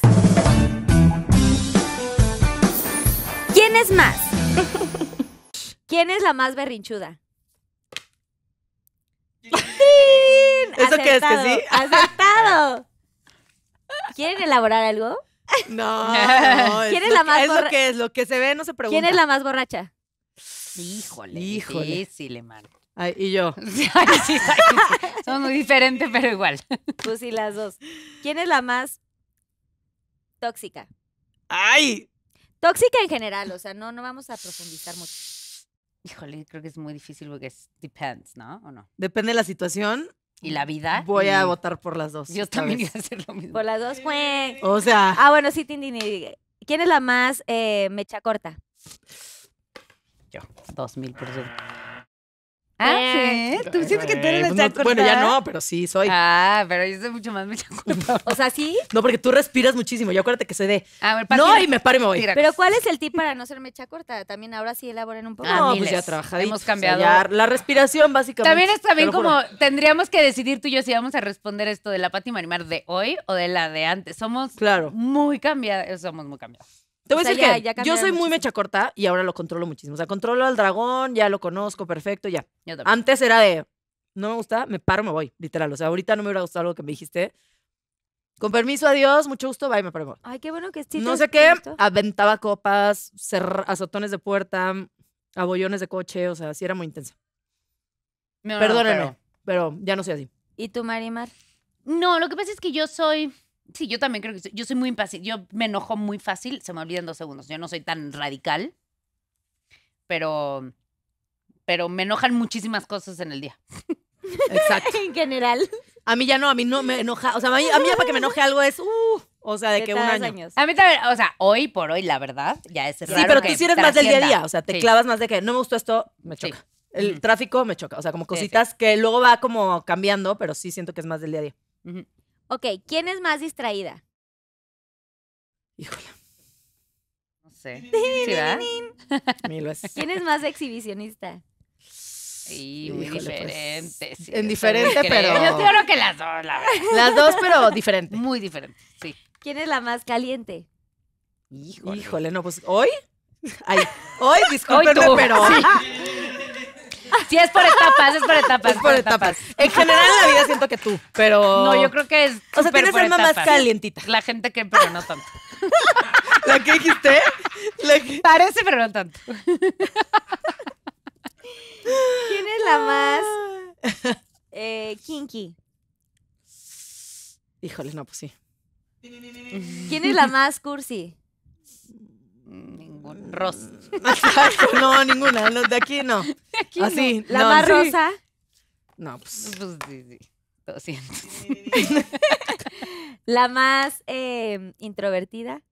¿Quién es más? ¿Quién es la más berrinchuda? ¡Tin! ¿Eso qué es que sí? ¡Aceptado! ¿Quieren elaborar algo? No. ¿Quién es, la más borracha? Es lo que es, lo que se ve no se pregunta. ¿Quién es la más borracha? Híjole. Híjole. le mando. Ay, y yo. Son muy diferentes, pero igual. Pues sí, las dos. ¿Quién es la más tóxica? ¡Ay! Tóxica en general, o sea, no, no vamos a profundizar mucho. Híjole, creo que es muy difícil porque es depends, ¿no? ¿O no? Depende de la situación. ¿Y la vida? Voy a votar por las dos. Yo también a hacer lo mismo. Por las dos, pues. O sea. Ah, bueno, sí, Tindini. ¿Quién es la más eh, mecha corta? Yo, dos mil por ciento. Ah, eh, sí. ¿Tú sientes que pues Bueno, ya no, pero sí soy. Ah, pero yo soy mucho más mecha corta. O sea, sí. No, porque tú respiras muchísimo. Yo acuérdate que soy de. no, y me paro y me voy. Pero ¿cuál es el tip para no ser mecha corta? También ahora sí elaboren un poco. Ah, ah, no, pues ya trabajamos. Hemos la respiración, básicamente. También es también como tendríamos que decidir tú y yo si vamos a responder esto de la Pati Marimar de hoy o de la de antes. Somos claro. muy cambiados Somos muy cambiados. Te voy a decir que yo soy muy mecha corta y ahora lo controlo muchísimo. O sea, controlo al dragón, ya lo conozco, perfecto, ya. Antes era de, no me gusta, me paro, me voy, literal. O sea, ahorita no me hubiera gustado algo que me dijiste. Con permiso, adiós, mucho gusto, bye, me paro. Ay, qué bueno que estés. No sé qué, aventaba copas, azotones de puerta, abollones de coche, o sea, sí era muy intenso. me Perdónenme, pero... ya no soy así. ¿Y tú, Mar No, lo que pasa es que yo soy Sí, yo también creo que yo soy muy impaciente. Yo me enojo muy fácil, se me olvidan dos segundos. Yo no soy tan radical, pero, pero me enojan muchísimas cosas en el día. Exacto. en general. A mí ya no, a mí no me enoja. O sea, a mí, ya para que me enoje algo es, uh, o sea, de, que un año. A mí también, o sea, hoy por hoy, la verdad, ya es Sí, pero tú sí eres más del día a día. O sea, te clavas más de que no me gustó esto, me choca. El tráfico me choca. O sea, como cositas que luego va como cambiando, pero sí siento que es más del día a día. Ok, ¿quién es más distraída? Híjole. No sé. ¿Sí, ¿verdad? ¿Quién es más exhibicionista? Sí, muy pues, diferente. en diferente, pero. Yo creo que las dos, la verdad. Las dos, pero diferente. Muy diferente, sí. ¿Quién es la más caliente? Híjole. Híjole no, pues hoy. hoy, discúlpenme, pero. Sí, es por etapas, es por etapas. Es por, etapas. En general en la vida siento que tú, pero... No, yo creo que es O sea, tienes alma más calientita. La gente que, pero no tanto. ¿La que dijiste? Parece, pero no tanto. ¿Quién es la más eh, kinky? Híjole, no, pues sí. ¿Quién es la más cursi? Mm, rosa. no, ninguna. Los de aquí no. De aquí Así. La más rosa. No, pues. pues. sí, sí. Lo siento. la más em, introvertida.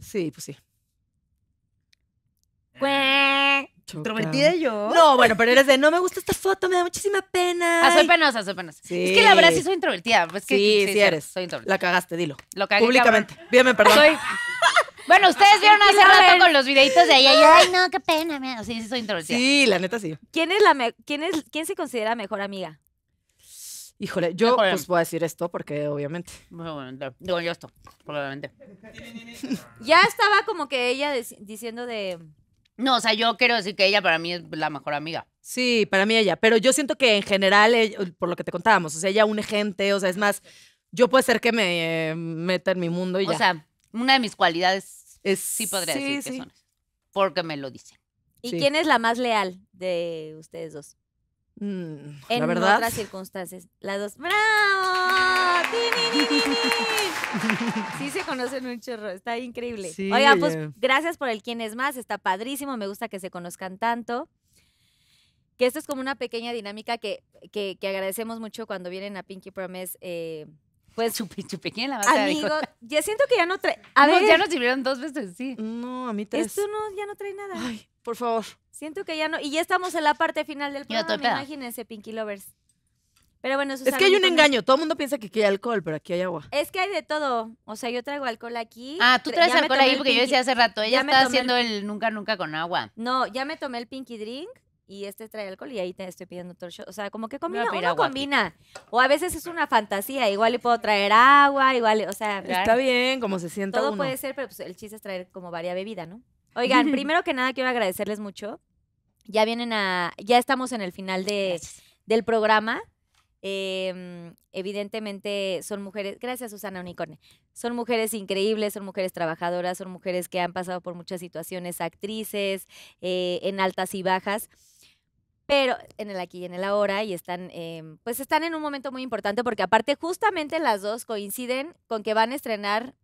Sí, pues sí. Introvertida yo. No, bueno, pero eres de no me gusta esta foto, me da muchísima pena. Ah, soy penosa, soy penosa. Sí. Es que la verdad sí soy introvertida. Pues, sí, sí, eres. Soy introvertida. La cagaste, dilo. Lo cagué. Públicamente. Pídeme perdón. Soy, bueno, ustedes vieron hace rato con los videitos de ella. ay, no, qué pena. O sea, sí, soy introvertida. Sí, la neta sí. ¿Quién, es la quién, se considera mejor amiga? Híjole, yo pues voy a decir esto porque obviamente. bueno, Digo, yo esto, probablemente. Ya estaba como que ella diciendo de... No, o sea, yo quiero decir que ella para mí es la mejor amiga. Sí, para mí ella. Pero yo siento que en general, eh, por lo que te contábamos, o sea, ella une gente, o sea, es más, yo puede ser que me eh, meta en mi mundo y ya. O sea, una de mis cualidades es, sí podría decir que son porque me lo dicen. ¿Y quién es la más leal de ustedes dos? Mm, en otras circunstancias. Las dos. ¡Bravo! Sí se conocen un chorro, está increíble. Oiga, pues eh. gracias por el quién es más, está padrísimo, me gusta que se conozcan tanto. Que esto es como una pequeña dinámica que, que, agradecemos mucho cuando vienen a Pinky Promise eh, pues su chupi, ¿quién la va a Amigo, ya siento que ya no trae. A ya nos sirvieron dos veces, sí. No, a mí tres. Esto no, ya no trae nada. Ay, por favor. Siento que ya no. Y ya estamos en la parte final del programa. Imagínense, Pinky Lovers. Pero bueno, Es que hay un engaño. Todo el mundo piensa que aquí hay alcohol, pero aquí hay agua. Es que hay de todo. O sea, yo traigo alcohol aquí. Ah, tú traes alcohol ahí porque yo decía hace rato, ella está haciendo el... nunca, nunca con agua. No, ya me tomé el Pinky Drink y este trae alcohol y ahí te estoy pidiendo otro O sea, como que combina, uno combina. O a veces es una fantasía, igual le puedo traer agua, igual, o sea. Está bien, como se sienta Todo puede ser, pero pues, el chiste es traer como varia bebida, ¿no? Oigan, primero que nada quiero agradecerles mucho. Ya vienen a, ya estamos en el final de, del programa. Em, evidentemente son mujeres, gracias Susana Unicorne, son mujeres increíbles, son mujeres trabajadoras, son mujeres que han pasado por muchas situaciones, actrices, eh, en altas y bajas pero en el aquí y en el ahora y están, em, pues están en un momento muy importante porque aparte justamente las dos coinciden con que van a estrenar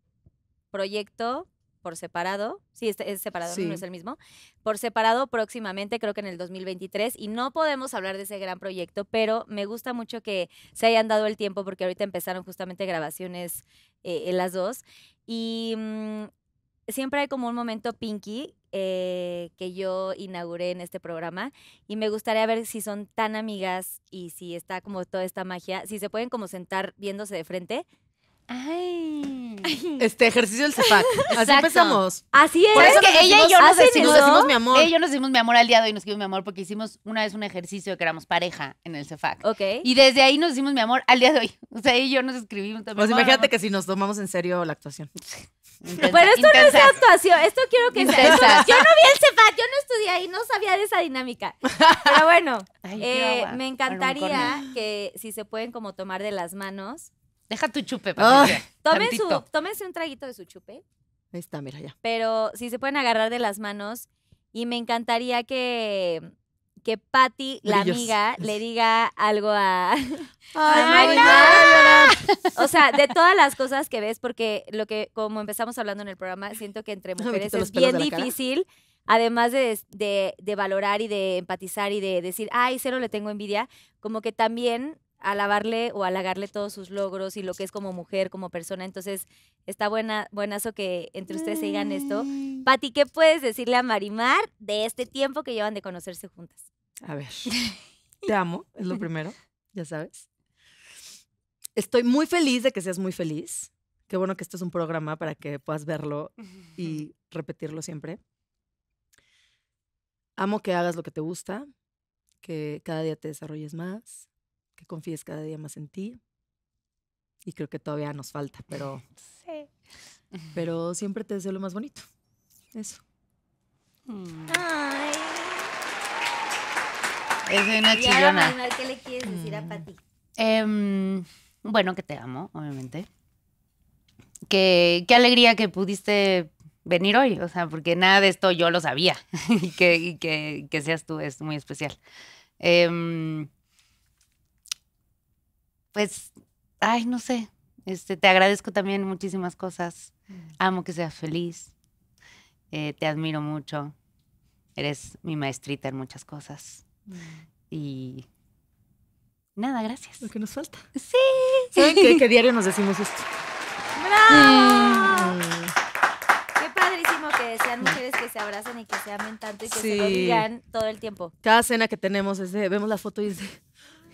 proyecto por separado, sí, es, separado, no es el mismo, por separado próximamente, creo que en el 2023, y no podemos hablar de ese gran proyecto, pero me gusta mucho que se hayan dado el tiempo porque ahorita empezaron justamente grabaciones eh, en las dos. Y, mm, siempre hay como un momento pinky eh, que yo inauguré en este programa y me gustaría ver si son tan amigas y si está como toda esta magia, si se pueden como sentar viéndose de frente Ay. Este ejercicio del CEPAC. Así empezamos. Así es. Por eso que ella y yo nos decimos, mi amor. Ella y yo nos decimos mi amor al día de hoy, nos escribimos, mi amor porque hicimos una vez un ejercicio que éramos pareja en el CEFAC. Ok. Y desde ahí nos decimos mi amor al día de hoy. O sea, ella y yo nos escribimos también. Pues imagínate que si nos tomamos en serio la actuación. Pero esto no es actuación, esto quiero que sea. yo no vi el CEPAC, yo no estudié ahí, no sabía de esa dinámica. Pero bueno, eh, me encantaría que si se pueden como tomar de las manos Deja tu chupe, ah. papá. un traguito de su chupe. Ahí está, mira ya. Pero si se pueden agarrar de las manos. Y me encantaría que, que Patty, la amiga, le diga algo a, a no! O sea, de todas las cosas que ves, porque lo que, como empezamos hablando en el programa, siento que entre mujeres es bien difícil. Además de, de, de, valorar y de empatizar y de decir, ay, cero le tengo envidia, como que también alabarle o halagarle todos sus logros y lo que es como mujer, como persona. Entonces, está buena, buenazo que entre ustedes se digan esto. Pati, ¿qué puedes decirle a Marimar de este tiempo que llevan de conocerse juntas? A ver, te amo, es lo primero, ya sabes. Estoy muy feliz de que seas muy feliz. Qué bueno que esto es un programa para que puedas verlo y repetirlo siempre. Amo que hagas lo que te gusta, que cada día te desarrolles más, confíes cada día más en ti. Y creo que todavía nos falta, pero. Sí. Pero siempre te deseo lo más bonito. Eso. Mm. Ay. Es una chillona. ¿qué le quieres decir a mm. Pati? Em, bueno, que te amo, obviamente. Que, qué alegría que pudiste venir hoy, o sea, porque nada de esto yo lo sabía y que, que, que seas tú es muy especial. Eh, pues, ay, no sé, este, te agradezco también muchísimas cosas. Amo que seas feliz. Eh, te admiro mucho. Eres mi maestrita en muchas cosas. Y nada, gracias. Lo que nos falta. Sí. ¿Saben qué, diario nos decimos esto? ¡Bravo! Qué padrísimo que sean mujeres que se abrazan y que se amen tanto y que se lo digan todo el tiempo. Cada cena que tenemos es de, vemos la foto y es de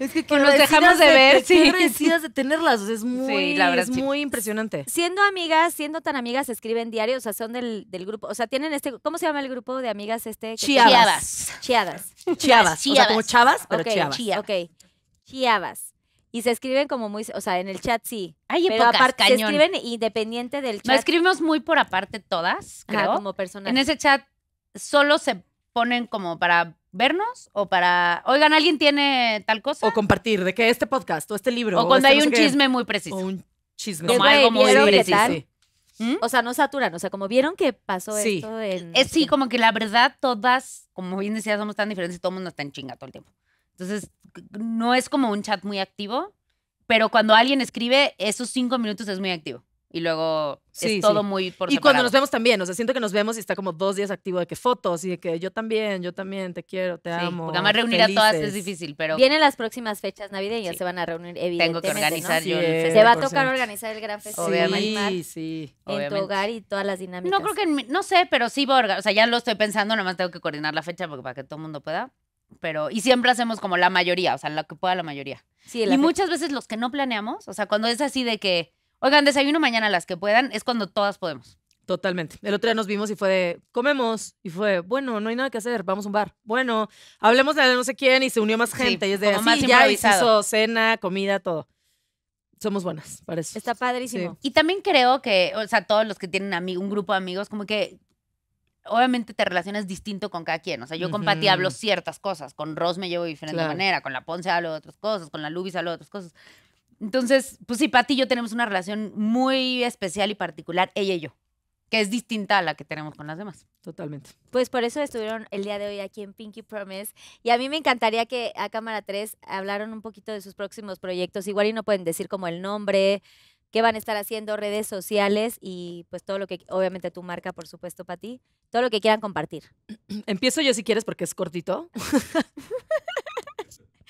es que, pues que nos dejamos de, ver, sí. agradecidas de tenerlas, es muy, la verdad, es muy impresionante. Siendo amigas, siendo tan amigas, escriben diarios o sea, son del, grupo, o sea, tienen este, ¿cómo se llama el grupo de amigas este? Chiadas. Chiadas. Chiadas. o sea, como chavas, pero okay, chiabas. Ok, chiabas. Y se escriben como muy, o sea, en el chat sí. Hay pero aparte, se escriben independiente del chat. No, escribimos muy por aparte todas, creo. como personas. En ese chat solo se ponen como para vernos o para, oigan, alguien tiene tal cosa. O compartir, de que este podcast o este libro. O, cuando este hay un chisme muy preciso. O un chisme. Como algo muy preciso. ¿Mm? O sea, no saturan, o sea, como vieron que pasó esto. Es, sí, como que la verdad todas, como bien decía, somos tan diferentes y todo el mundo está en chinga todo el tiempo. Entonces, no es como un chat muy activo, pero cuando alguien escribe, esos cinco minutos es muy activo y luego sí, es todo muy por Y cuando nos vemos también, o sea, siento que nos vemos y está como dos días activo de que fotos y de que yo también, yo también, te quiero, te amo. Porque además reunir a todas es difícil, pero... Vienen las próximas fechas navideñas, se van a reunir evidentemente, Tengo que organizar yo el Se va a tocar organizar el gran festival. Obviamente. Sí, En tu hogar y todas las dinámicas. No creo que, no sé, pero sí voy o sea, ya lo estoy pensando, nomás tengo que coordinar la fecha porque para que todo el mundo pueda. Pero, y siempre hacemos como la mayoría, o sea, lo que pueda la mayoría. Sí, y muchas veces los que no planeamos, o sea, cuando es así de que Oigan, desayuno mañana las que puedan, es cuando todas podemos. Totalmente. El otro día nos vimos y fue de, comemos. Y fue, bueno, no hay nada que hacer, vamos a un bar. Bueno, hablemos de no sé quién y se unió más gente. y es de, así ya hizo cena, comida, todo. Somos buenas para Está padrísimo. Y también creo que, o sea, todos los que tienen un grupo de amigos, como que obviamente te relacionas distinto con cada quien. O sea, yo con hablo ciertas cosas. Con Ross me llevo de diferente manera. Con la Ponce hablo de otras cosas. Con la Lubis hablo de otras cosas. Entonces, pues sí, Pati y yo tenemos una relación muy especial y particular, ella y yo, que es distinta a la que tenemos con las demás. Totalmente. Pues por eso estuvieron el día de hoy aquí en Pinky Promise. Y a mí me encantaría que a Cámara 3 hablaron un poquito de sus próximos proyectos. Igual y no pueden decir como el nombre, qué van a estar haciendo, redes sociales y pues todo lo que, obviamente tu marca, por supuesto, Pati, todo lo que quieran compartir. Empiezo yo si quieres porque es cortito.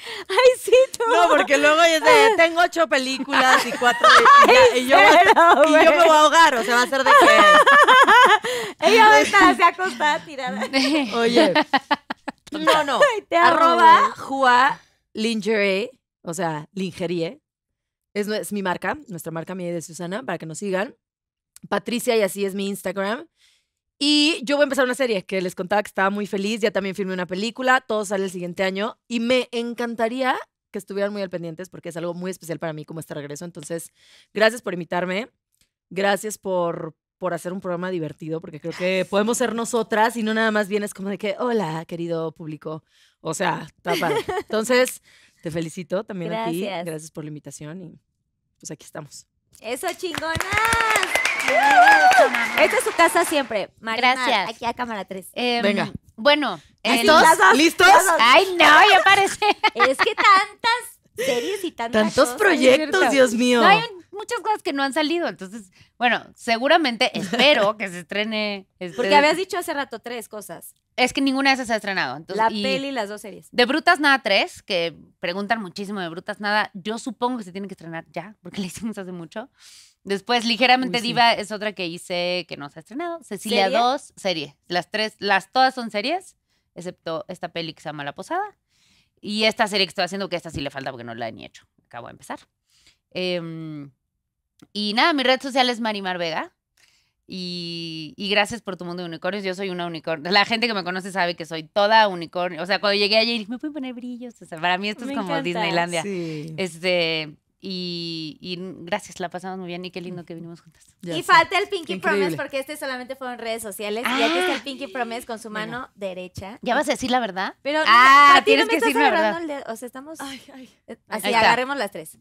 Ay, sí, tú. No, porque luego yo tengo ocho películas y cuatro de... y, yo, y yo me voy a ahogar, o sea, va a ser de qué. Ella va a estar así acostada, tirada. Oye. No, no. Arroba Jua Lingerie, o sea, Lingerie. Es, es mi marca, nuestra marca mía de Susana, para que nos sigan. Patricia y así es mi Instagram. Y yo voy a empezar una serie que les contaba que estaba muy feliz, ya también firmé una película, todo sale el siguiente año y me encantaría que estuvieran muy al pendientes porque es algo muy especial para mí como este regreso. Entonces, gracias por invitarme, gracias por, por hacer un programa divertido porque creo que podemos ser nosotras y no nada más vienes como de que, hola, querido público. O sea, tapa. Entonces, te felicito también a ti, gracias por la invitación y pues aquí estamos. Eso chingonas. Esta es su casa siempre. Gracias. Aquí a cámara 3. Em, Venga. Bueno, ¿listos? ¿Listos? Ay, no, ya parece. Es que tantas series y Tantos proyectos, Dios mío. hay muchas cosas que no han salido, entonces, bueno, seguramente espero que se estrene. Este porque habías dicho hace rato tres cosas. Es que ninguna de esas se ha estrenado. la peli y las dos series. De Brutas Nada 3, que preguntan muchísimo de Brutas Nada, yo supongo que se tiene que estrenar ya, porque la hicimos hace mucho. Después, Ligeramente Diva es otra que hice que no se ha estrenado. Cecilia dos 2, serie. Las tres, las todas son series, excepto esta peli que se llama La Posada. Y esta serie que estoy haciendo, que esta sí le falta porque no la he ni hecho. Acabo de empezar. Em, y nada, mi red social es Marimar Vega. Y, y, gracias por tu mundo de unicornios. Yo soy una unicornio. La gente que me conoce sabe que soy toda unicornio. O sea, cuando llegué allí, dije, me a poner brillos. O sea, para mí esto es como Disneylandia. Sí. Este, y, gracias, la pasamos muy bien y qué lindo que vinimos juntas. y falta el Pinky Promise porque este solamente fue en redes sociales. y aquí está el Pinky ah, Promise con su mano derecha. ¿Ya vas a decir la verdad? Pero ah, tienes no que decir la verdad. o sea, estamos eh, así, agarremos las tres.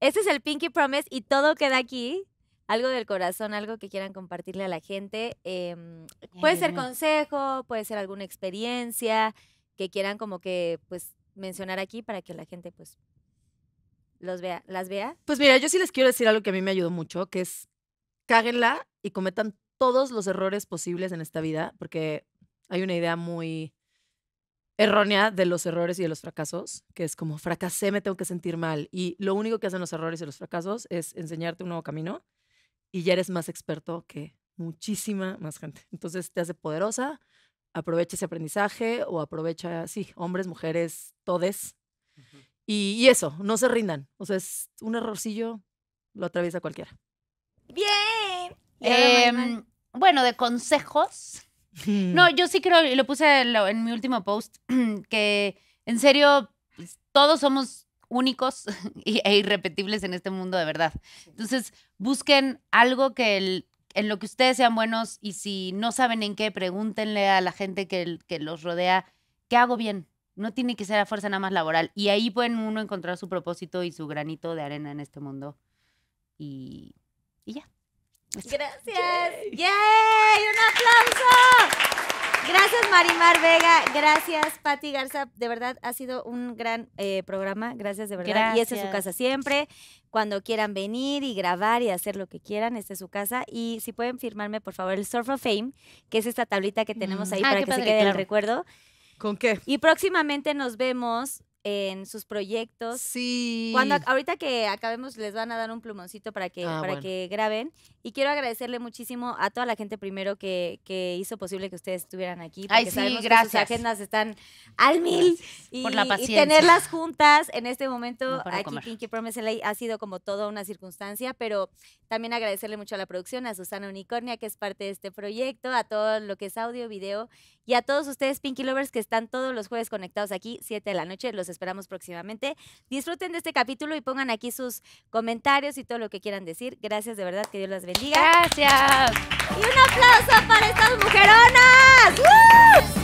Este es el Pinky Promise y todo queda aquí. Algo del corazón, algo que quieran compartirle a la gente. Em, puede ser consejo, puede ser alguna experiencia que quieran como que pues mencionar aquí para que la gente pues los vea, las vea. Pues mira, yo sí les quiero decir algo que a mí me ayudó mucho, que es cáguenla y cometan todos los errores posibles en esta vida, porque hay una idea muy errónea de los errores y de los fracasos, que es como fracasé, me tengo que sentir mal. Y lo único que hacen los errores y los fracasos es enseñarte un nuevo camino y ya eres más experto que muchísima más gente. Entonces te hace poderosa, aprovecha ese aprendizaje o aprovecha, sí, hombres, mujeres, todes, y, eso, no se rindan. O sea, es un errorcillo, lo atraviesa cualquiera. Bien. Em, bueno, de consejos. No, yo sí creo, y lo puse en mi último post, que en serio, pues, todos somos únicos e irrepetibles en este mundo de verdad. Entonces, busquen algo que en lo que ustedes sean buenos y si no saben en qué, pregúntenle a la gente que los rodea, ¿qué hago bien? No tiene que ser a fuerza nada más laboral. Y ahí pueden uno encontrar su propósito y su granito de arena en este mundo. Y, y ya. Gracias. Yay. ¡Un aplauso! Gracias Marimar Vega, gracias Patti Garza, de verdad ha sido un gran eh, programa, gracias de verdad. Y esta es su casa siempre, cuando quieran venir y grabar y hacer lo que quieran, esta es su casa. Y si pueden firmarme por favor el Surf of Fame, que es esta tablita que tenemos mm. ahí para que se quede el recuerdo. ¿Con qué? Y próximamente nos vemos en sus proyectos. Sí. Cuando ahorita que acabemos les van a dar un plumoncito para que ah, para que graben y quiero agradecerle muchísimo a toda la gente primero que, hizo posible que ustedes estuvieran aquí Ay, sí, gracias. sus agendas están al mil y, Por la y, tenerlas juntas en este momento aquí Pinky Promise ha sido como toda una circunstancia, pero también agradecerle mucho a la producción, a Susana Unicornia que es parte de este proyecto, a todo lo que es audio, video y a todos ustedes Pinky Lovers que están todos los jueves conectados aquí 7 de la noche esperamos próximamente. Disfruten de este capítulo y pongan aquí sus comentarios y todo lo que quieran decir. Gracias de verdad, que Dios las bendiga. Gracias. Y un aplauso para estas mujeronas. ¡Woo!